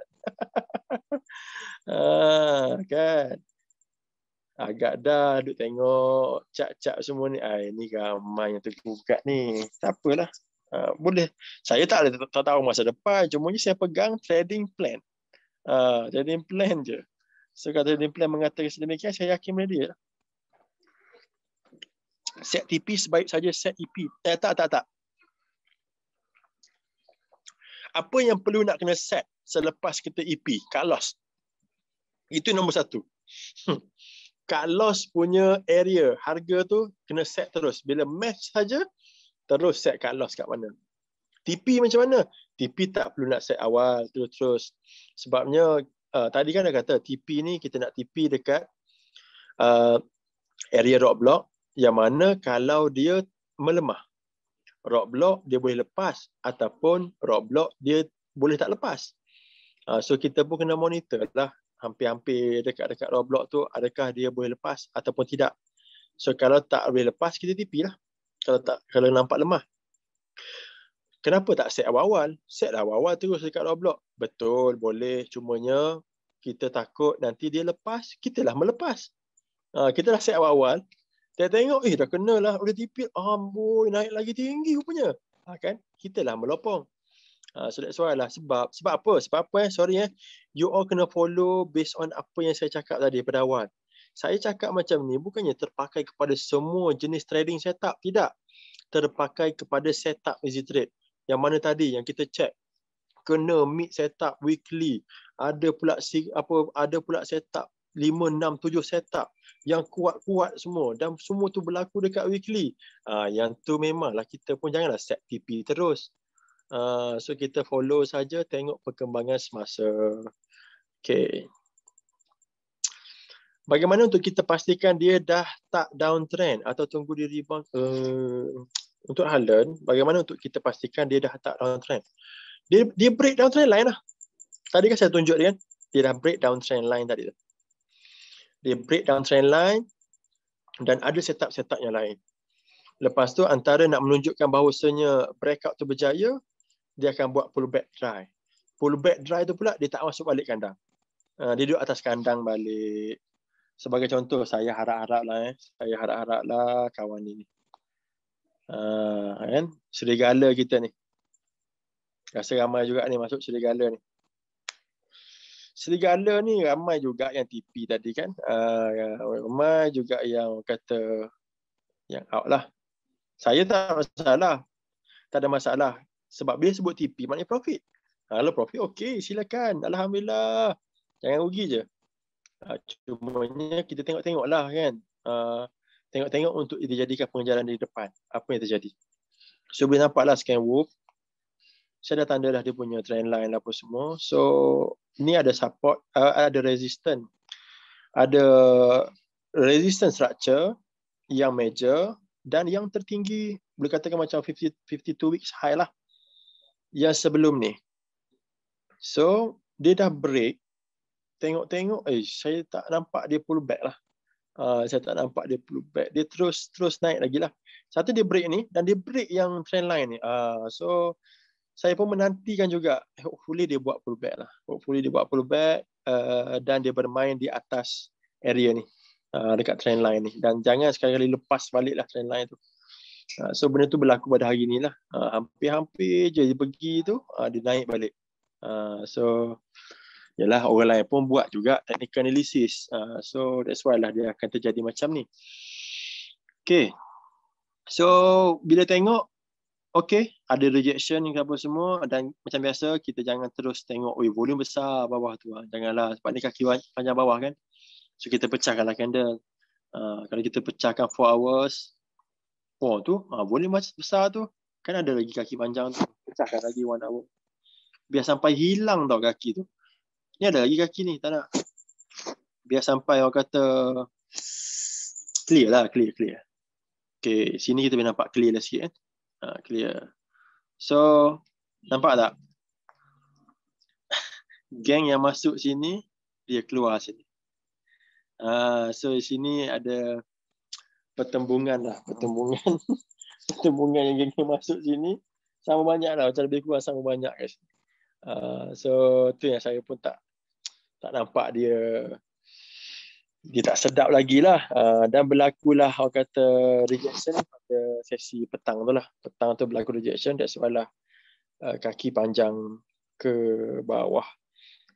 uh, kan? agak dah duk tengok cak-cak semua ni Ah, ini ramai yang tergugat ni tak apalah uh, ah, boleh saya tak tak, tak tahu masa depan cuma ni saya pegang trading plan uh, trading plan je so kalau trading plan mengatakan sedemikian saya yakin benda dia set TP sebaik saja set EP eh, tak tak tak apa yang perlu nak kena set selepas kita EP kalos itu nombor satu hmm cut loss punya area harga tu kena set terus bila match saja terus set cut loss kat mana TP macam mana TP tak perlu nak set awal terus terus sebabnya uh, tadi kan dah kata TP ni kita nak TP dekat uh, area rock block yang mana kalau dia melemah rock block dia boleh lepas ataupun rock block dia boleh tak lepas uh, so kita pun kena monitor lah hampir-hampir dekat-dekat roadblock tu adakah dia boleh lepas ataupun tidak so kalau tak boleh lepas kita TP lah kalau tak kalau nampak lemah kenapa tak set awal-awal set lah awal-awal terus dekat roadblock betul boleh Cuma nya kita takut nanti dia lepas kita lah melepas uh, kita dah set awal-awal kita tengok eh dah kena lah udah TP amboi naik lagi tinggi rupanya ha, kan kita lah melopong Ah, so that's why lah sebab sebab apa sebab apa eh sorry eh you all kena follow based on apa yang saya cakap tadi pada awal saya cakap macam ni bukannya terpakai kepada semua jenis trading setup tidak terpakai kepada setup easy trade yang mana tadi yang kita check kena meet setup weekly ada pula apa ada pula setup 5, 6, 7 setup yang kuat-kuat semua dan semua tu berlaku dekat weekly. Ah uh, yang tu memanglah kita pun janganlah set TP terus. Ah, so kita follow saja tengok perkembangan semasa. Okay. Bagaimana untuk kita pastikan dia dah tak downtrend atau tunggu di rebound? Uh, untuk Harlan, bagaimana untuk kita pastikan dia dah tak downtrend? Dia dia break downtrend line lah. Tadi kan saya tunjuk dia kan? Dia dah break downtrend line tadi. Dia break downtrend line dan ada setup-setup yang lain. Lepas tu antara nak menunjukkan bahawasanya breakout tu berjaya, dia akan buat back dry. back dry tu pula dia tak masuk balik kandang. Uh, dia duduk atas kandang balik. Sebagai contoh saya harap-harap lah eh. Saya harap-harap lah kawan ni. Uh, ah, kan? Serigala kita ni. Rasa ramai juga ni masuk serigala ni. Serigala ni ramai juga yang tipi tadi kan. Uh, ramai juga yang kata yang out lah. Saya tak masalah. Tak ada masalah. Sebab bila sebut TP, maknanya profit. Ha, kalau profit, okey, silakan. Alhamdulillah. Jangan rugi je. Ha, cumanya kita tengok tengoklah kan. Ha, tengok-tengok untuk dijadikan pengejaran di depan. Apa yang terjadi. So, boleh nampak lah Scanwoof. Saya dah tanda lah dia punya trend line lah apa semua. So, ni ada support, ada resistance. Ada resistance structure yang major dan yang tertinggi boleh katakan macam 50, 52 weeks high lah yang sebelum ni. So, dia dah break. Tengok-tengok, eh, saya tak nampak dia pull back lah. Uh, saya tak nampak dia pull back. Dia terus terus naik lagi lah. Satu dia break ni, dan dia break yang trend line ni. Uh, so, saya pun menantikan juga, hopefully dia buat pull back lah. Hopefully dia buat pull back, uh, dan dia bermain di atas area ni. Uh, dekat trend line ni. Dan jangan sekali-kali lepas balik lah trend line tu. Ah, so benda tu berlaku pada hari ni lah. Uh, hampir-hampir je dia pergi tu, uh, dia naik balik. Uh, so, yalah orang lain pun buat juga technical analysis. Uh, so, that's why lah dia akan terjadi macam ni. Okay. So, bila tengok, okay, ada rejection ke apa semua dan macam biasa kita jangan terus tengok oh volume besar bawah tu lah. janganlah sebab ni kaki panjang bawah kan so kita pecahkanlah candle uh, kalau kita pecahkan 4 hours Oh tu, ha, boleh masjid besar tu. Kan ada lagi kaki panjang tu. Pecahkan lagi one hour. Biar sampai hilang tau kaki tu. Ni ada lagi kaki ni, tak nak. Biar sampai orang kata clear lah, clear, clear. Okay, sini kita boleh nampak clear lah sikit kan. Ha, clear. So, nampak tak? Gang yang masuk sini, dia keluar sini. Ah, uh, so sini ada pertembungan lah pertembungan pertembungan yang geng masuk sini sama banyak lah macam lebih kurang sama banyak guys uh, so tu yang saya pun tak tak nampak dia dia tak sedap lagi lah uh, dan berlakulah orang kata rejection pada sesi petang tu lah petang tu berlaku rejection that's why lah uh, kaki panjang ke bawah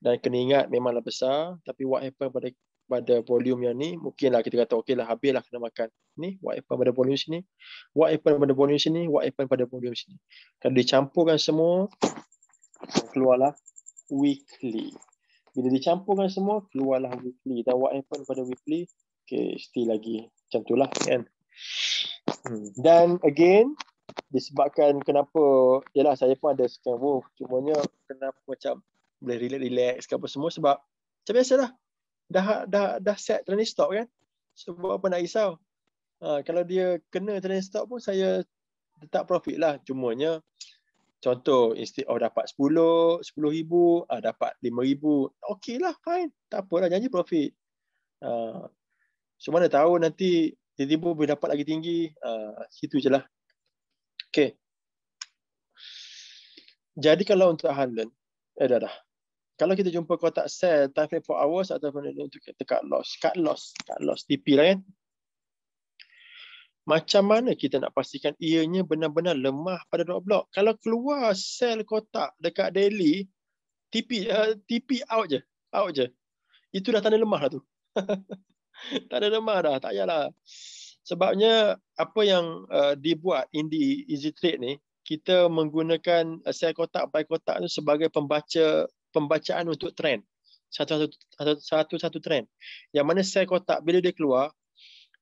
dan keningat memanglah besar tapi what happen pada pada volume yang ni mungkinlah kita kata okeylah habislah kena makan ni what happen pada volume sini what happen pada volume sini what happen pada volume sini kalau dicampurkan semua keluarlah weekly bila dicampurkan semua keluarlah weekly dan what happen pada weekly okey still lagi macam itulah kan hmm. dan again disebabkan kenapa ialah saya pun ada scan wolf oh, cumanya kenapa macam boleh relax-relax ke semua sebab macam biasalah dah dah dah set training stop kan. Sebab apa nak risau? Ha, kalau dia kena training stop pun saya tetap profit lah. Cumanya contoh instead of dapat 10, 10 ribu, ha, dapat 5 ribu. Okey lah, fine. Tak apalah, janji profit. Ha, so mana tahu nanti tiba-tiba boleh dapat lagi tinggi. Ha, situ je lah. Okay. Jadi kalau untuk Hanlon, eh dah dah kalau kita jumpa kotak sel time frame 4 hours atau ataupun untuk kita cut loss cut loss cut loss TP lah kan macam mana kita nak pastikan ianya benar-benar lemah pada dot block kalau keluar sel kotak dekat daily TP uh, eh, TP out je out je itu dah tanda lemah lah tu tak ada lemah dah tak payahlah sebabnya apa yang uh, dibuat in the easy trade ni kita menggunakan eh, sel kotak by kotak tu sebagai pembaca pembacaan untuk trend. Satu-satu, satu-satu trend. Yang mana sel kotak bila dia keluar,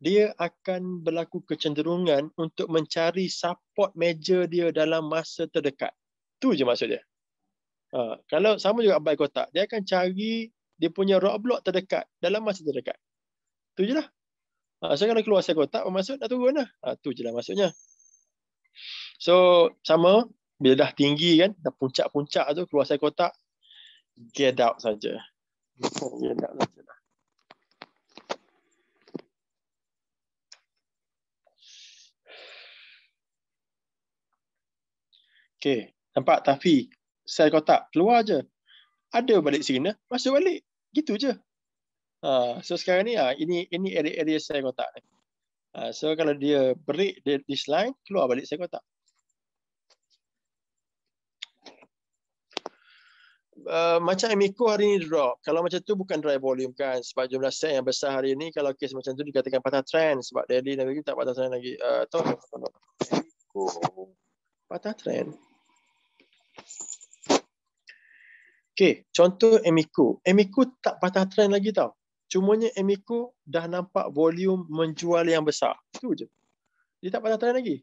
dia akan berlaku kecenderungan untuk mencari support major dia dalam masa terdekat. Tu je maksud dia. Ha, kalau sama juga buy kotak, dia akan cari dia punya roadblock terdekat dalam masa terdekat. Tu je lah. Ha, so kalau keluar sel kotak, maksud dah turun lah. Ha, tu je lah maksudnya. So sama, bila dah tinggi kan, dah puncak-puncak tu keluar sel kotak, get out saja. Get out saja. Lah. Okay, nampak Tafi sel kotak keluar aja. Ada balik sini, masuk balik. Gitu je. Ha, so sekarang ni ha, ini ini area-area sel kotak Ha, so kalau dia break this line, keluar balik sel kotak. Uh, macam Amico hari ni drop. Kalau macam tu bukan dry volume kan. Sebab jumlah set yang besar hari ni kalau kes macam tu dikatakan patah trend sebab daily dan weekly tak patah trend lagi. Uh, tahu tak? Amico. Patah trend. Okay, contoh Emiko. Emiko tak patah trend lagi tau. Cuma nya Emiko dah nampak volume menjual yang besar. Itu je. Dia tak patah trend lagi.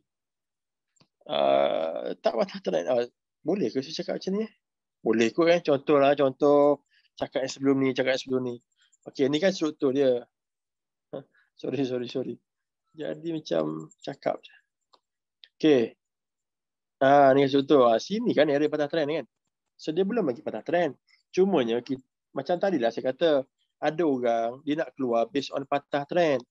Uh, tak patah trend. Uh, boleh ke saya cakap macam ni? Eh? Boleh kot kan contoh lah contoh cakap yang sebelum ni cakap yang sebelum ni. okay ni kan struktur dia. Ha, sorry sorry sorry. Jadi macam cakap je. Okey. Ah ni kan struktur. Ah sini kan area patah trend kan. So dia belum bagi patah trend. Cumanya kita, macam tadi lah saya kata ada orang dia nak keluar based on patah trend.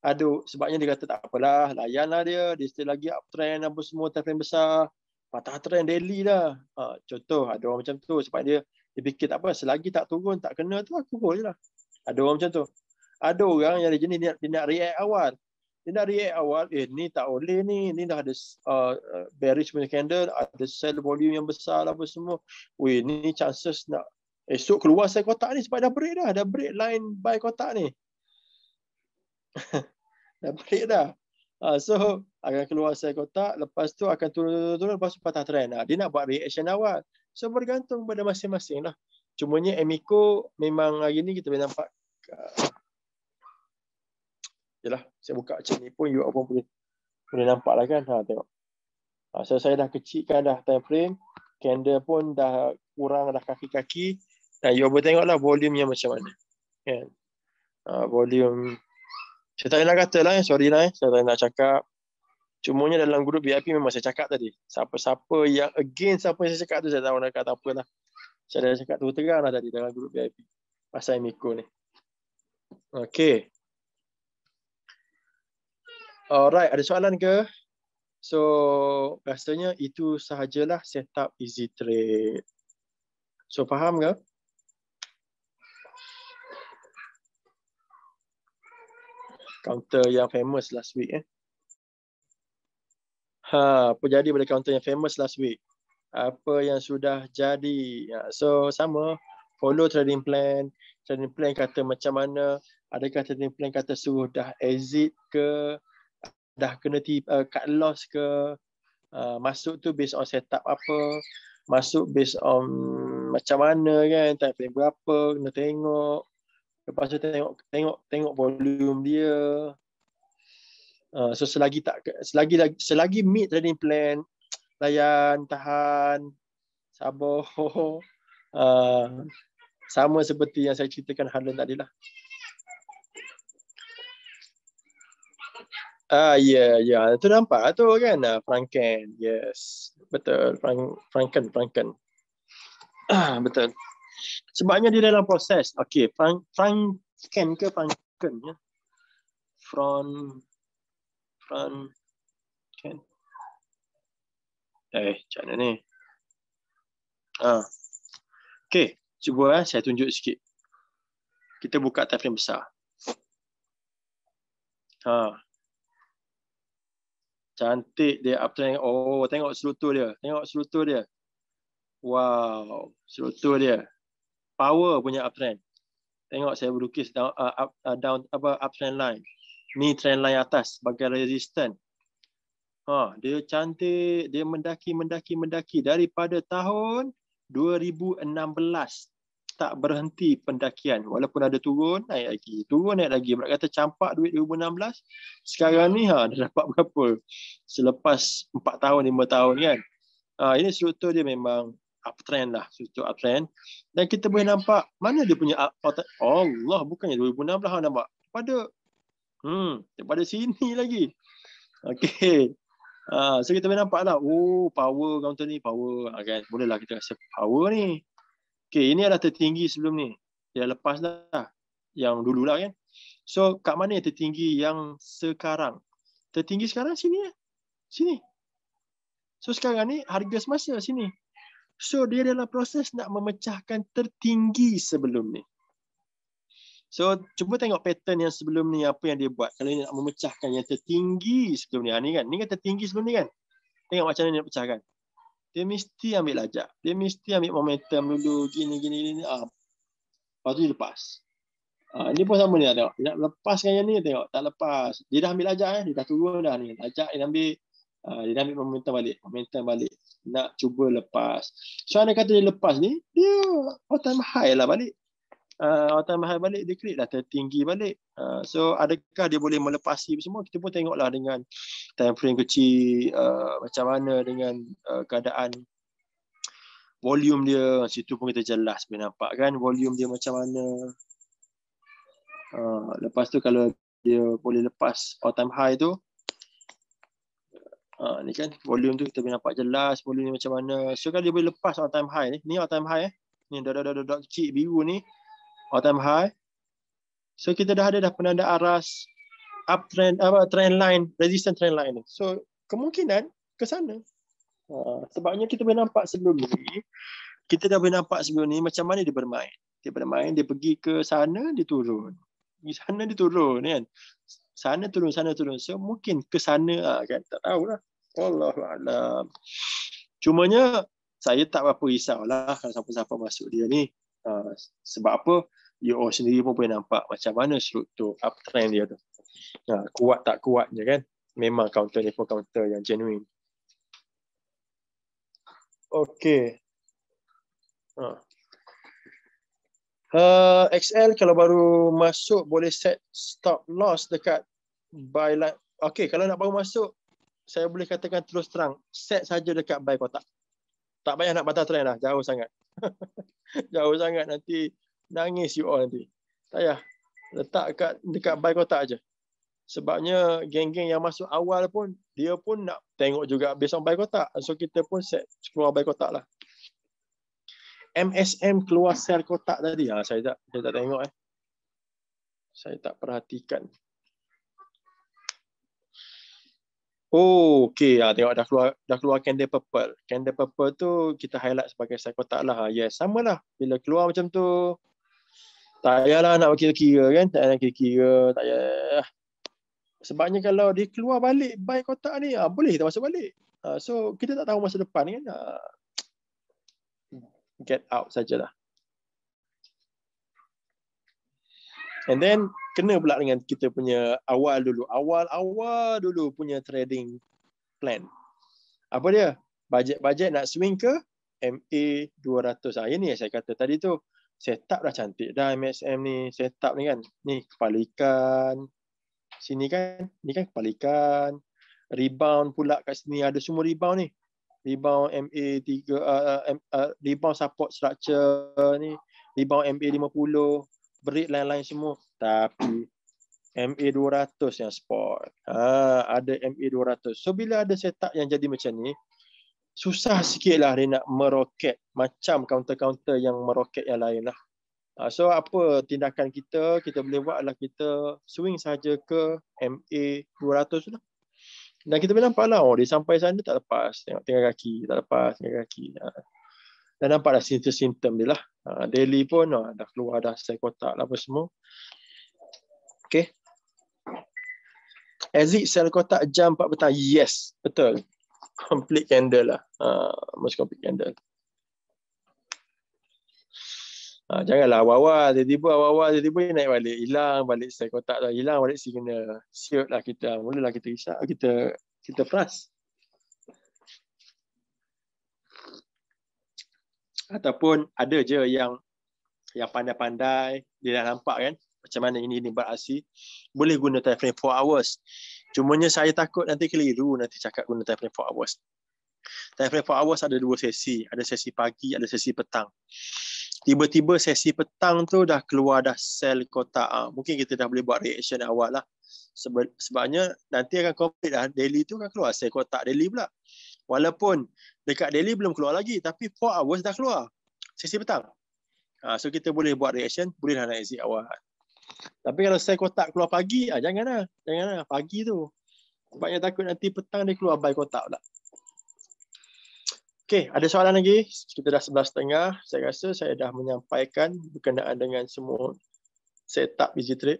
ada sebabnya dia kata tak apalah, layanlah dia, dia still lagi uptrend apa semua, time frame besar patah trend daily lah. Ha, contoh ada orang macam tu sebab dia dia fikir tak apa selagi tak turun tak kena tu aku boleh lah. Ada orang macam tu. Ada orang yang jenis dia, dia nak react awal. Dia nak react awal, eh ni tak boleh ni. Ni dah ada uh, uh, bearish punya candle, ada sell volume yang besar lah apa semua. Weh ni chances nak esok keluar saya kotak ni sebab dah break dah. Dah break line buy kotak ni. dah break dah. Uh, so akan keluar saya kotak, lepas tu akan turun-turun, lepas tu patah tren. Lah. Dia nak buat reaction awal. So bergantung pada masing-masing lah. Cumanya Emiko memang hari ni kita boleh nampak. Uh, ah, yelah, saya buka macam ni pun, you all pun boleh, boleh nampak lah kan. Ha, tengok. Uh, so saya dah kecilkan dah time frame. Candle pun dah kurang dah kaki-kaki. Dan you boleh tengok lah volume yang macam mana. Yeah, kan? Uh, volume saya tak nak kata lah, eh, sorry lah. Eh, saya tak nak cakap. Cumanya dalam grup VIP memang saya cakap tadi. Siapa-siapa yang against siapa yang saya cakap tu, saya tak nak kata apa lah. Saya dah cakap tu terang lah tadi dalam grup VIP. Pasal Miko ni. Okay. Alright, ada soalan ke? So, rasanya itu sahajalah setup easy trade. So, faham ke? counter yang famous last week eh. Ha, apa jadi pada counter yang famous last week? Apa yang sudah jadi? Ya, so sama follow trading plan. Trading plan kata macam mana? Adakah trading plan kata suruh dah exit ke? Dah kena tipe, uh, cut loss ke? Uh, masuk tu based on setup apa? Masuk based on macam mana kan? Time frame berapa? Kena tengok. Lepas tu tengok tengok tengok volume dia. Uh, so selagi tak selagi lagi, selagi meet trading plan, layan, tahan, sabo, Uh, ah, sama seperti yang saya ceritakan hal tadi lah. Ah uh, ya yeah, ya yeah. tu nampak lah tu kan uh, Franken. Yes. Betul Frank Franken Franken. uh, betul. Sebabnya dia dalam proses. Okey, Frank Franken ke Franken ya? Front Franken. Eh, macam ni? Ah. Okey, cuba eh, saya tunjuk sikit. Kita buka yang besar. Ha. Cantik dia apa Oh, tengok selutur dia. Tengok selutur dia. Wow, selutur dia power punya uptrend. Tengok saya berlukis down, uh, up, uh, down apa uptrend line. Ni trend line atas sebagai resistance. Ha, dia cantik, dia mendaki, mendaki, mendaki daripada tahun 2016 tak berhenti pendakian walaupun ada turun naik lagi turun naik lagi berat kata campak duit 2016 sekarang ni ha dah dapat berapa selepas 4 tahun 5 tahun kan ha, ini struktur dia memang uptrend lah suatu uptrend dan kita boleh nampak mana dia punya uptrend Allah bukannya 2016 hang nampak pada hmm daripada sini lagi okey ha, so kita boleh nampak lah oh power counter ni power Okay, ha, boleh lah kita rasa power ni okey ini adalah tertinggi sebelum ni dia lepas dah yang dulu lah kan so kat mana yang tertinggi yang sekarang tertinggi sekarang sini lah. sini So sekarang ni harga semasa sini So dia dalam proses nak memecahkan tertinggi sebelum ni. So cuba tengok pattern yang sebelum ni apa yang dia buat. Kalau dia nak memecahkan yang tertinggi sebelum ni. Ha, ni kan? Ni kan tertinggi sebelum ni kan? Tengok macam mana dia nak pecahkan. Dia mesti ambil lajak. Dia mesti ambil momentum dulu gini gini gini. Ah. Lepas tu dia lepas. Ah, ha, ni pun sama ni tengok. Dia nak lepaskan yang ni tengok. Tak lepas. Dia dah ambil lajak eh. Dia dah turun dah ni. Lajak dia ambil Ah, dia dah ambil momentum balik. Momentum balik. Nak cuba lepas. So, anda kata dia lepas ni, dia all time high lah balik. Uh, ah, all time high balik, dia create lah tertinggi balik. Uh, so, adakah dia boleh melepasi semua? Kita pun tengoklah dengan time frame kecil uh, macam mana dengan uh, keadaan volume dia. Situ pun kita jelas boleh nampak kan volume dia macam mana. Uh, lepas tu kalau dia boleh lepas all time high tu, Ha, ni kan volume tu kita boleh nampak jelas volume ni macam mana. So kan dia boleh lepas all time high ni. Ni all time high eh. Ni dah dah dah dah kecil biru ni all time high. So kita dah ada dah penanda aras uptrend apa trend line, resistance trend line ni. So kemungkinan ke sana. Ha, sebabnya kita boleh nampak sebelum ni kita dah boleh nampak sebelum ni macam mana dia bermain. Dia bermain, dia pergi ke sana, dia turun. Di sana dia turun kan sana turun sana turun so mungkin ke sana ah, kan tak tahulah Allah alam cumanya saya tak apa berapa lah. kalau siapa-siapa masuk dia ni ah, sebab apa you all sendiri pun boleh nampak macam mana struktur uptrend dia tu ah, kuat tak kuat kuatnya kan memang counter ni pun counter yang genuine Okay. Huh uh, XL kalau baru masuk boleh set stop loss dekat buy line. Okey, kalau nak baru masuk saya boleh katakan terus terang, set saja dekat buy kotak. Tak payah nak patah trend lah jauh sangat. jauh sangat nanti nangis you all nanti. Tak payah. Letak dekat dekat buy kotak aja. Sebabnya geng-geng yang masuk awal pun dia pun nak tengok juga based on buy kotak. So kita pun set keluar buy kotak lah. MSM keluar sel kotak tadi. Ha, saya tak saya tak tengok eh. Saya tak perhatikan. Oh, okey. Ha, tengok dah keluar dah keluar candle purple. Candle purple tu kita highlight sebagai sel kotak lah. ya Yes, sama lah. Bila keluar macam tu, tak payahlah nak kira-kira kan. Tak payah kira-kira. Tak payah. Sebabnya kalau dia keluar balik by kotak ni, ha, boleh kita masuk balik. Ha, so, kita tak tahu masa depan kan. Ha get out sajalah. And then kena pula dengan kita punya awal dulu. Awal-awal dulu punya trading plan. Apa dia? Bajet-bajet nak swing ke MA200. Ha, ah, ini yang saya kata tadi tu. Setup dah cantik dah MSM ni. Setup ni kan. Ni kepala ikan. Sini kan. Ni kan kepala ikan. Rebound pula kat sini. Ada semua rebound ni rebound MA 3 uh, uh, uh, rebound support structure ni rebound MA 50 break lain-lain semua tapi MA 200 yang spot ha, ada MA 200 so bila ada setup yang jadi macam ni susah sikit lah dia nak meroket macam counter-counter yang meroket yang lain lah uh, so apa tindakan kita kita boleh buat adalah kita swing saja ke MA 200 lah dan kita boleh nampak lah, oh, dia sampai sana tak lepas. Tengok tengah kaki, tak lepas tengah kaki. Ha. Dan nampak dah simptom-simptom dia lah. Ha, Daily pun oh, dah keluar, dah saya kotak lah apa semua. Okay. Exit sel kotak jam 4 petang. Yes, betul. Complete candle lah. Uh, most complete candle. Ha, janganlah awal-awal, tiba-tiba awal-awal, tiba-tiba naik balik, hilang balik saya kotak tu, hilang balik signal. Siut lah kita, mulalah kita risau, kita kita frust. Ataupun ada je yang yang pandai-pandai, dia dah nampak kan macam mana ini, ini beraksi. Boleh guna time frame 4 hours. Cumanya saya takut nanti keliru nanti cakap guna time frame 4 hours. Time frame 4 hours ada dua sesi. Ada sesi pagi, ada sesi petang tiba-tiba sesi petang tu dah keluar dah sel kotak ha, mungkin kita dah boleh buat reaction awal lah sebabnya nanti akan complete lah. daily tu akan keluar sel kotak daily pula walaupun dekat daily belum keluar lagi tapi 4 hours dah keluar sesi petang ha, so kita boleh buat reaction boleh dah nak exit awal tapi kalau sel kotak keluar pagi ha, janganlah janganlah pagi tu sebabnya takut nanti petang dia keluar by kotak pula Okey, ada soalan lagi? Kita dah 11.30. Saya rasa saya dah menyampaikan berkenaan dengan semua setup busy trip.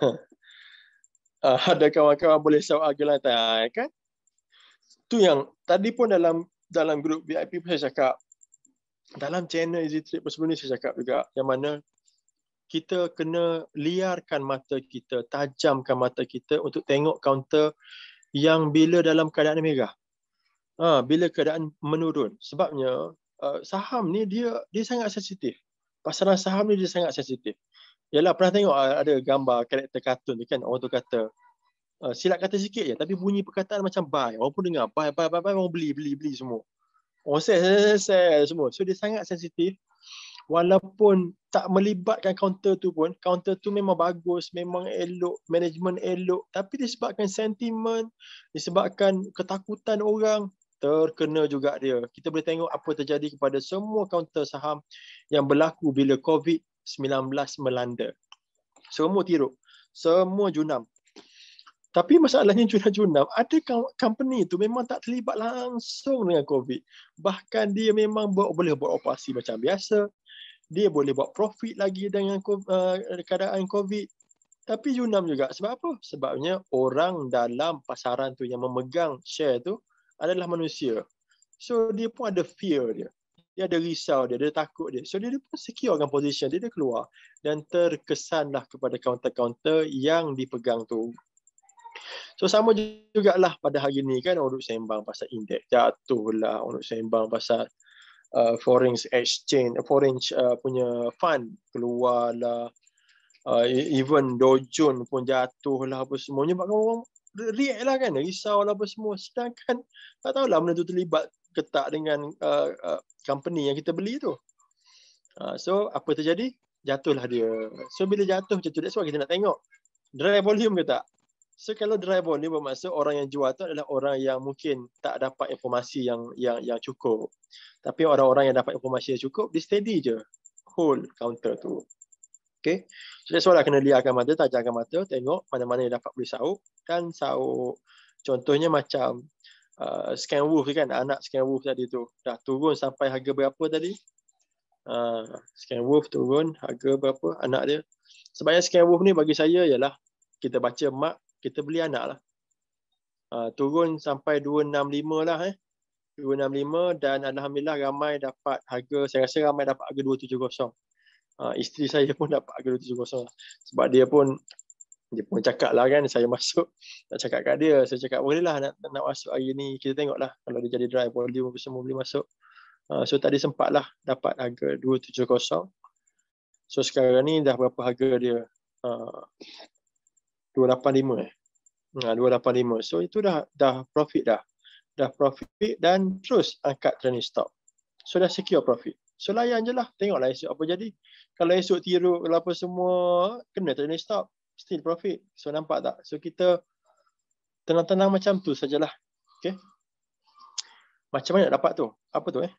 uh, ada kawan-kawan boleh soal lagi lah. Kan? Tu yang tadi pun dalam dalam grup VIP pun saya cakap. Dalam channel easy trip pun sebelum ni saya cakap juga. Yang mana kita kena liarkan mata kita, tajamkan mata kita untuk tengok counter yang bila dalam keadaan merah ha, bila keadaan menurun sebabnya uh, saham ni dia dia sangat sensitif pasaran saham ni dia sangat sensitif ialah pernah tengok ha, ada gambar karakter kartun ni kan orang tu kata uh, ha, silap kata sikit je tapi bunyi perkataan macam buy orang pun dengar buy buy buy, buy. orang beli beli beli semua orang sell sell, sell sell semua so dia sangat sensitif walaupun tak melibatkan kaunter tu pun kaunter tu memang bagus memang elok management elok tapi disebabkan sentimen disebabkan ketakutan orang terkena juga dia. Kita boleh tengok apa terjadi kepada semua kaunter saham yang berlaku bila COVID-19 melanda. Semua tiruk. Semua junam. Tapi masalahnya junam-junam, ada company itu memang tak terlibat langsung dengan COVID. Bahkan dia memang boleh buat operasi macam biasa. Dia boleh buat profit lagi dengan eh, keadaan COVID. Tapi junam juga. Sebab apa? Sebabnya orang dalam pasaran tu yang memegang share tu adalah manusia. So dia pun ada fear dia. Dia ada risau dia, dia takut dia. So dia pun secure dengan position dia, dia keluar. Dan terkesanlah kepada counter-counter yang dipegang tu. So sama juga lah pada hari ni kan orang sembang pasal indeks jatuh lah orang sembang pasal uh, foreign exchange uh, foreign uh, punya fund keluar lah uh, even dojun pun jatuh lah apa semuanya sebab orang react lah kan risau lah apa semua sedangkan tak tahulah benda tu terlibat ketak dengan uh, uh, company yang kita beli tu uh, so apa terjadi jatuhlah dia so bila jatuh macam tu that's why kita nak tengok dry volume ke tak so kalau dry volume bermaksud orang yang jual tu adalah orang yang mungkin tak dapat informasi yang yang yang cukup tapi orang-orang yang dapat informasi yang cukup dia steady je hold counter tu Okay. So that's why lah kena liarkan mata, tajamkan mata, tengok mana-mana yang dapat boleh sauk. Kan sauk. Contohnya macam uh, scan wolf kan, anak scan wolf tadi tu. Dah turun sampai harga berapa tadi? Uh, scan wolf turun harga berapa anak dia. Sebabnya scan wolf ni bagi saya ialah kita baca mak, kita beli anak lah. Uh, turun sampai 265 lah eh. 265 dan Alhamdulillah ramai dapat harga, saya rasa ramai dapat harga 270 uh, isteri saya pun dapat Agro 370 sebab dia pun dia pun cakap lah kan saya masuk nak cakap kat dia saya cakap boleh lah nak, nak masuk hari ni kita tengok lah kalau dia jadi drive volume dia semua boleh masuk uh, so tadi sempat lah dapat harga 270 so sekarang ni dah berapa harga dia ha, uh, 285 eh Ha, 285. So itu dah dah profit dah. Dah profit dan terus angkat training stop. So dah secure profit. So layan je lah. Tengoklah esok apa jadi. Kalau esok tiru, kalau apa semua, kena tak stop. Still profit. So nampak tak? So kita tenang-tenang macam tu sajalah. Okay. Macam mana dapat tu? Apa tu eh?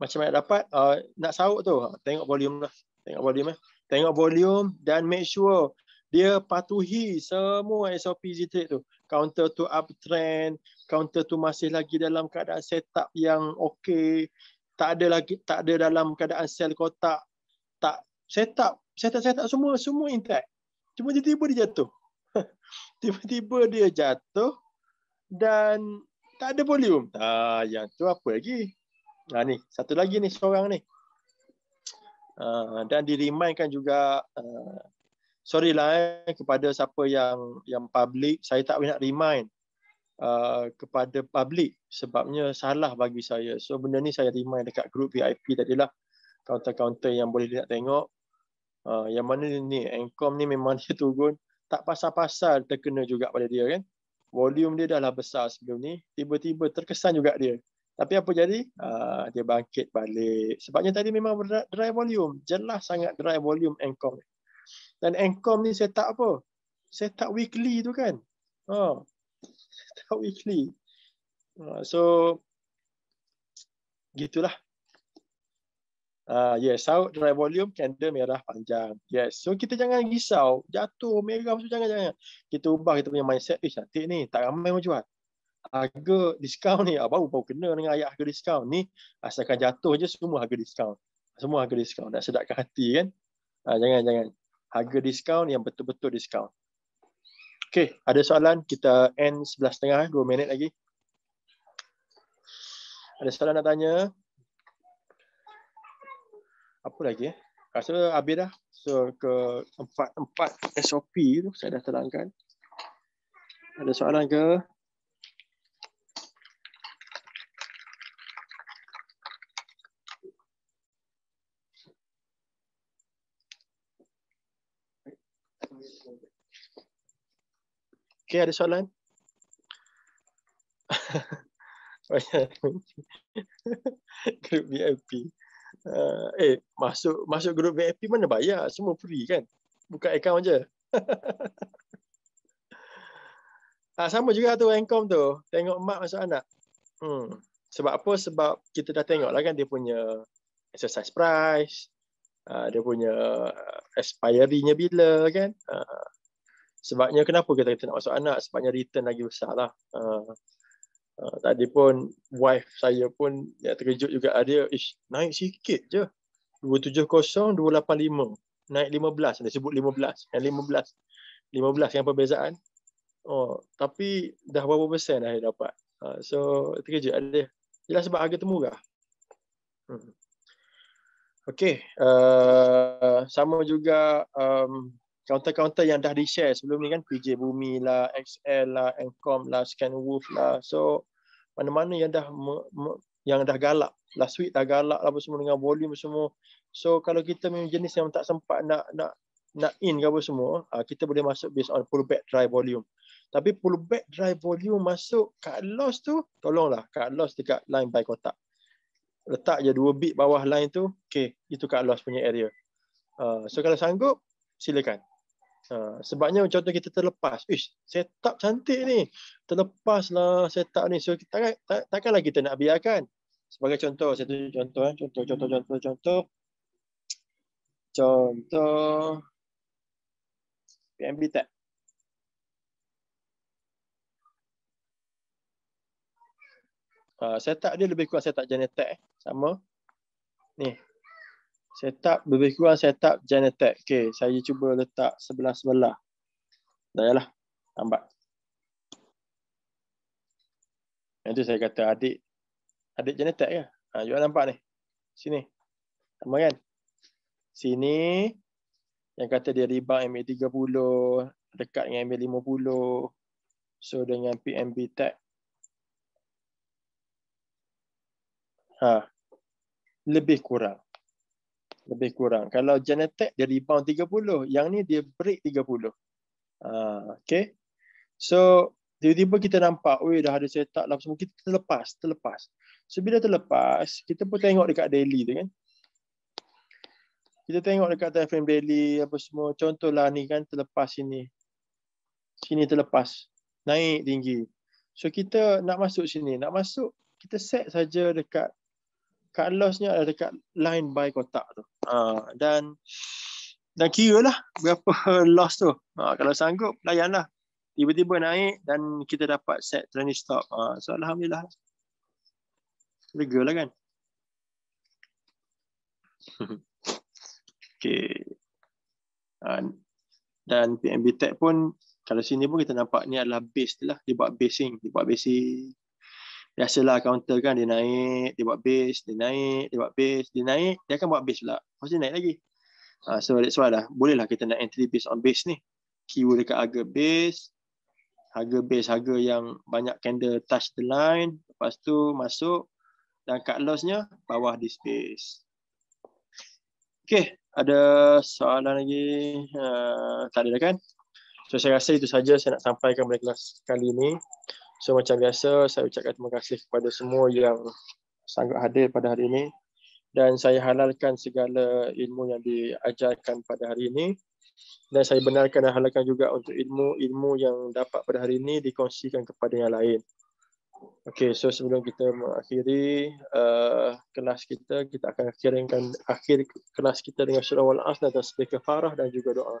Macam mana dapat? Uh, nak sahut tu? Tengok volume lah. Tengok volume eh. Tengok volume dan make sure dia patuhi semua SOP Z-Trade tu counter tu uptrend, counter tu masih lagi dalam keadaan setup yang okey, tak ada lagi tak ada dalam keadaan sel kotak, tak setup, setup setup semua semua intact. Cuma tiba-tiba dia jatuh. tiba-tiba dia jatuh dan tak ada volume. Ah, yang tu apa lagi? Ah, ni, satu lagi ni seorang ni. Uh, dan dirimainkan juga uh, sorry lah eh, kepada siapa yang yang public saya tak nak remind uh, kepada public sebabnya salah bagi saya so benda ni saya remind dekat grup VIP tadi lah kaunter-kaunter yang boleh nak tengok uh, yang mana ni Encom ni memang dia turun tak pasal-pasal terkena juga pada dia kan volume dia dah lah besar sebelum ni tiba-tiba terkesan juga dia tapi apa jadi? Uh, dia bangkit balik. Sebabnya tadi memang dry volume. Jelas sangat dry volume Encom. ni. Dan Encom ni set up apa? Set up weekly tu kan? Ha. Set up weekly. Ha. So, gitulah. Ah uh, yes, out dry volume candle merah panjang. Yes. So kita jangan risau jatuh merah tu jangan jangan. Kita ubah kita punya mindset. Eh cantik ni, tak ramai pun kan. jual. Harga diskaun ni ah, baru baru kena dengan ayat harga diskaun ni asalkan jatuh je semua harga diskaun. Semua harga diskaun. Nak sedapkan hati kan. Uh, jangan jangan harga diskaun yang betul-betul diskaun. Okay, ada soalan? Kita end setengah dua minit lagi. Ada soalan nak tanya? Apa lagi? Rasa habis dah. So, ke empat, empat SOP tu saya dah terangkan. Ada soalan ke? Okey, ada soalan? grup VIP. Uh, eh, eh, masuk masuk grup VIP mana bayar? Semua free kan? Buka account je. Ah uh, sama juga tu Encom tu. Tengok mak masuk anak. Hmm. Sebab apa? Sebab kita dah tengok lah kan dia punya exercise price. Uh, dia punya eh, expiry-nya bila kan? Uh, Sebabnya kenapa kita kata nak masuk anak? Sebabnya return lagi besar lah. Uh, uh, tadi pun wife saya pun ya, terkejut juga ada ah, Ish, naik sikit je. 270, 285. Naik 15. Dia sebut 15. Yang 15. 15 yang perbezaan. Oh, tapi dah berapa persen dah dia dapat. Uh, so terkejut ada lah dia. Jelas sebab harga temurah. Hmm. Okay. Uh, sama juga um, kaunter-kaunter yang dah di-share sebelum ni kan PJ Bumi lah, XL lah, Encom lah, Scanwolf lah. So mana-mana yang dah me, me, yang dah galak, last week dah galak lah apa semua dengan volume semua. So kalau kita memang jenis yang tak sempat nak nak nak in ke apa semua, uh, kita boleh masuk based on pullback dry volume. Tapi pullback dry volume masuk kat loss tu, tolonglah kat loss dekat line by kotak. Letak je dua bit bawah line tu, okay, itu kat loss punya area. Uh, so kalau sanggup, silakan. Ha, sebabnya contoh kita terlepas. Ish, setup cantik ni. Terlepaslah setup ni. So kita tak, tak, takkanlah kita nak biarkan. Sebagai contoh, satu contoh eh. Contoh, contoh, contoh, contoh. Contoh. PMB tak Uh, ha, setup dia lebih kuat setup generator eh. Sama. Ni, setup lebih kurang setup genetek. Okey, saya cuba letak sebelah-sebelah. Dahlah. Lambat. Nanti saya kata adik adik genetek ke? Ha, you lah nampak ni. Sini. Sama kan? Sini yang kata dia rebound MA 30 dekat dengan MA 50. So dengan PMB tag. Ha. Lebih kurang lebih kurang. Kalau Genetech dia rebound 30, yang ni dia break 30. Ah, okay. So, tiba-tiba kita nampak, weh dah ada setup lah semua, kita terlepas, terlepas. So, bila terlepas, kita pun tengok dekat daily tu kan. Kita tengok dekat time frame daily apa semua, contohlah ni kan terlepas sini. Sini terlepas, naik tinggi. So, kita nak masuk sini, nak masuk, kita set saja dekat cut lossnya ada dekat line by kotak tu. Ha, dan dan kira lah berapa loss tu. Ha, kalau sanggup layan lah. Tiba-tiba naik dan kita dapat set training stop. Ha, so Alhamdulillah. Lega lah kan. okay. Ha, dan PMB tag pun kalau sini pun kita nampak ni adalah base lah. Dia buat basing. Dia buat basing biasalah counter kan dia naik, dia buat base, dia naik, dia buat base, dia naik, dia akan buat base pula. Pasti naik lagi. Uh, so that's why lah, bolehlah kita nak entry base on base ni. Keyword dekat harga base, harga base, harga yang banyak candle touch the line, lepas tu masuk dan cut lossnya bawah this base. Okay, ada soalan lagi? Uh, tak ada kan? So saya rasa itu saja saya nak sampaikan pada kelas kali ini. So macam biasa saya ucapkan terima kasih kepada semua yang sangat hadir pada hari ini dan saya halalkan segala ilmu yang diajarkan pada hari ini dan saya benarkan dan halalkan juga untuk ilmu-ilmu yang dapat pada hari ini dikongsikan kepada yang lain. Okey, so sebelum kita mengakhiri uh, kelas kita, kita akan akhirkan akhir kelas kita dengan surah Al-Asr dan tasbih farah dan juga doa.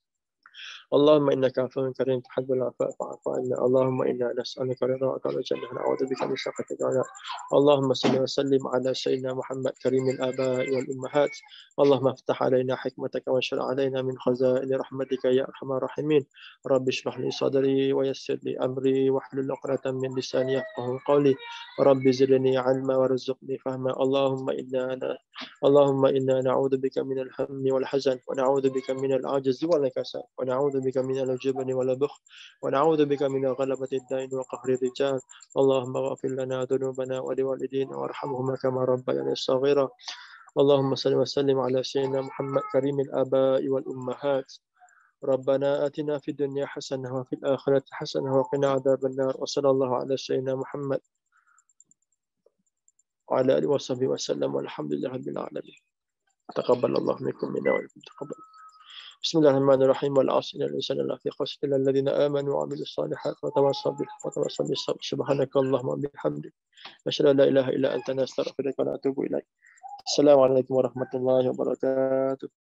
اللهم انك عفو كريم تحب العفو فاعف عنا اللهم انا نسالك رضاك والجنه نعوذ بك من شقتك على اللهم صل وسلم على سيدنا محمد كريم الاباء والامهات اللهم افتح علينا حكمتك وانشر علينا من خزائن رحمتك يا ارحم الراحمين رب اشرح لي صدري ويسر لي امري واحلل عقده من لساني يفقه قولي رب زدني علما وارزقني فهما اللهم انا اللهم انا نعوذ بك من الهم والحزن ونعوذ بك من العجز والكسل ونعوذ بك من الجبن والبخ ونعوذ بك من غلبة الدين وقهر الرجال اللهم اغفر لنا ذنوبنا ولوالدينا وارحمهما كما ربيانا صغيرا اللهم صل وسلم على سيدنا محمد كريم الآباء والأمهات ربنا آتنا في الدنيا حسنة وفي الآخرة حسنة وقنا عذاب النار وصلى الله على سيدنا محمد وعلى آله وصحبه وسلم والحمد لله رب العالمين تقبل الله منكم منا ومنكم تقبل بسم الله الرحمن الرحيم والعصر إن الإنسان في قسط إلا الذين آمنوا وعملوا الصالحات وتواصوا بالحق وتواصوا بالصبر سبحانك اللهم وبحمدك أشهد أن لا إله إلا أنت نستغفرك ونتوب إليك السلام عليكم ورحمة الله وبركاته